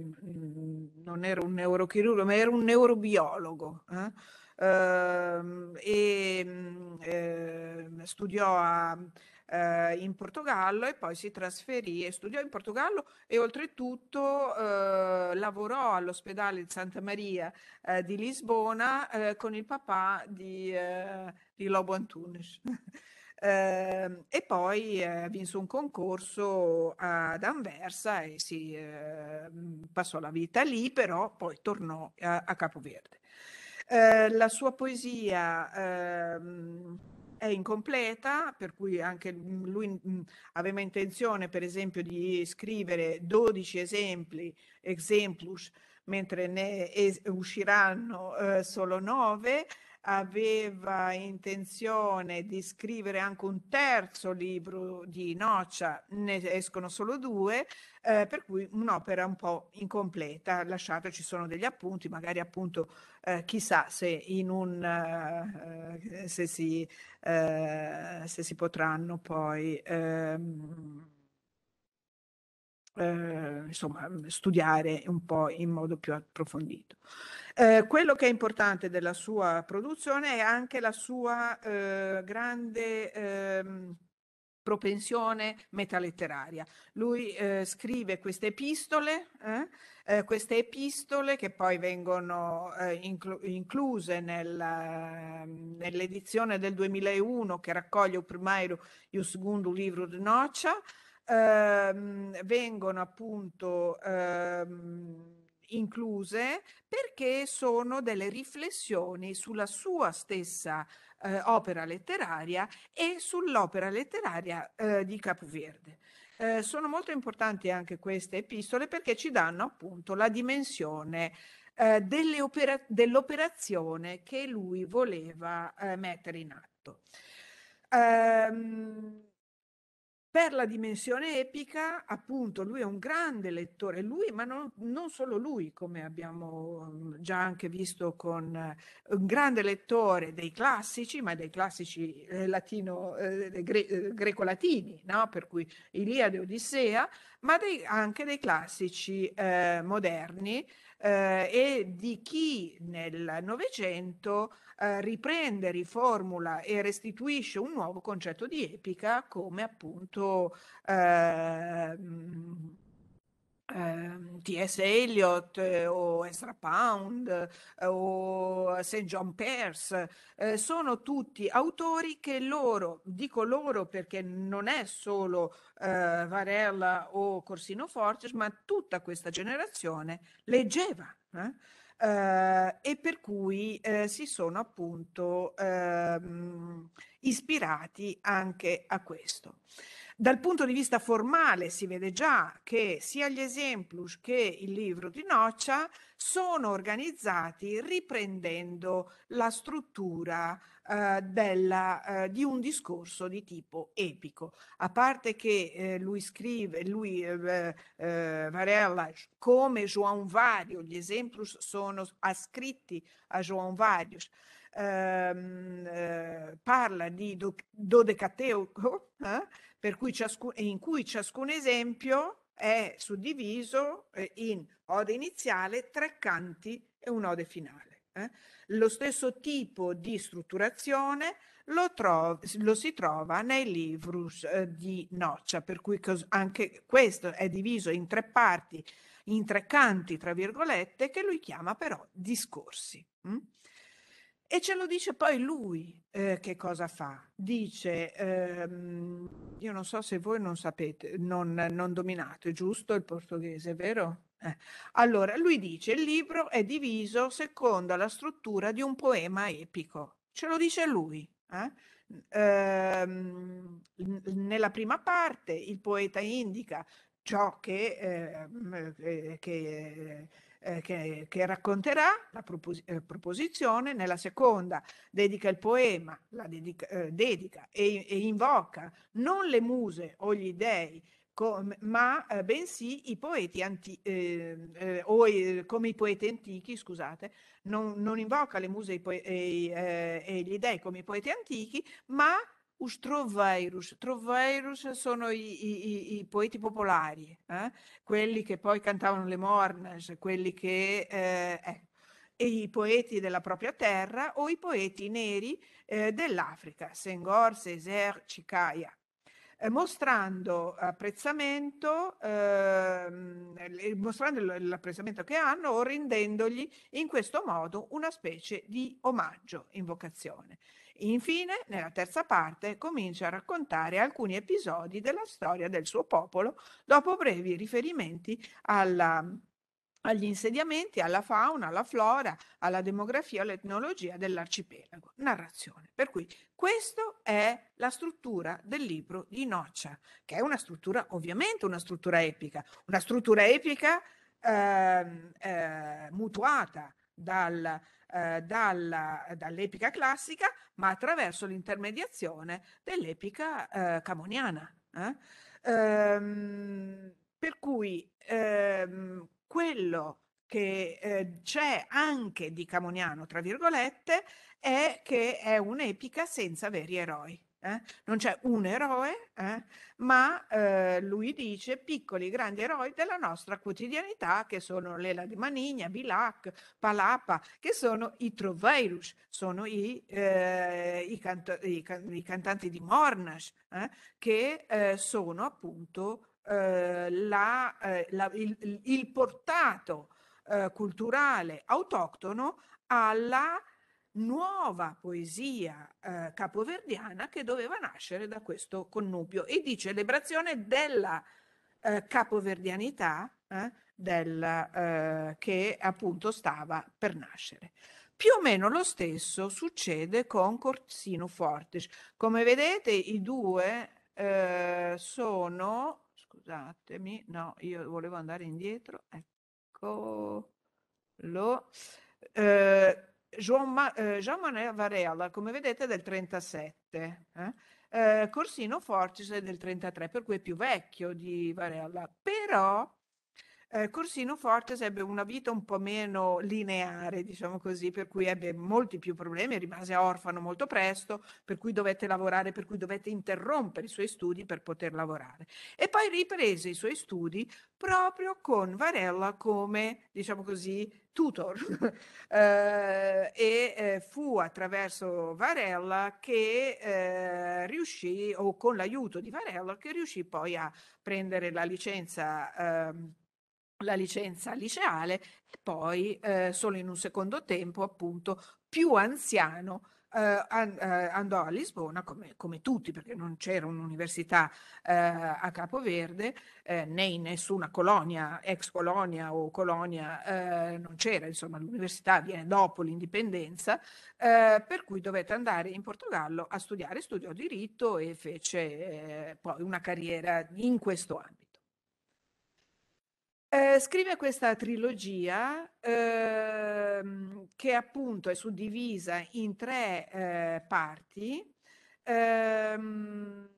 non era un neurochirurgo, ma era un neurobiologo. Eh? Ehm, e ehm, studiò a, eh, in Portogallo e poi si trasferì e studiò in Portogallo e oltretutto eh, lavorò all'ospedale di Santa Maria eh, di Lisbona eh, con il papà di, eh, di Lobo Antunes. Eh, e poi eh, vinse un concorso ad Anversa e si eh, passò la vita lì, però poi tornò a, a Capoverde. Eh, la sua poesia ehm, è incompleta, per cui anche lui mm, aveva intenzione, per esempio, di scrivere 12 esempi, exemplus, mentre ne es- usciranno eh, solo 9 aveva intenzione di scrivere anche un terzo libro di Noccia, ne escono solo due, eh, per cui un'opera un po' incompleta, lasciato ci sono degli appunti, magari appunto eh, chissà se, in un, eh, se, si, eh, se si potranno poi... Eh, eh, insomma, mhmm, studiare un po' in modo più approfondito. Eh, quello che è importante della sua produzione è anche la sua eh, grande ehm, propensione metaletteraria. Lui eh, scrive queste epistole, eh? Eh, queste epistole che poi vengono eh, inclu- incluse nella, mhmm, nell'edizione del 2001 che raccoglie o primairo Ius Gundu di Nocia, ehm, vengono appunto ehm, incluse perché sono delle riflessioni sulla sua stessa eh, opera letteraria e sull'opera letteraria eh, di Capoverde. Eh, sono molto importanti anche queste epistole perché ci danno appunto la dimensione eh, opera dell'operazione che lui voleva eh, mettere in atto. Um, per la dimensione epica, appunto, lui è un grande lettore, lui, ma non, non, solo lui, come abbiamo mm, già anche visto con eh, un grande lettore dei classici, ma dei classici eh, latino, eh, gre- eh, greco-latini, no? per cui Iliade e Odissea, ma dei, anche dei classici eh, moderni, eh, e di chi nel Novecento eh, riprende, riformula e restituisce un nuovo concetto di epica come appunto eh, eh, T.S. Eliot eh, o Ezra Pound eh, o St. John Peirce eh, sono tutti autori che loro, dico loro perché non è solo eh, Varella o Corsino Fortes, ma tutta questa generazione leggeva. Eh, e per cui si sono appunto ehm, ispirati anche a questo. Dal punto di vista formale si vede già che sia gli esemplus che il libro di Noccia sono organizzati riprendendo la struttura eh, della, eh, di un discorso di tipo epico. A parte che eh, lui scrive, lui eh, eh, Varella, come João Vario, gli esemplus sono ascritti a João Vario ehm, eh, parla di do, dodecateuco, eh, cui ciascun, in cui ciascun esempio è suddiviso eh, in ode iniziale, tre canti e un'ode finale. Eh. Lo stesso tipo di strutturazione lo, lo, si trova nei livrus eh, di Noccia, per cui anche questo è diviso in tre parti, in tre canti, tra virgolette, che lui chiama però discorsi. Mm? E ce lo dice poi lui eh, che cosa fa. Dice, ehm, io non so se voi non sapete, non, non dominate, giusto il portoghese, vero? Eh. Allora, lui dice, il libro è diviso secondo la struttura di un poema epico. Ce lo dice lui. Eh? Ehm, nella prima parte il poeta indica ciò che... Ehm, eh, che eh, che, che, racconterà la propos- eh, proposizione, nella seconda dedica il poema, la dedica, eh, dedica e, e, invoca non le muse o gli dei, com- ma eh, bensì i poeti antichi, ehm, eh, o come i poeti antichi, scusate, non, non invoca le muse e, po- e, eh, e gli dei come i poeti antichi, ma os troveiros. Troveiros sono i, i, i poeti popolari, eh? quelli che poi cantavano le mornas, quelli che... Eh, eh, i poeti della propria terra o i poeti neri eh, dell'Africa, Senghor, Césaire, Cicaia eh, mostrando apprezzamento, eh, mostrando l'apprezzamento che hanno o rendendogli in questo modo una specie di omaggio, invocazione. Infine, nella terza parte, comincia a raccontare alcuni episodi della storia del suo popolo, dopo brevi riferimenti alla, agli insediamenti, alla fauna, alla flora, alla demografia, all'etnologia dell'arcipelago. Narrazione. Per cui questa è la struttura del libro di Noccia, che è una struttura, ovviamente una struttura epica, una struttura epica eh, eh, mutuata, dal, eh, dalla, dall'epica classica, ma attraverso l'intermediazione dell'epica eh, camoniana. Eh? Ehm, per cui ehm, quello che eh, c'è anche di Camoniano, tra virgolette, è che è un'epica senza veri eroi eh? non c'è un eroe, eh? ma eh, lui dice piccoli grandi eroi della nostra quotidianità che sono Lela di Manigna, Bilac, Palapa, che sono i troveiros, sono i, eh, i, canto- i, can- i, cantanti di Mornas, eh, che eh, sono appunto la, la, il, il, portato culturale autoctono alla nuova poesia eh, capoverdiana che doveva nascere da questo connubio e di celebrazione della eh, capoverdianità eh, del, eh, che appunto stava per nascere. Più o meno lo stesso succede con Corsino Fortis. Come vedete i due eh, sono, scusatemi, no, io volevo andare indietro, eccolo. Eh, João, Ma- eh, Jean Mané Varela, come vedete, è del 37, eh? Eh, Corsino Fortis è del 33, per cui è più vecchio di Varela, però eh, Corsino Fortes ebbe una vita un po' meno lineare, diciamo così, per cui ebbe molti più problemi, rimase orfano molto presto, per cui dovette lavorare, per cui dovette interrompere i suoi studi per poter lavorare. E poi riprese i suoi studi proprio con Varella come, diciamo così, tutor. eh, e eh, fu attraverso Varella che eh, riuscì, o con l'aiuto di Varella, che riuscì poi a prendere la licenza ehm, la licenza liceale e poi eh, solo in un secondo tempo appunto più anziano eh, an eh, andò a Lisbona come, come tutti perché non c'era un'università eh, a Capoverde eh, né in nessuna colonia ex colonia o colonia eh, non c'era insomma l'università viene dopo l'indipendenza per cui dovette andare in Portogallo a studiare studiò diritto e fece poi una carriera in questo anno. Ehm, scrive questa trilogia, ehm, che appunto è suddivisa in tre, ehm, parti, ehm,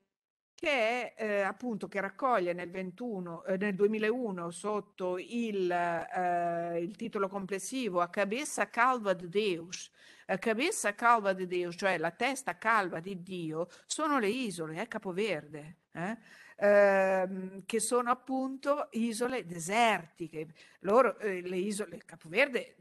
che eh, appunto che raccoglie nel, 21, eh, nel 2001 sotto il, eh, il titolo complessivo A Cabeza Calva de Deus, A Cabeza Calva de Deus, cioè la testa calva di Dio, sono le isole, è Capoverde. Eh? ehm, che sono appunto isole desertiche. Loro, eh, le isole Capoverde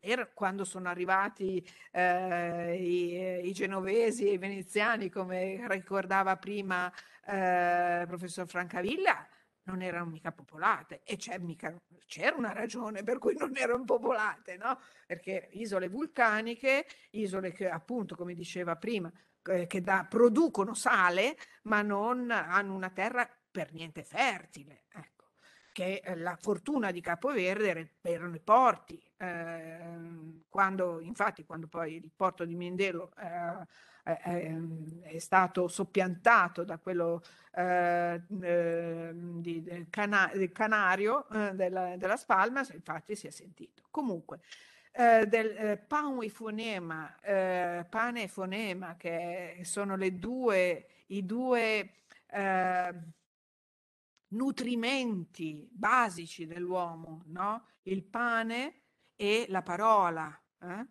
er, quando sono arrivati eh, i, i, genovesi e i veneziani, come ricordava prima eh, il professor Francavilla, non erano mica popolate e mica, c'era una ragione per cui non erano popolate, no? perché isole vulcaniche, isole che appunto, come diceva prima, eh, che da, producono sale ma non hanno una terra per niente fertile. Ecco che eh, la fortuna di Capoverde erano i porti. Eh, quando, infatti, quando poi il porto di Mendelo eh, eh, ehm, è stato soppiantato da quello eh, ehm, di, del, cana- del Canario della, della Spalma, infatti si è sentito. Comunque, eh, del eh, pan e fonema, eh, pane e fonema, che sono le due, i due ehm, nutrimenti basici dell'uomo, no? il pane e la parola. Eh?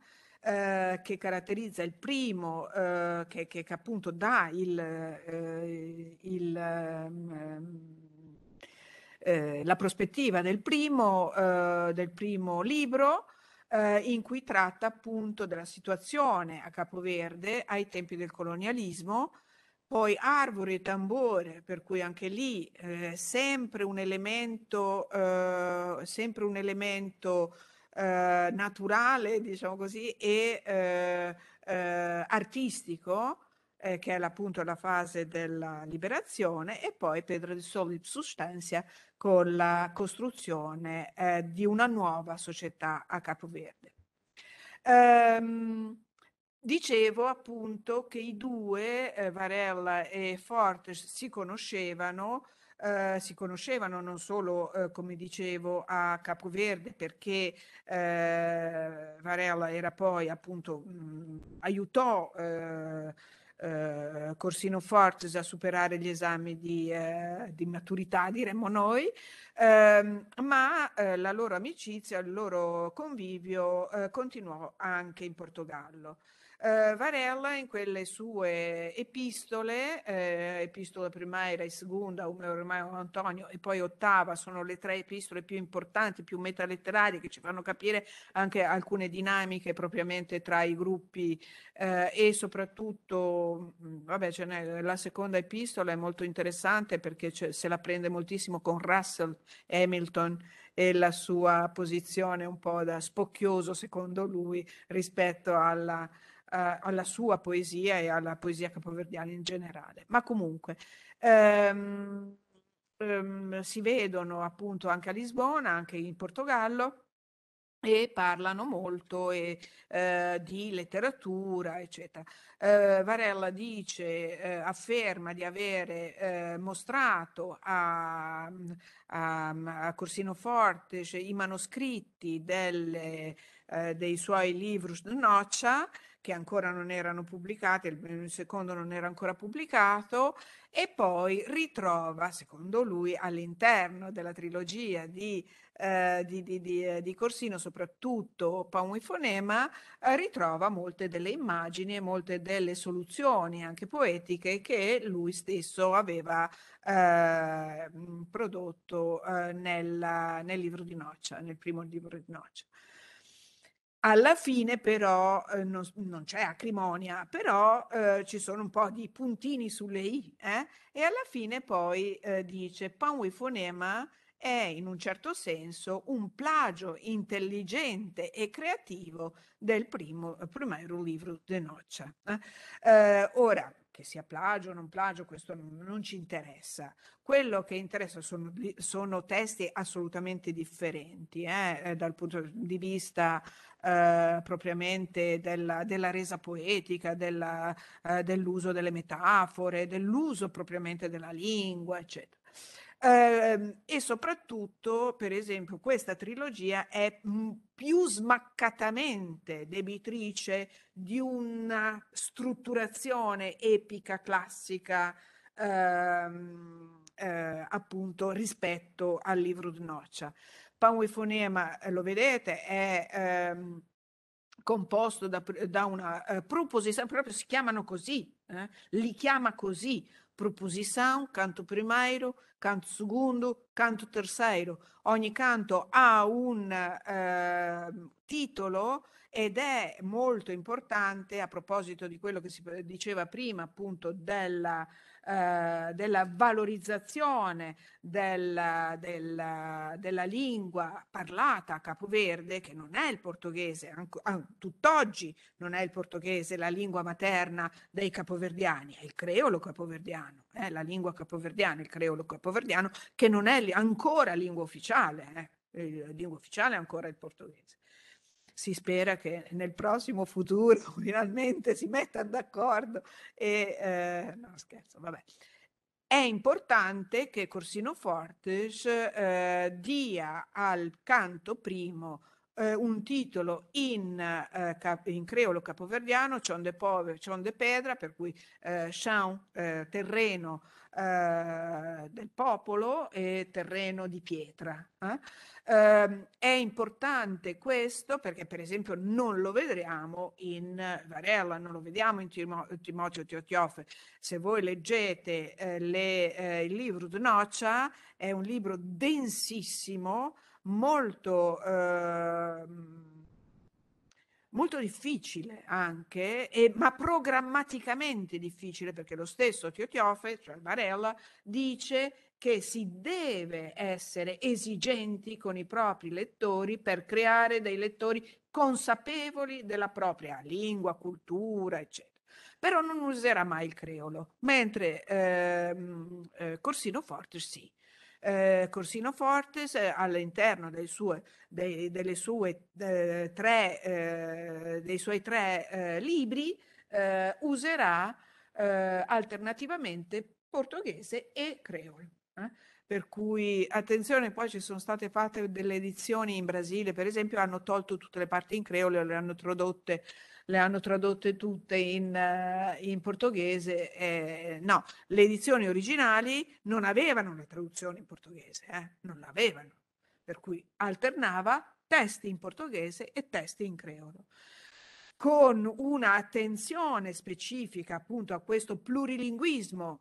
eh, che caratterizza il primo, eh, che, che, che, appunto dà il, eh, il, ehm, eh, la prospettiva del primo, del primo libro, eh, in cui tratta appunto della situazione a Capoverde ai tempi del colonialismo, poi Arbore e Tambore, per cui anche lì eh, sempre un elemento, eh, sempre un elemento eh, naturale, diciamo così, e eh, eh, artistico eh, che è appunto la fase della liberazione, e poi Pedro di Solid Sustanzia con la costruzione eh, di una nuova società a Capoverde. Ehm, dicevo appunto che i due, eh, Varela e Fortes, si conoscevano Uh, si conoscevano non solo, uh, come dicevo, a Capoverde, perché uh, Varela era poi appunto mh, mm, aiutò eh, Corsino Fortes a superare gli esami di, eh, di maturità, diremmo noi, ehm, ma eh, la loro amicizia, il loro convivio eh, continuò anche in Portogallo. Eh, Varella in quelle sue epistole, eh, epistola primaria e seconda, Umla Romeo Antonio e poi ottava, sono le tre epistole più importanti, più metaletterarie che ci fanno capire anche alcune dinamiche propriamente tra i gruppi eh, e soprattutto, mm, vabbè, cioè, la seconda epistola è molto interessante perché c- se la prende moltissimo con Russell Hamilton e la sua posizione un po' da spocchioso secondo lui rispetto alla eh, alla sua poesia e alla poesia capoverdiana in generale. Ma comunque ehm, ehm, si vedono appunto anche a Lisbona, anche in Portogallo e parlano molto e, eh, di letteratura, eccetera. Eh, Varella dice, eh, afferma di avere eh, mostrato a, a, a Corsino Forte cioè, i manoscritti delle eh, dei suoi Livrus de Noccia, che ancora non erano pubblicati, il secondo non era ancora pubblicato, e poi ritrova, secondo lui, all'interno della trilogia di, eh, di, di, di eh, Corsino, soprattutto Paum e Fonema, eh, ritrova molte delle immagini e molte delle soluzioni anche poetiche che lui stesso aveva eh, prodotto eh, nel, nel libro di Noccia, nel primo libro di Noccia. Alla fine però eh, non, non, c'è acrimonia, però eh, ci sono un po' di puntini sulle i eh? e alla fine poi eh, dice Panwi Fonema è in un certo senso un plagio intelligente e creativo del primo, primo libro di Noccia. Eh. Eh, ora, che sia plagio o non plagio, questo non, non, ci interessa. Quello che interessa sono, sono testi assolutamente differenti eh, eh, dal punto di vista eh, propriamente della, della, resa poetica, della, eh, dell'uso delle metafore, dell'uso propriamente della lingua, eccetera. Eh, e soprattutto, per esempio, questa trilogia è mhmm, più smaccatamente debitrice di una strutturazione epica classica. Ehm, eh, appunto rispetto al libro di Noccia. Fonema, eh, lo vedete, è ehm, composto da, da una eh, proposizione, proprio si chiamano così, eh? li chiama così, proposição, canto primeiro, canto segundo, canto terceiro. Ogni canto ha un eh, titolo ed è molto importante a proposito di quello che si diceva prima appunto della eh, della valorizzazione del, del, della lingua parlata a Capoverde, che non è il portoghese, anco, ah, tutt'oggi non è il portoghese la lingua materna dei capoverdiani, è il creolo capoverdiano, è eh, la lingua capoverdiana, il creolo capoverdiano, che non è ancora lingua ufficiale, eh, lingua ufficiale è ancora il portoghese si spera che nel prossimo futuro finalmente si mettano d'accordo e eh, no scherzo, vabbè. È importante che Corsino Fortes eh, dia al canto primo eh, un titolo in, eh, cap- in creolo capoverdiano, Cion de, de Pedra, per cui eh, Champ, eh, terreno, eh, del popolo e terreno di pietra. Eh? Eh, è importante questo perché per esempio non lo vedremo in Varella, non lo vediamo in Timo- Timoteo Teotiofe. Se voi leggete eh, le, eh, il libro di Noccia è un libro densissimo, molto ehm, molto difficile anche, e, ma programmaticamente difficile, perché lo stesso Teotiofe, cioè Barella, dice che si deve essere esigenti con i propri lettori per creare dei lettori consapevoli della propria lingua, cultura, eccetera. Però non userà mai il creolo, mentre ehm, eh, Corsino Forte sì eh, Corsino Fortes eh, all'interno dei sue, dei, delle sue, eh, tre, eh, dei suoi tre eh, libri eh, userà alternativamente portoghese e creolo. Per cui attenzione, poi ci sono state fatte delle edizioni in Brasile, per esempio, hanno tolto tutte le parti in creolo le hanno tradotte le hanno tradotte tutte in, eh, in portoghese. Eh, no, le edizioni originali non avevano la traduzione in portoghese, eh, non l'avevano, per cui alternava testi in portoghese e testi in creolo con un'attenzione specifica appunto a questo plurilinguismo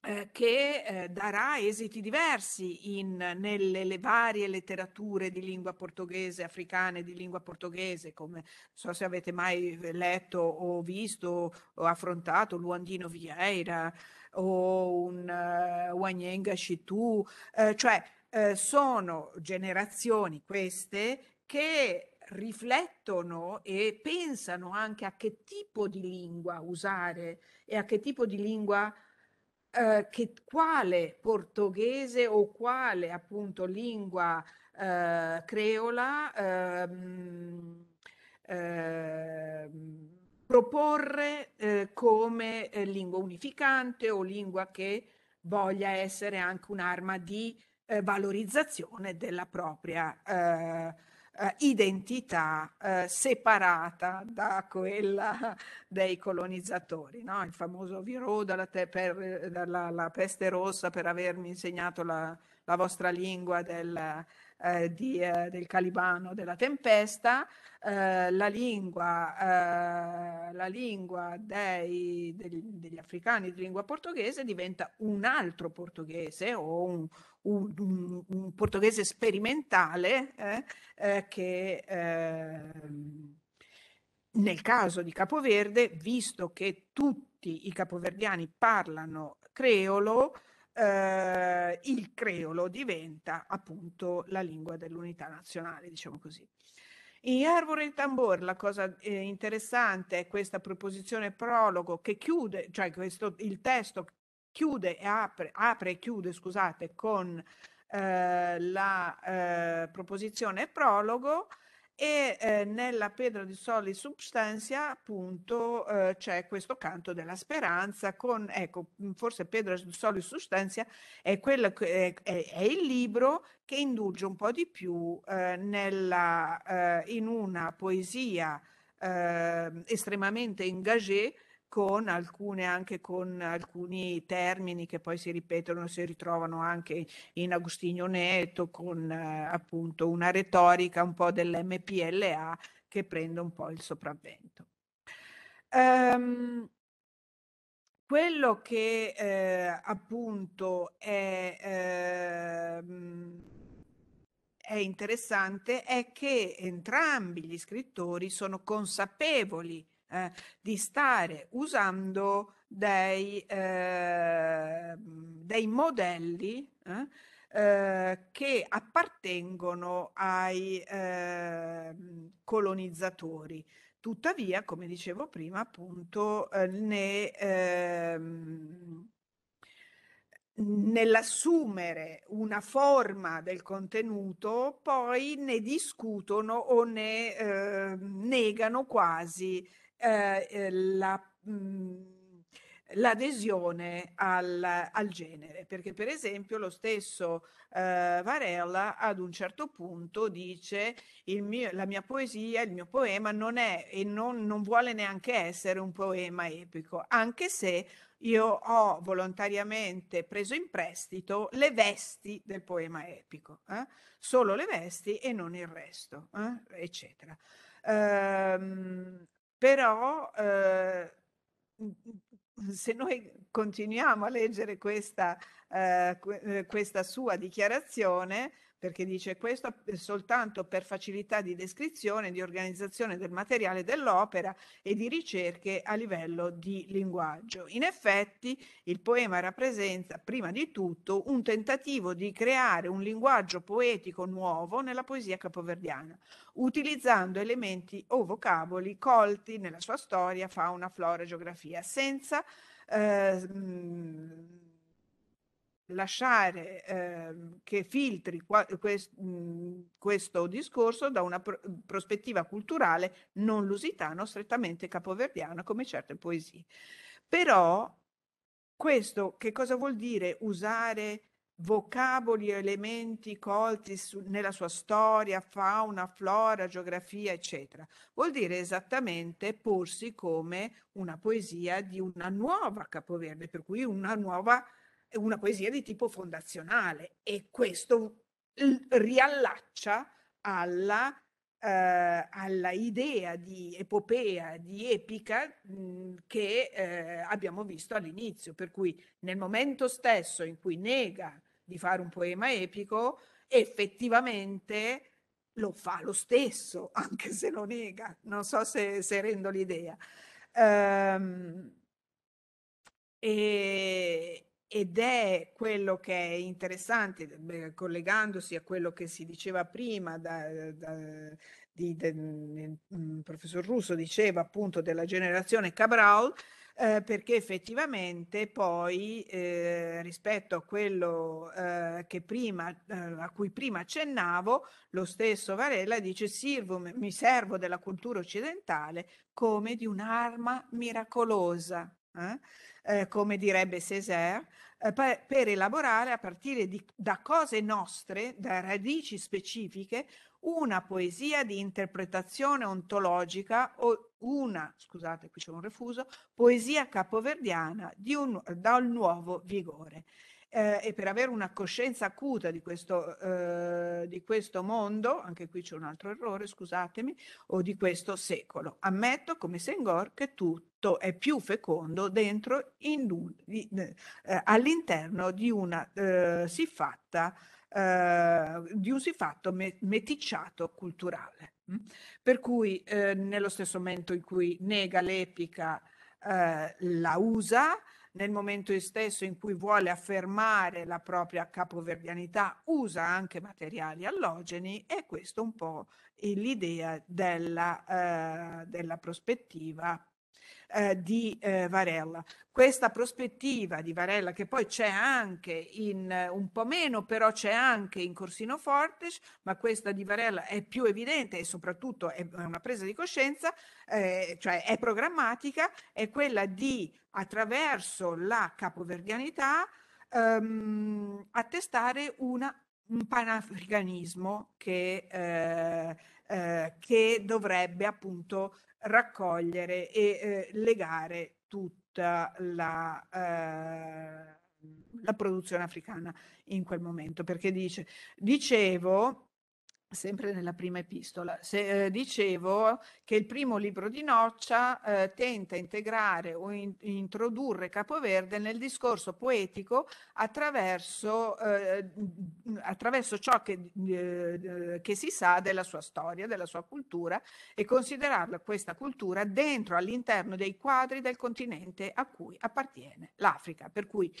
eh, che eh, darà esiti diversi in, nelle varie letterature di lingua portoghese, africane di lingua portoghese, come non so se avete mai eh, letto o visto o affrontato Luandino Vieira o un uh, eh, Wanyenga Shitu, eh, cioè sono generazioni queste che riflettono e pensano anche a che tipo di lingua usare e a che tipo di lingua eh, che quale portoghese o quale appunto lingua eh, creola ehm, ehm, proporre eh, come eh, lingua unificante o lingua che voglia essere anche un'arma di eh, valorizzazione della propria eh, eh, identità eh, separata da quella dei colonizzatori, no? il famoso vi rodo dalla, eh, peste rossa per avermi insegnato la, la vostra lingua del, eh, di, eh, del Calibano della tempesta, eh, la, lingua, eh, la lingua dei, degli, degli africani di lingua portoghese diventa un altro portoghese o un, un, un, un portoghese sperimentale eh, eh, che ehm, nel caso di Capoverde, visto che tutti i capoverdiani parlano creolo, eh, il creolo diventa appunto la lingua dell'unità nazionale, diciamo così. In Arbore e tambor la cosa eh, interessante è questa proposizione prologo che chiude, cioè questo, il testo chiude e apre, apre e chiude, scusate, con eh, la eh, proposizione prologo e eh, nella Pedra di Soli Substantia appunto eh, c'è questo canto della speranza con, ecco, forse Pedra di Soli Substantia è, quella, è, è, il libro che indulge un po' di più eh, nella, eh, in una poesia ehm, estremamente engagée con alcune anche con alcuni termini che poi si ripetono, si ritrovano anche in Agostinio Neto, con eh, appunto una retorica un po' dell'MPLA che prende un po' il sopravvento. Um, quello che eh, appunto è, eh, è interessante è che entrambi gli scrittori sono consapevoli eh, di stare usando dei, eh, dei modelli eh, eh, che appartengono ai eh, colonizzatori. Tuttavia, come dicevo prima, appunto, eh, ne, ehm, nell'assumere una forma del contenuto poi ne discutono o ne eh, negano quasi eh, eh, la, mh, mhmm, l'adesione al, al, genere, perché per esempio lo stesso eh, Varella ad un certo punto dice mio, la mia poesia, il mio poema non è e non, non vuole neanche essere un poema epico, anche se io ho volontariamente preso in prestito le vesti del poema epico, eh? solo le vesti e non il resto, eh? eccetera. Ehm, però eh, se noi continuiamo a leggere questa, ehm, eh, questa sua dichiarazione, perché dice questo soltanto per facilità di descrizione, di organizzazione del materiale dell'opera e di ricerche a livello di linguaggio. In effetti il poema rappresenta prima di tutto un tentativo di creare un linguaggio poetico nuovo nella poesia capoverdiana, utilizzando elementi o vocaboli colti nella sua storia, fauna, flora e geografia, senza... Eh, mm, lasciare eh, che filtri qua, quest, mh, mhmm, questo discorso da una pr prospettiva culturale non lusitano, strettamente capoverdiana come certe poesie. Però questo che cosa vuol dire usare vocaboli elementi colti su, nella sua storia, fauna, flora, geografia, eccetera. Vuol dire esattamente porsi come una poesia di una nuova Capoverde, per cui una nuova una poesia di tipo fondazionale e questo riallaccia alla, eh, alla idea di epopea, di epica mh, mm, che eh, abbiamo visto all'inizio, per cui nel momento stesso in cui nega di fare un poema epico, effettivamente lo fa lo stesso, anche se lo nega, non so se, se rendo l'idea. Um, e, ed è quello che è interessante, beh, collegandosi a quello che si diceva prima, da, da, di, de, il professor Russo diceva appunto della generazione Cabral, eh, perché effettivamente poi eh, rispetto a quello eh, che prima, eh, a cui prima accennavo, lo stesso Varella dice Sirvo, mi servo della cultura occidentale come di un'arma miracolosa. Eh? eh, come direbbe Césaire, eh, per, elaborare a partire di, da cose nostre, da radici specifiche, una poesia di interpretazione ontologica o una, scusate qui c'è un refuso, poesia capoverdiana un, dal nuovo vigore eh, e per avere una coscienza acuta di questo, eh, di questo mondo, anche qui c'è un altro errore, scusatemi, o di questo secolo. Ammetto come Senghor che tutto è più fecondo dentro in, di, eh, all'interno di una eh, siffatta eh, di un siffatto meticciato culturale. Mm? Per cui eh, nello stesso momento in cui nega l'epica la usa, nel momento stesso in cui vuole affermare la propria capoverdianità, usa anche materiali allogeni e questo un po' l'idea della, eh, della prospettiva eh, di eh, Varella. Questa prospettiva di Varella, che poi c'è anche in eh, un po' meno, però c'è anche in Corsino Fortes, ma questa di Varella è più evidente e soprattutto è una presa di coscienza, eh, cioè è programmatica, è quella di attraverso la capoverdianità ehm, attestare una, un panafricanismo che, eh, eh, che, dovrebbe appunto raccogliere e eh, legare tutta la eh, la produzione africana in quel momento, perché dice, dicevo sempre nella prima epistola. Se, eh, dicevo che il primo libro di Noccia eh, tenta integrare o in, introdurre Capoverde nel discorso poetico attraverso, eh, attraverso ciò che, eh, eh, che, si sa della sua storia, della sua cultura e considerarla questa cultura dentro, all'interno dei quadri del continente a cui appartiene l'Africa. Per cui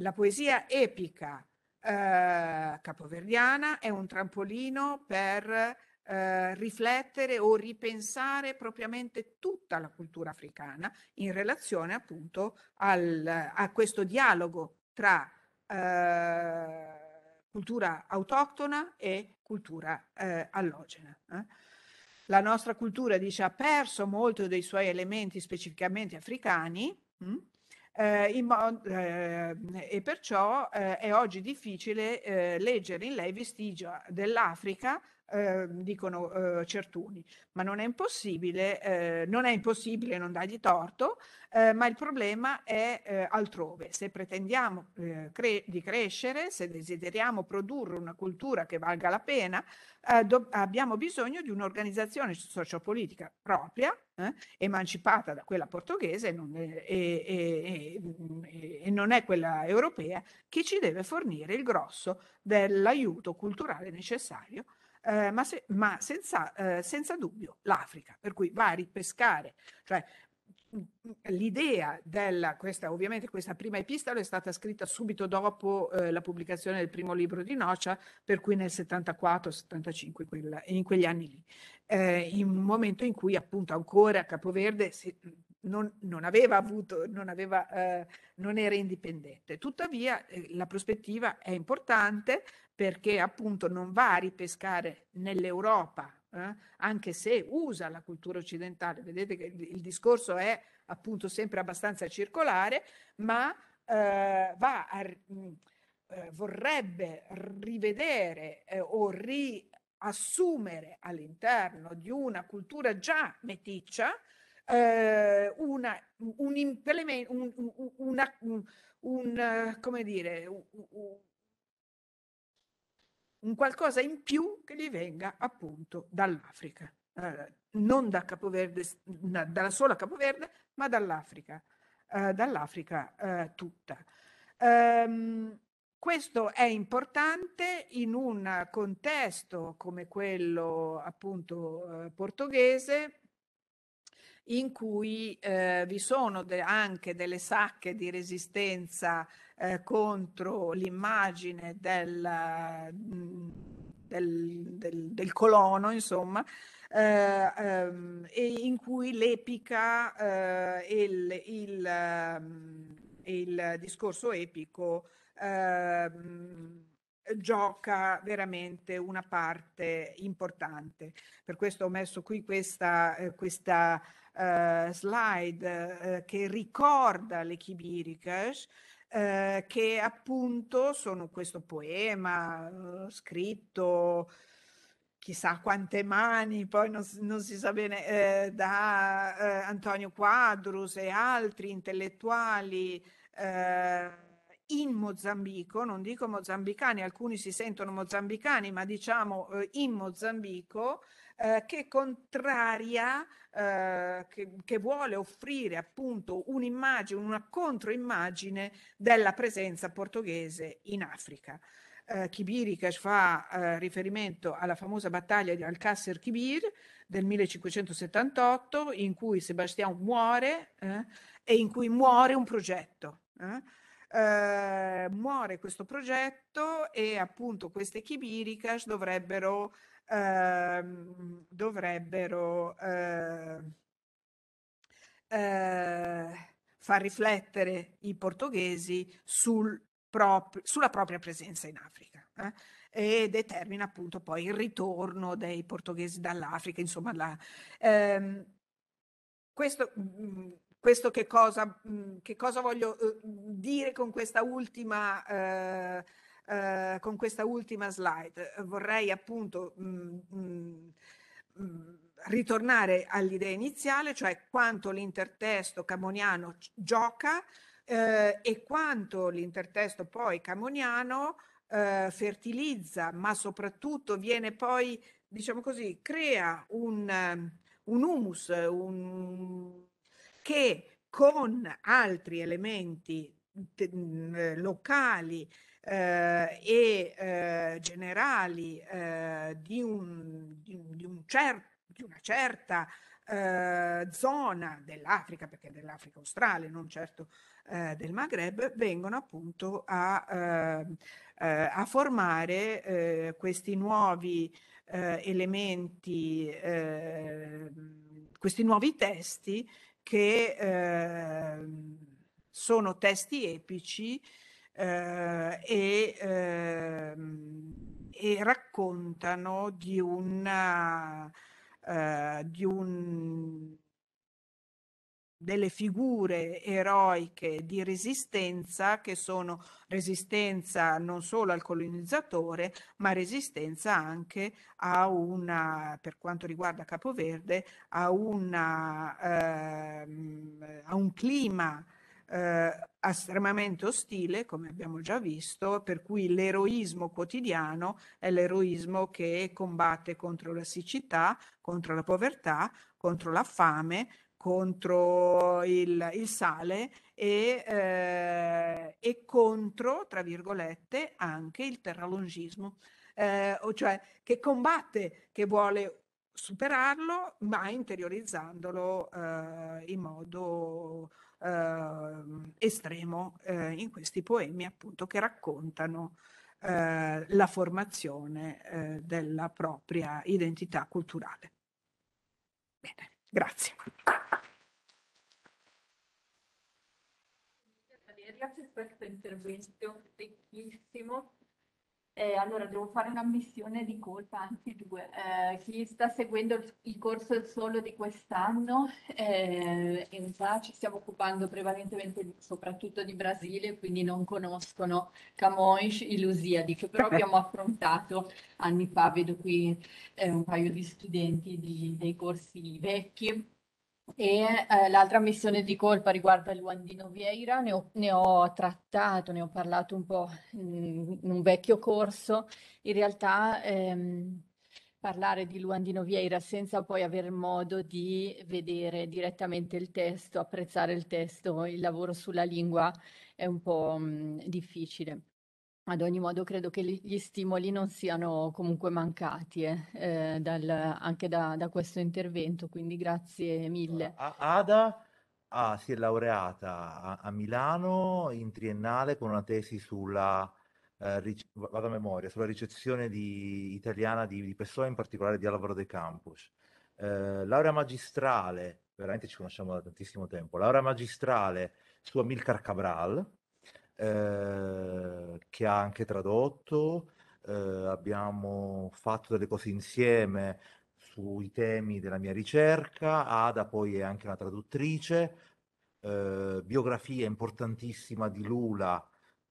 la poesia epica eh, capoverdiana è un trampolino per eh, riflettere o ripensare propriamente tutta la cultura africana in relazione appunto al, a questo dialogo tra eh, cultura autoctona e cultura eh, allogena. Eh. La nostra cultura dice, ha perso molto dei suoi elementi specificamente africani. Mh? Hm? eh, mo- eh, e perciò eh, è oggi difficile eh, leggere in lei vestigia dell'Africa Ehm, dicono eh, certuni, ma non è impossibile, eh, non è impossibile non dargli torto, ehm, ma il problema è ehm, altrove. Se pretendiamo cre- di crescere, se desideriamo produrre una cultura che valga la pena, eh, do- abbiamo bisogno di un'organizzazione sociopolitica propria, eh, emancipata da quella portoghese non è, e, e, e non è quella europea, che ci deve fornire il grosso dell'aiuto culturale necessario eh, ma, se, ma senza, eh, senza dubbio l'Africa, per cui va a ripescare, cioè mm, mm, l'idea della questa ovviamente questa prima epistola è stata scritta subito dopo eh, la pubblicazione del primo libro di Nocia per cui nel 74-75 in quegli anni lì eh, in un momento in cui appunto ancora a Capoverde si, non, non, aveva avuto, non, aveva, eh, non era indipendente. Tuttavia eh, la prospettiva è importante perché appunto non va a ripescare nell'Europa, eh, anche se usa la cultura occidentale. Vedete che il, il discorso è appunto sempre abbastanza circolare, ma eh, va a, mh, mm, eh, vorrebbe rivedere eh, o riassumere all'interno di una cultura già meticcia eh, una, un, implemento, un, un, una, un, un, eh, come dire, un, un qualcosa in più che gli venga appunto dall'Africa, eh, non da Capoverde, na, dalla sola Capoverde, ma dall'Africa, eh, dall'Africa eh, tutta. Um, questo è importante in un contesto come quello appunto eh, portoghese in cui eh, vi sono de- anche delle sacche di resistenza eh, contro l'immagine del, mm, del, del, del colono, insomma, eh, ehm, e in cui l'epica eh, e il, il, ehm, il, discorso epico ehm, gioca veramente una parte importante. Per questo ho messo qui questa, eh, questa eh, slide eh, che ricorda le Kibirikash, eh, che appunto sono questo poema eh, scritto chissà quante mani, poi non, non si sa bene, eh, da eh, Antonio Quadrus e altri intellettuali in Mozambico, non dico mozambicani, alcuni si sentono mozambicani, ma diciamo in Mozambico, eh, che contraria, eh, che, che vuole offrire appunto un'immagine, una controimmagine della presenza portoghese in Africa. Eh, Kibirikas fa eh, riferimento alla famosa battaglia di Alcácer Kibir del 1578 in cui Sebastiano muore eh, e in cui muore un progetto. Eh. Eh, muore questo progetto e appunto queste Kibirikas dovrebbero ehm, dovrebbero eh, eh, far riflettere i portoghesi sul prop- sulla propria presenza in Africa eh? e determina appunto poi il ritorno dei portoghesi dall'Africa, insomma la, ehm, questo, mm, questo che cosa, mm, che cosa voglio eh, dire con questa ultima eh, eh, con questa ultima slide. Vorrei appunto mh, mm, mh, mm, mh, mm, ritornare all'idea iniziale, cioè quanto l'intertesto camoniano gioca eh, e quanto l'intertesto poi camoniano eh, fertilizza, ma soprattutto viene poi, diciamo così, crea un, un humus un, che con altri elementi locali eh, e eh, generali eh, di, un, di, un, di, un cer- di una certa eh, zona dell'Africa, perché dell'Africa australe, non certo eh, del Maghreb, vengono appunto a, eh, eh a formare eh, questi nuovi eh, elementi, eh, questi nuovi testi che eh, sono testi epici eh, e, eh, e, raccontano di una, eh, di un delle figure eroiche di resistenza che sono resistenza non solo al colonizzatore, ma resistenza anche a una, per quanto riguarda Capoverde, a, una, ehm, a un clima eh, estremamente ostile, come abbiamo già visto, per cui l'eroismo quotidiano è l'eroismo che combatte contro la siccità, contro la povertà, contro la fame, contro il, il sale e, eh, e, contro, tra virgolette, anche il terralongismo, eh, cioè che combatte, che vuole superarlo, ma interiorizzandolo eh, in modo Ehm, estremo eh, in questi poemi appunto che raccontano eh, la formazione eh, della propria identità culturale. Bene, grazie. Valeria per questo intervento ricchissimo. Eh, allora, devo fare un'ammissione di colpa, anzi due. Eh, chi sta seguendo il, il corso solo di quest'anno, eh, in realtà ci stiamo occupando prevalentemente di, soprattutto di Brasile, quindi non conoscono Camões, e Lusiadi, che però abbiamo affrontato anni fa, vedo qui eh, un paio di studenti di, dei corsi vecchi e eh, l'altra missione di colpa riguarda Luandino Vieira, ne ho, ne ho, trattato, ne ho parlato un po' in, in un vecchio corso. In realtà ehm, parlare di Luandino Vieira senza poi aver modo di vedere direttamente il testo, apprezzare il testo, il lavoro sulla lingua è un po' mh, mm, difficile. Ad ogni modo credo che gli stimoli non siano comunque mancati eh, eh, dal, anche da, da, questo intervento, quindi grazie mille. Ada ah, si è laureata a, a, Milano in triennale con una tesi sulla, eh, ric- vado a memoria, sulla ricezione di, italiana di, di Pessoa, in particolare di Alvaro de Campos. Eh, laurea magistrale, veramente ci conosciamo da tantissimo tempo, laurea magistrale su Amilcar Cabral, eh, che ha anche tradotto, eh, abbiamo fatto delle cose insieme sui temi della mia ricerca, Ada poi è anche una traduttrice, eh, biografia importantissima di Lula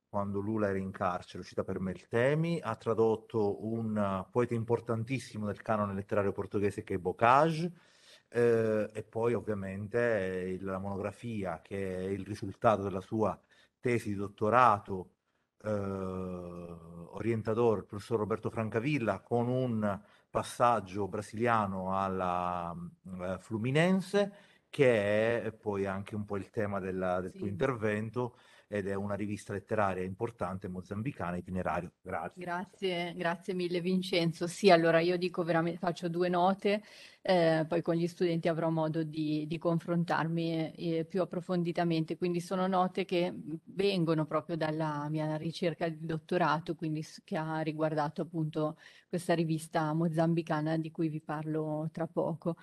quando Lula era in carcere, uscita per me il temi, ha tradotto un poeta importantissimo del canone letterario portoghese che è Bocage, eh, e poi ovviamente la monografia che è il risultato della sua tesi di dottorato eh, orientatore, il professor Roberto Francavilla, con un passaggio brasiliano alla eh, Fluminense, che è poi anche un po' il tema della, del sì. tuo intervento ed è una rivista letteraria importante mozambicana itinerario. Grazie. Grazie, grazie mille Vincenzo. Sì, allora io dico veramente faccio due note eh, poi con gli studenti avrò modo di, di confrontarmi eh, più approfonditamente. Quindi sono note che vengono proprio dalla mia ricerca di dottorato, quindi che ha riguardato appunto questa rivista mozambicana di cui vi parlo tra poco.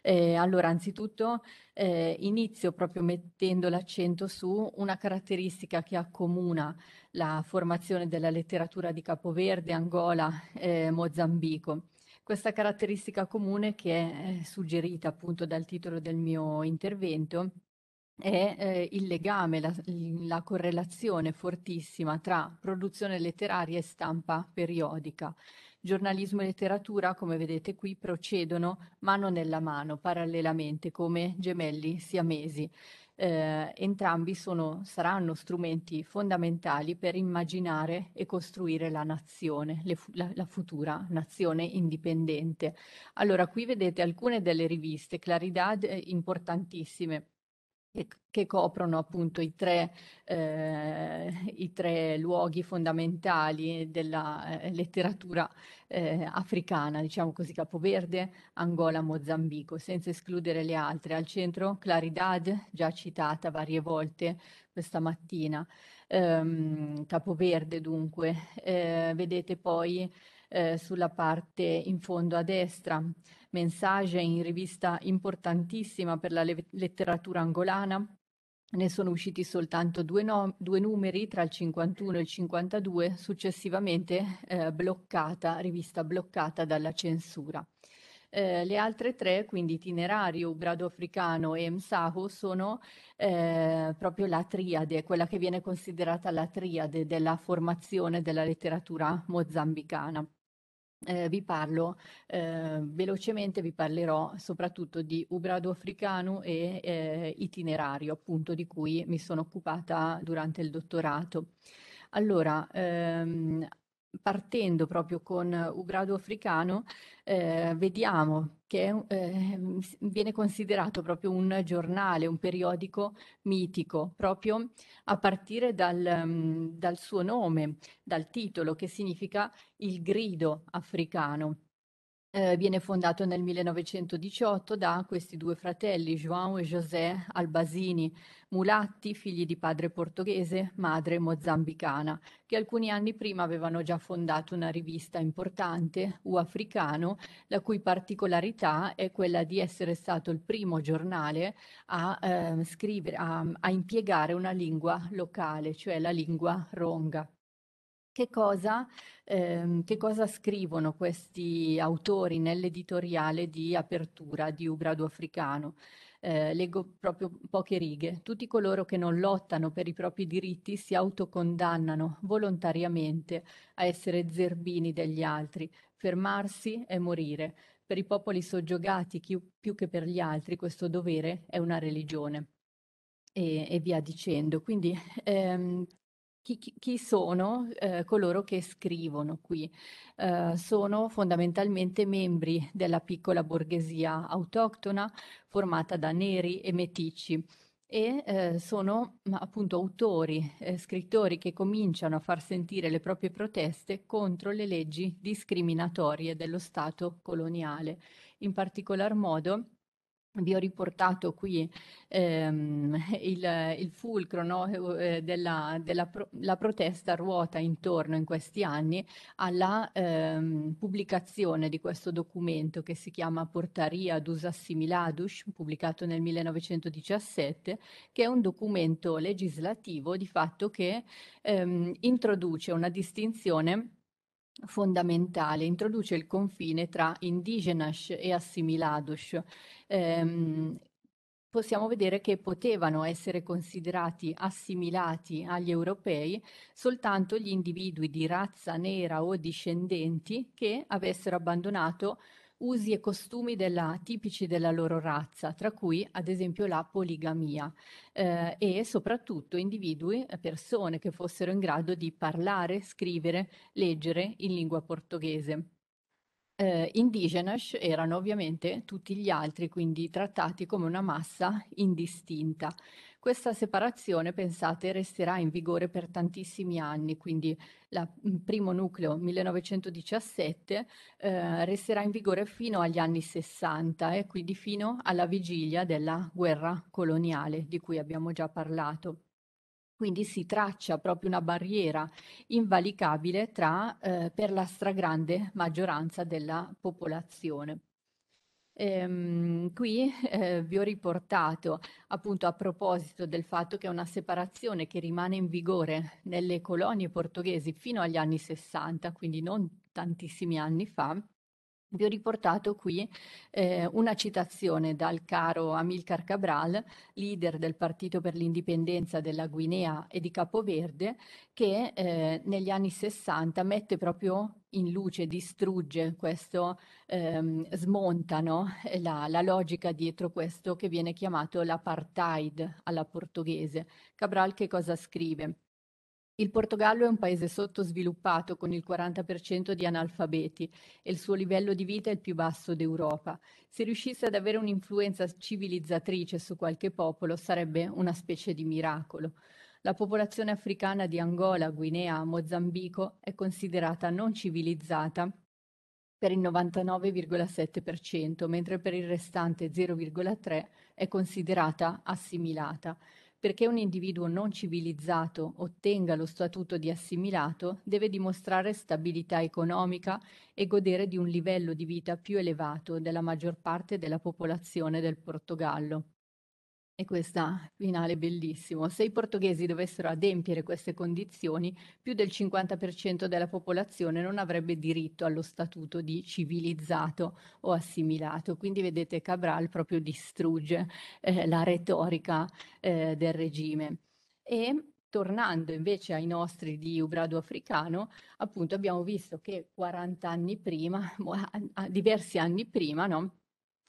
Eh, allora, anzitutto eh, inizio proprio mettendo l'accento su una caratteristica che accomuna la formazione della letteratura di Capoverde, Angola, eh, Mozambico questa caratteristica comune che è suggerita appunto dal titolo del mio intervento è eh, il legame, la, la correlazione fortissima tra produzione letteraria e stampa periodica. Giornalismo e letteratura, come vedete qui, procedono mano nella mano, parallelamente come gemelli siamesi eh, entrambi sono, saranno strumenti fondamentali per immaginare e costruire la nazione, le, la, la, futura nazione indipendente. Allora, qui vedete alcune delle riviste, Claridad, eh, importantissime che, che coprono appunto i tre, eh, i tre luoghi fondamentali della eh, letteratura eh, africana, diciamo così, Capoverde, Angola, Mozambico, senza escludere le altre. Al centro Claridad, già citata varie volte questa mattina, ehm, Capoverde dunque. Eh, vedete poi eh, sulla parte in fondo a destra Mensage in rivista importantissima per la le- letteratura angolana. Ne sono usciti soltanto due, no- due, numeri tra il 51 e il 52, successivamente eh, bloccata, rivista bloccata dalla censura. Eh, le altre tre, quindi Itinerario, Brado Africano e Msaho, sono eh, proprio la triade, quella che viene considerata la triade della formazione della letteratura mozambicana eh, vi parlo eh, velocemente, vi parlerò soprattutto di Ubrado africano e eh, itinerario, appunto di cui mi sono occupata durante il dottorato. Allora, ehm, partendo proprio con Ubrado africano, eh, vediamo che un, eh, viene considerato proprio un giornale, un periodico mitico, proprio a partire dal, mm, dal suo nome, dal titolo, che significa il grido africano. Eh, viene fondato nel 1918 da questi due fratelli, João e José Albasini, mulatti, figli di padre portoghese, madre mozambicana, che alcuni anni prima avevano già fondato una rivista importante, U Africano, la cui particolarità è quella di essere stato il primo giornale a, eh, scrivere, a, a impiegare una lingua locale, cioè la lingua ronga. Che cosa, ehm, che cosa, scrivono questi autori nell'editoriale di apertura di Ugrado Africano? Eh, leggo proprio poche righe. Tutti coloro che non lottano per i propri diritti si autocondannano volontariamente a essere zerbini degli altri. Fermarsi è morire. Per i popoli soggiogati, chi, più che per gli altri, questo dovere è una religione. E, e via dicendo. Quindi ehm, chi, chi sono eh, coloro che scrivono qui? Eh, sono fondamentalmente membri della piccola borghesia autoctona formata da neri e meticci e eh, sono appunto autori, eh, scrittori che cominciano a far sentire le proprie proteste contro le leggi discriminatorie dello Stato coloniale, in particolar modo vi ho riportato qui ehm, il, il, fulcro no, eh, eh, della, della pro, protesta ruota intorno in questi anni alla ehm, pubblicazione di questo documento che si chiama Portaria d'Us Assimiladus, pubblicato nel 1917, che è un documento legislativo di fatto che ehm, introduce una distinzione fondamentale, introduce il confine tra indigenas e assimilados. Ehm, possiamo vedere che potevano essere considerati assimilati agli europei soltanto gli individui di razza nera o discendenti che avessero abbandonato usi e costumi della, tipici della loro razza, tra cui ad esempio la poligamia eh, e soprattutto individui, eh, persone che fossero in grado di parlare, scrivere, leggere in lingua portoghese. Eh, indigenas erano ovviamente tutti gli altri, quindi trattati come una massa indistinta. Questa separazione, pensate, resterà in vigore per tantissimi anni, quindi il mm, primo nucleo 1917 eh, resterà in vigore fino agli anni 60 e eh, quindi fino alla vigilia della guerra coloniale di cui abbiamo già parlato. Quindi si traccia proprio una barriera invalicabile tra, eh, per la stragrande maggioranza della popolazione. Ehm, qui eh, vi ho riportato appunto a proposito del fatto che è una separazione che rimane in vigore nelle colonie portoghesi fino agli anni 60, quindi non tantissimi anni fa, vi ho riportato qui eh, una citazione dal caro Amilcar Cabral, leader del Partito per l'Indipendenza della Guinea e di Capoverde, che eh, negli anni 60 mette proprio in luce, distrugge questo, ehm, smontano eh, la, la, logica dietro questo che viene chiamato l'apartheid alla portoghese. Cabral che cosa scrive? Il Portogallo è un paese sottosviluppato con il 40% di analfabeti e il suo livello di vita è il più basso d'Europa. Se riuscisse ad avere un'influenza civilizzatrice su qualche popolo sarebbe una specie di miracolo. La popolazione africana di Angola, Guinea, Mozambico è considerata non civilizzata per il 99,7%, mentre per il restante 0,3% è considerata assimilata. Perché un individuo non civilizzato ottenga lo statuto di assimilato deve dimostrare stabilità economica e godere di un livello di vita più elevato della maggior parte della popolazione del Portogallo. E questa finale bellissimo. Se i portoghesi dovessero adempiere queste condizioni, più del 50% della popolazione non avrebbe diritto allo statuto di civilizzato o assimilato. Quindi vedete Cabral proprio distrugge eh, la retorica eh, del regime. E tornando invece ai nostri di Ubrado africano, appunto abbiamo visto che 40 anni prima, diversi anni prima, no?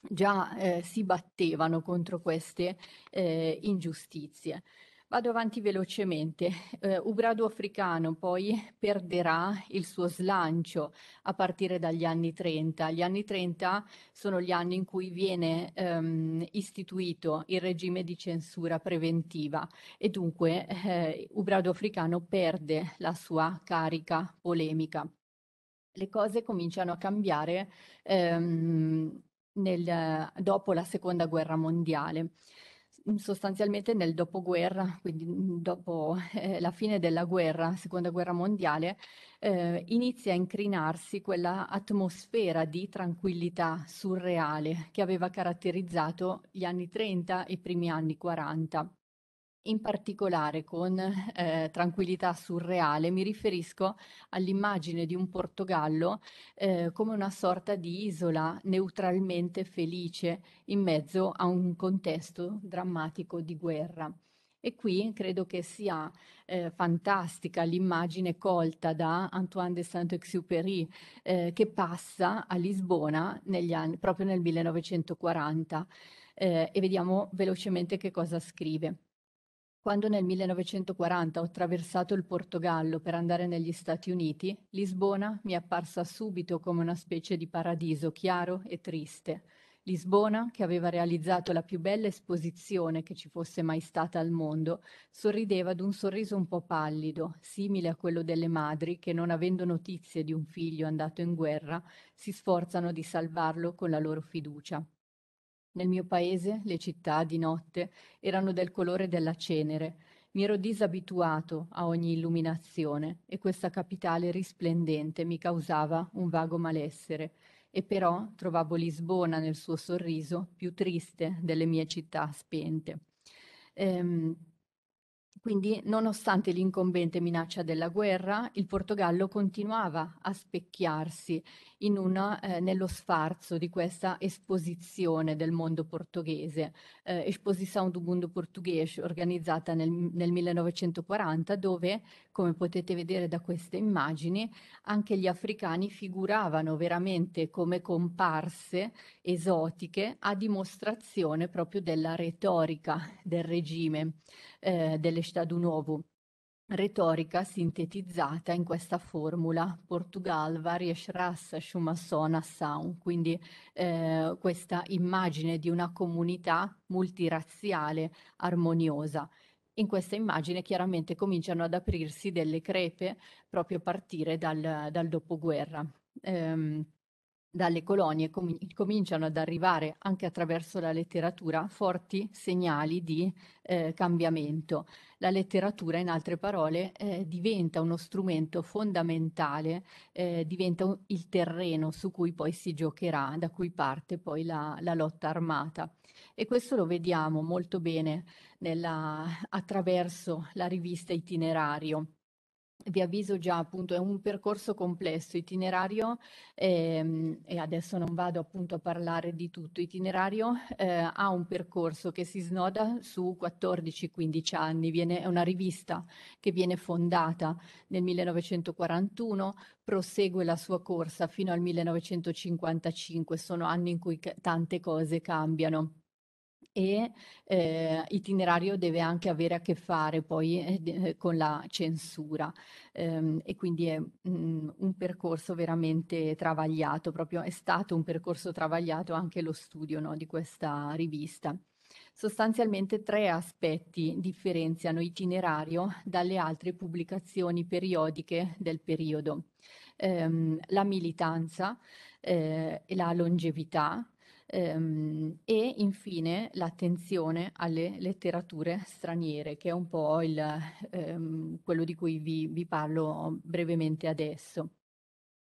già eh, si battevano contro queste eh, ingiustizie. Vado avanti velocemente. Eh, Ubrado africano poi perderà il suo slancio a partire dagli anni 30. Gli anni 30 sono gli anni in cui viene ehm, istituito il regime di censura preventiva e dunque eh, Ubrado africano perde la sua carica polemica. Le cose cominciano a cambiare ehm, nel, dopo la seconda guerra mondiale. Mm, sostanzialmente nel dopoguerra, quindi mm, dopo eh, la fine della guerra, seconda guerra mondiale, eh, inizia a incrinarsi quella atmosfera di tranquillità surreale che aveva caratterizzato gli anni 30 e i primi anni 40. In particolare con eh, tranquillità surreale mi riferisco all'immagine di un Portogallo eh, come una sorta di isola neutralmente felice in mezzo a un contesto drammatico di guerra. E qui credo che sia eh, fantastica l'immagine colta da Antoine de Saint-Exupéry eh, che passa a Lisbona anni, proprio nel 1940 eh, e vediamo velocemente che cosa scrive. Quando nel 1940 ho attraversato il Portogallo per andare negli Stati Uniti, Lisbona mi è apparsa subito come una specie di paradiso chiaro e triste. Lisbona, che aveva realizzato la più bella esposizione che ci fosse mai stata al mondo, sorrideva d'un sorriso un po' pallido, simile a quello delle madri che, non avendo notizie di un figlio andato in guerra, si sforzano di salvarlo con la loro fiducia. Nel mio paese le città di notte erano del colore della cenere. Mi ero disabituato a ogni illuminazione e questa capitale risplendente mi causava un vago malessere. E però trovavo Lisbona nel suo sorriso più triste delle mie città spente. Ehm, quindi, nonostante l'incombente minaccia della guerra, il Portogallo continuava a specchiarsi una, eh, nello sfarzo di questa esposizione del mondo portoghese, eh, Exposição do Mundo Português organizzata nel, nel 1940 dove, come potete vedere da queste immagini, anche gli africani figuravano veramente come comparse esotiche a dimostrazione proprio della retorica del regime eh, Nuovo. Retorica sintetizzata in questa formula: Portugal, várias raças, chumaçó, nação. Quindi eh, questa immagine di una comunità multirazziale armoniosa. In questa immagine chiaramente cominciano ad aprirsi delle crepe proprio a partire dal, dal dopoguerra. Ehm, dalle colonie cominciano ad arrivare anche attraverso la letteratura forti segnali di eh, cambiamento. La letteratura, in altre parole, eh, diventa uno strumento fondamentale, eh, diventa il terreno su cui poi si giocherà, da cui parte poi la, la lotta armata. E questo lo vediamo molto bene nella, attraverso la rivista Itinerario vi avviso già appunto è un percorso complesso itinerario ehm, e adesso non vado appunto a parlare di tutto itinerario eh, ha un percorso che si snoda su 14-15 anni viene, è una rivista che viene fondata nel 1941 prosegue la sua corsa fino al 1955 sono anni in cui tante cose cambiano e eh, itinerario deve anche avere a che fare poi eh, eh con la censura ehm, e quindi è mh, mm, un percorso veramente travagliato, proprio è stato un percorso travagliato anche lo studio no, di questa rivista. Sostanzialmente tre aspetti differenziano itinerario dalle altre pubblicazioni periodiche del periodo. Ehm, la militanza, eh, la longevità, Ehm, e infine l'attenzione alle letterature straniere, che è un po' il, ehm, quello di cui vi, vi parlo brevemente adesso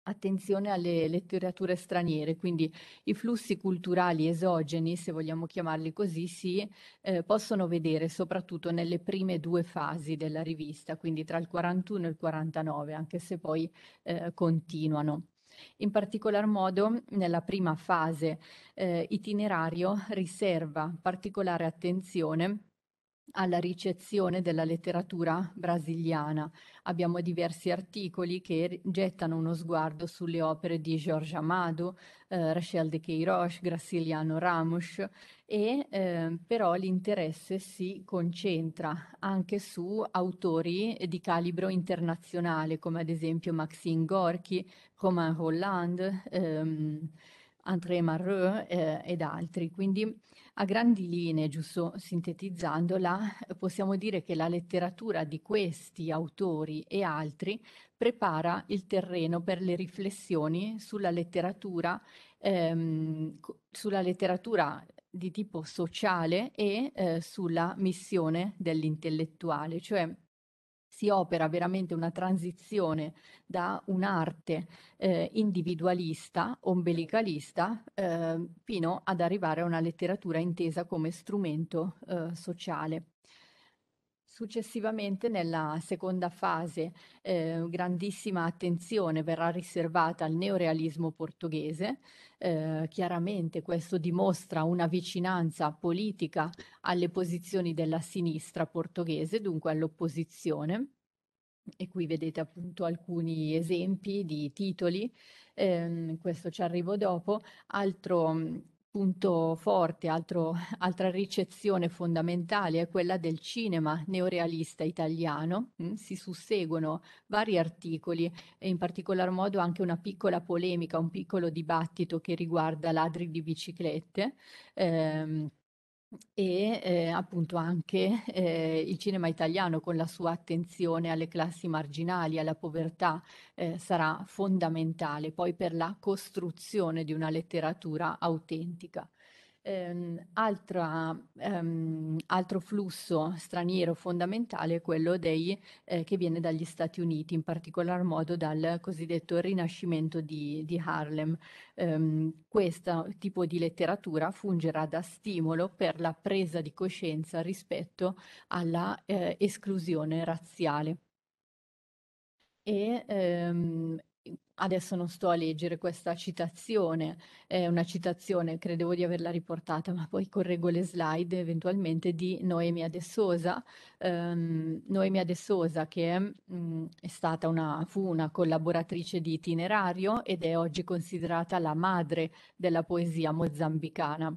attenzione alle letterature straniere, quindi i flussi culturali esogeni, se vogliamo chiamarli così, si eh, possono vedere soprattutto nelle prime due fasi della rivista, quindi tra il 41 e il 49, anche se poi eh, continuano. In particolar modo nella prima fase eh, itinerario riserva particolare attenzione alla ricezione della letteratura brasiliana. Abbiamo diversi articoli che gettano uno sguardo sulle opere di Jorge Amado, eh, Rachel de Queiroz, Graciliano Ramos e eh, però l'interesse si concentra anche su autori di calibro internazionale come ad esempio Maxine Gorky, Romain Rolland, ehm, André Marreux eh, ed altri. Quindi a grandi linee, giusto sintetizzandola, eh, possiamo dire che la letteratura di questi autori e altri prepara il terreno per le riflessioni sulla letteratura, ehm, sulla letteratura di tipo sociale e eh, sulla missione dell'intellettuale, cioè si opera veramente una transizione da un'arte eh, individualista, ombelicalista, eh, fino ad arrivare a una letteratura intesa come strumento eh, sociale. Successivamente, nella seconda fase, eh, grandissima attenzione verrà riservata al neorealismo portoghese. Eh, chiaramente questo dimostra una vicinanza politica alle posizioni della sinistra portoghese, dunque all'opposizione. E qui vedete appunto alcuni esempi di titoli, eh, questo ci arrivo dopo. Altro punto forte, altro, altra ricezione fondamentale è quella del cinema neorealista italiano. Mm, si susseguono vari articoli e in particolar modo anche una piccola polemica, un piccolo dibattito che riguarda ladri di biciclette. Eh, e eh, appunto anche eh, il cinema italiano con la sua attenzione alle classi marginali, alla povertà, eh, sarà fondamentale poi per la costruzione di una letteratura autentica. Ehm, altra, ehm, altro flusso straniero fondamentale è quello dei, eh, che viene dagli Stati Uniti, in particolar modo dal cosiddetto Rinascimento di, di Harlem. Ehm, questo tipo di letteratura fungerà da stimolo per la presa di coscienza rispetto alla eh, esclusione razziale. E, ehm, Adesso non sto a leggere questa citazione, è una citazione, credevo di averla riportata, ma poi correggo le slide eventualmente, di Noemi Adessosa. Um, Noemi Adessosa che um, è stata una, fu una collaboratrice di itinerario ed è oggi considerata la madre della poesia mozambicana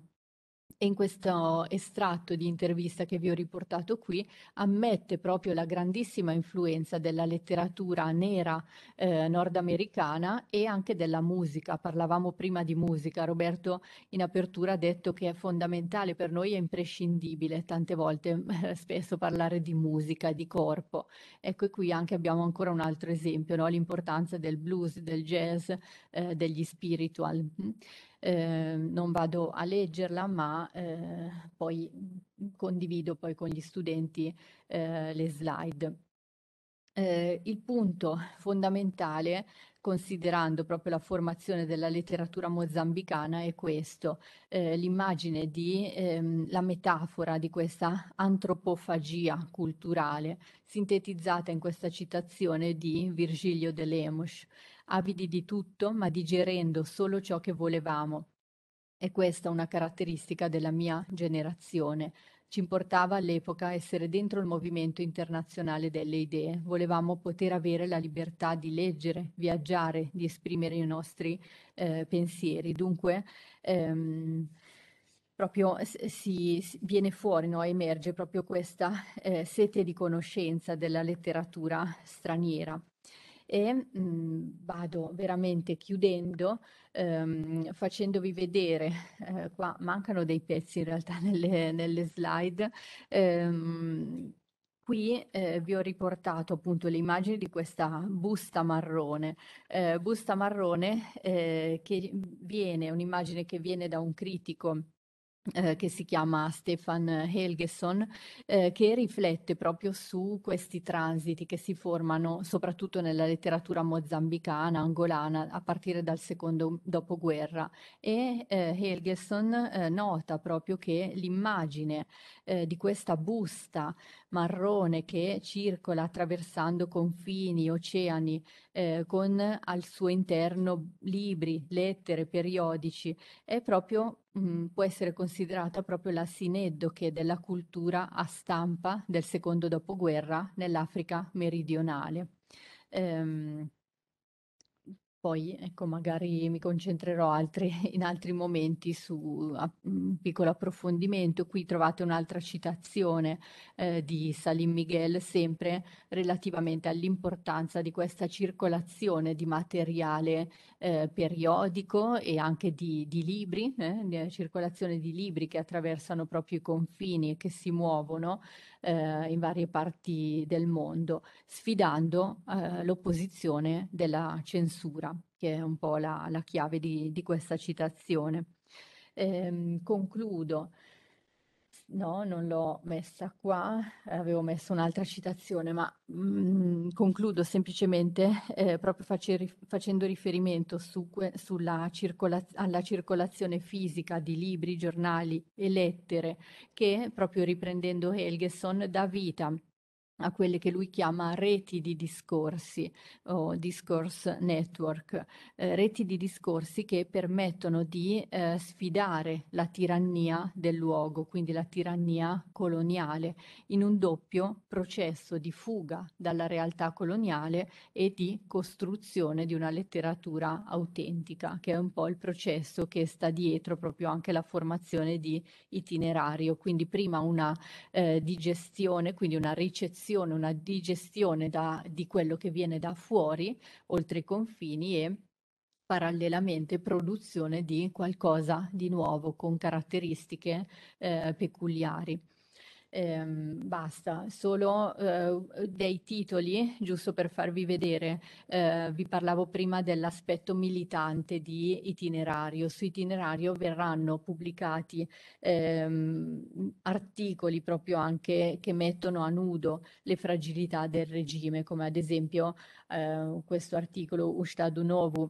e in questo estratto di intervista che vi ho riportato qui ammette proprio la grandissima influenza della letteratura nera eh, nordamericana e anche della musica. Parlavamo prima di musica, Roberto in apertura ha detto che è fondamentale per noi, è imprescindibile tante volte eh, spesso parlare di musica, di corpo. Ecco e qui anche abbiamo ancora un altro esempio, no? l'importanza del blues, del jazz, eh, degli spiritual eh, non vado a leggerla, ma eh, poi condivido poi con gli studenti eh, le slide. Eh, il punto fondamentale, considerando proprio la formazione della letteratura mozambicana, è questo, eh, l'immagine di ehm, la metafora di questa antropofagia culturale, sintetizzata in questa citazione di Virgilio de Lemos avidi di tutto, ma digerendo solo ciò che volevamo. E questa è una caratteristica della mia generazione. Ci importava all'epoca essere dentro il movimento internazionale delle idee, volevamo poter avere la libertà di leggere, viaggiare, di esprimere i nostri eh, pensieri. Dunque, ehm, proprio si, si, viene fuori, no? emerge proprio questa eh, sete di conoscenza della letteratura straniera e mh, mhmm, vado veramente chiudendo ehm, facendovi vedere, eh, qua mancano dei pezzi in realtà nelle, nelle slide, ehm, Qui eh, vi ho riportato appunto le immagini di questa busta marrone, eh, busta marrone eh, che mhmm, viene, un'immagine che viene da un critico eh, che si chiama Stefan Helgeson, eh, che riflette proprio su questi transiti che si formano soprattutto nella letteratura mozambicana, angolana, a partire dal secondo dopoguerra. E eh, Helgeson eh, nota proprio che l'immagine eh, di questa busta marrone che circola attraversando confini, oceani, con al suo interno libri, lettere, periodici, è proprio mh, mhmm, può essere considerata proprio la sineddoche della cultura a stampa del secondo dopoguerra nell'Africa meridionale. Ehm, poi, ecco, magari mi concentrerò altri, in altri momenti su a, un piccolo approfondimento. Qui trovate un'altra citazione eh, di Salim Miguel, sempre relativamente all'importanza di questa circolazione di materiale eh, periodico e anche di, di libri, eh, circolazione di libri che attraversano proprio i confini e che si muovono eh, in varie parti del mondo, sfidando eh, l'opposizione della censura, che è un po' la, la chiave di, di questa citazione. Ehm, concludo No, non l'ho messa qua, avevo messo un'altra citazione, ma mh, mhmm, concludo semplicemente eh, proprio face, facendo riferimento su, sulla circola, alla circolazione fisica di libri, giornali e lettere che, proprio riprendendo Helgeson, dà vita a quelle che lui chiama reti di discorsi o discourse network, eh, reti di discorsi che permettono di eh, sfidare la tirannia del luogo, quindi la tirannia coloniale, in un doppio processo di fuga dalla realtà coloniale e di costruzione di una letteratura autentica, che è un po' il processo che sta dietro proprio anche la formazione di itinerario, quindi prima una eh, digestione, quindi una ricezione assimilazione, una digestione da, di quello che viene da fuori, oltre i confini e parallelamente produzione di qualcosa di nuovo con caratteristiche eh, peculiari ehm, basta, solo eh, dei titoli, giusto per farvi vedere. Eh, vi parlavo prima dell'aspetto militante di itinerario. Su itinerario verranno pubblicati ehm, articoli proprio anche che mettono a nudo le fragilità del regime, come ad esempio eh, questo articolo Ustadu Novu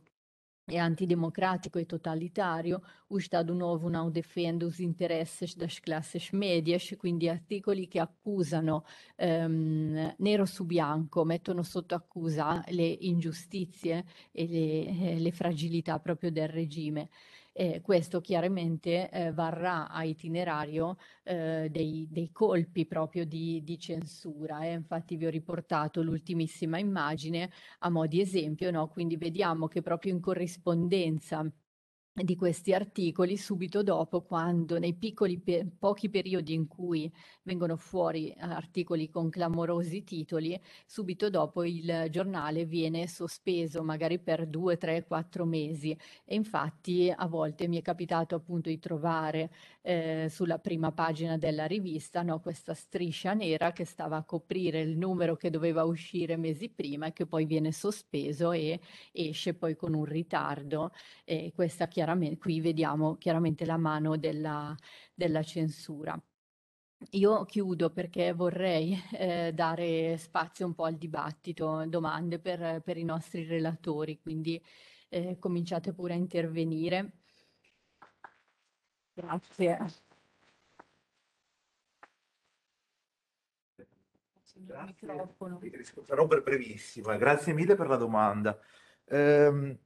é antidemocrático e totalitário, o Estado Novo não defende os interesses das classes médias, quindi articoli che accusano ehm, nero su bianco, mettono sotto accusa le ingiustizie e le, eh, le fragilità proprio del regime. Eh, questo chiaramente eh, varrà a itinerario eh, dei, dei, colpi proprio di, di censura. Eh. Infatti vi ho riportato l'ultimissima immagine a mo' di esempio, no? quindi vediamo che proprio in corrispondenza di questi articoli subito dopo quando nei piccoli pe- pochi periodi in cui vengono fuori eh, articoli con clamorosi titoli, subito dopo il giornale viene sospeso magari per due, tre, quattro mesi e infatti a volte mi è capitato appunto di trovare eh, sulla prima pagina della rivista no, questa striscia nera che stava a coprire il numero che doveva uscire mesi prima e che poi viene sospeso e esce poi con un ritardo e questa chiaramente chiaramente, qui vediamo chiaramente la mano della, della censura. Io chiudo perché vorrei eh, dare spazio un po' al dibattito, domande per, per i nostri relatori, quindi eh, cominciate pure a intervenire. Grazie. Grazie. Risponderò per brevissima. Eh. Grazie mille per la domanda. Ehm,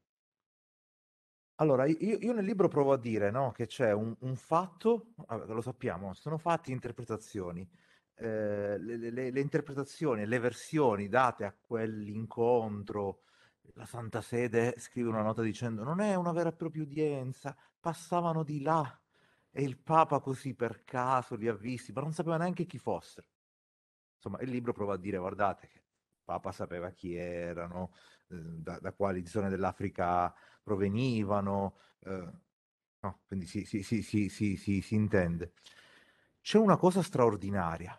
allora, io, io nel libro provo a dire, no, che c'è un, un fatto, lo sappiamo, sono fatti interpretazioni. Eh, le, le, le, interpretazioni, le versioni date a quell'incontro, la Santa Sede scrive una nota dicendo non è una vera e propria udienza, passavano di là e il Papa così per caso li ha visti, ma non sapeva neanche chi fossero. Insomma, il libro prova a dire, guardate, che il Papa sapeva chi erano, eh, da, da quali zone dell'Africa provenivano, eh, no, quindi si, si, si, si, intende. C'è una cosa straordinaria.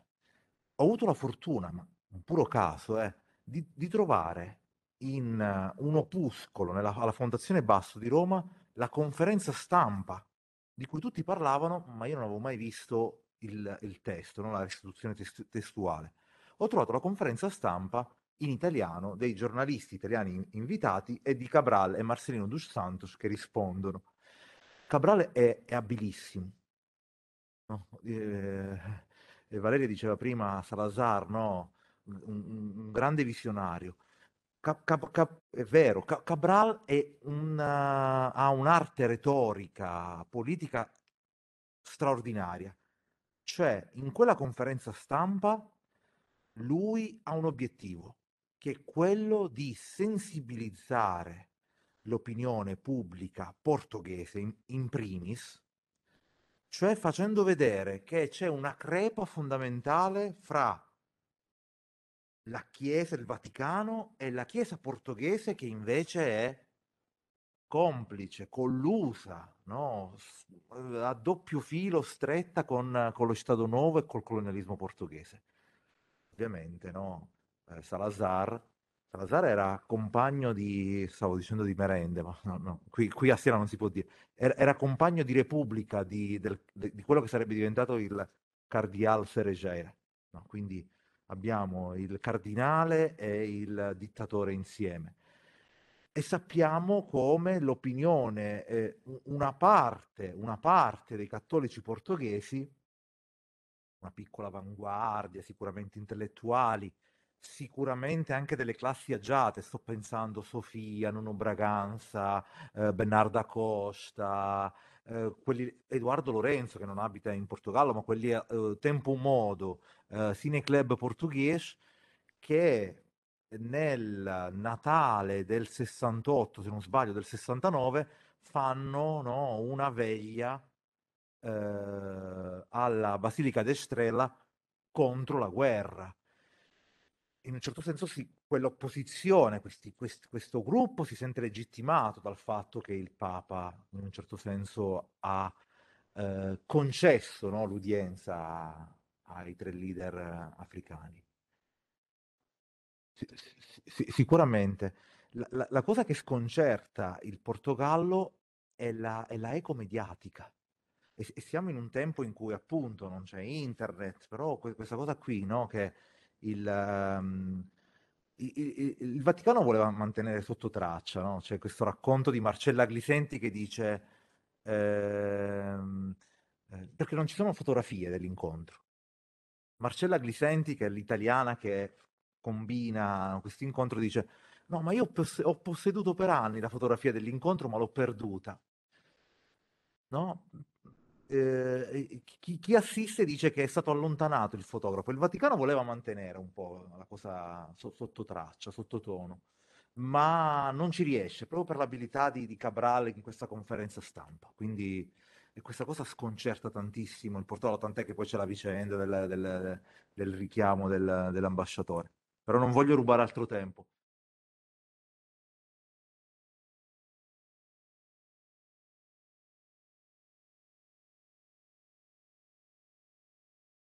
Ho avuto la fortuna, ma un puro caso, eh, di, di, trovare in uh, un opuscolo nella, alla Fondazione Basso di Roma la conferenza stampa di cui tutti parlavano, ma io non avevo mai visto il, il testo, no? la restituzione testuale. Ho trovato la conferenza stampa in italiano dei giornalisti italiani invitati e di Cabral e Marcelino Dos Santos che rispondono. Cabral è, è abilissimo. No? Eh, eh Valeria diceva prima Salazar, no? un, un grande visionario. Cap, cap, cap, è vero, Cabral è una, eh, ha un'arte retorica politica straordinaria. Cioè, in quella conferenza stampa lui ha un obiettivo, che è quello di sensibilizzare l'opinione pubblica portoghese in, in primis, cioè facendo vedere che c'è una crepa fondamentale fra la Chiesa, il Vaticano e la Chiesa portoghese che invece è complice, collusa, no? a doppio filo, stretta con, con lo Stato Nuovo e col colonialismo portoghese. Ovviamente, no? Eh, Salazar. Salazar era compagno di, stavo dicendo di merende, ma no, no, qui, qui, a Siena non si può dire, era, era compagno di Repubblica di, del, di, quello che sarebbe diventato il Cardial Seregera. No? Quindi abbiamo il cardinale e il dittatore insieme. E sappiamo come l'opinione, eh, una, parte, una parte dei cattolici portoghesi, una piccola avanguardia, sicuramente intellettuali, Sicuramente anche delle classi agiate, sto pensando Sofia, Nuno Braganza, eh, Bernarda Costa, eh, quelli, Edoardo Lorenzo che non abita in Portogallo, ma quelli a eh, tempo modo, eh, Cine Club Portuguese, che nel Natale del 68, se non sbaglio, del 69, fanno no, una veglia eh, alla Basilica d'Estrella contro la guerra in un certo senso sì, quell'opposizione, questi, quest, questo gruppo si sente legittimato dal fatto che il Papa in un certo senso ha eh, concesso no, l'udienza ai tre leader africani. sicuramente. La, la, la, cosa che sconcerta il Portogallo è la, è la eco mediatica. E, e, siamo in un tempo in cui appunto non c'è internet, però que- questa cosa qui, no, che il, um, il, il, Vaticano voleva mantenere sotto traccia, no? c'è questo racconto di Marcella Glisenti che dice ehm, eh, perché non ci sono fotografie dell'incontro. Marcella Glisenti, che è l'italiana che combina questo incontro, dice no, ma io ho posseduto per anni la fotografia dell'incontro, ma l'ho perduta. No? Eh, chi, chi, assiste dice che è stato allontanato il fotografo. Il Vaticano voleva mantenere un po' la cosa so, sotto traccia, sottotono, ma non ci riesce proprio per l'abilità di, di Cabral in questa conferenza stampa. Quindi questa cosa sconcerta tantissimo il portavoce, tant'è che poi c'è la vicenda del, del, del richiamo del, dell'ambasciatore. Però non voglio rubare altro tempo.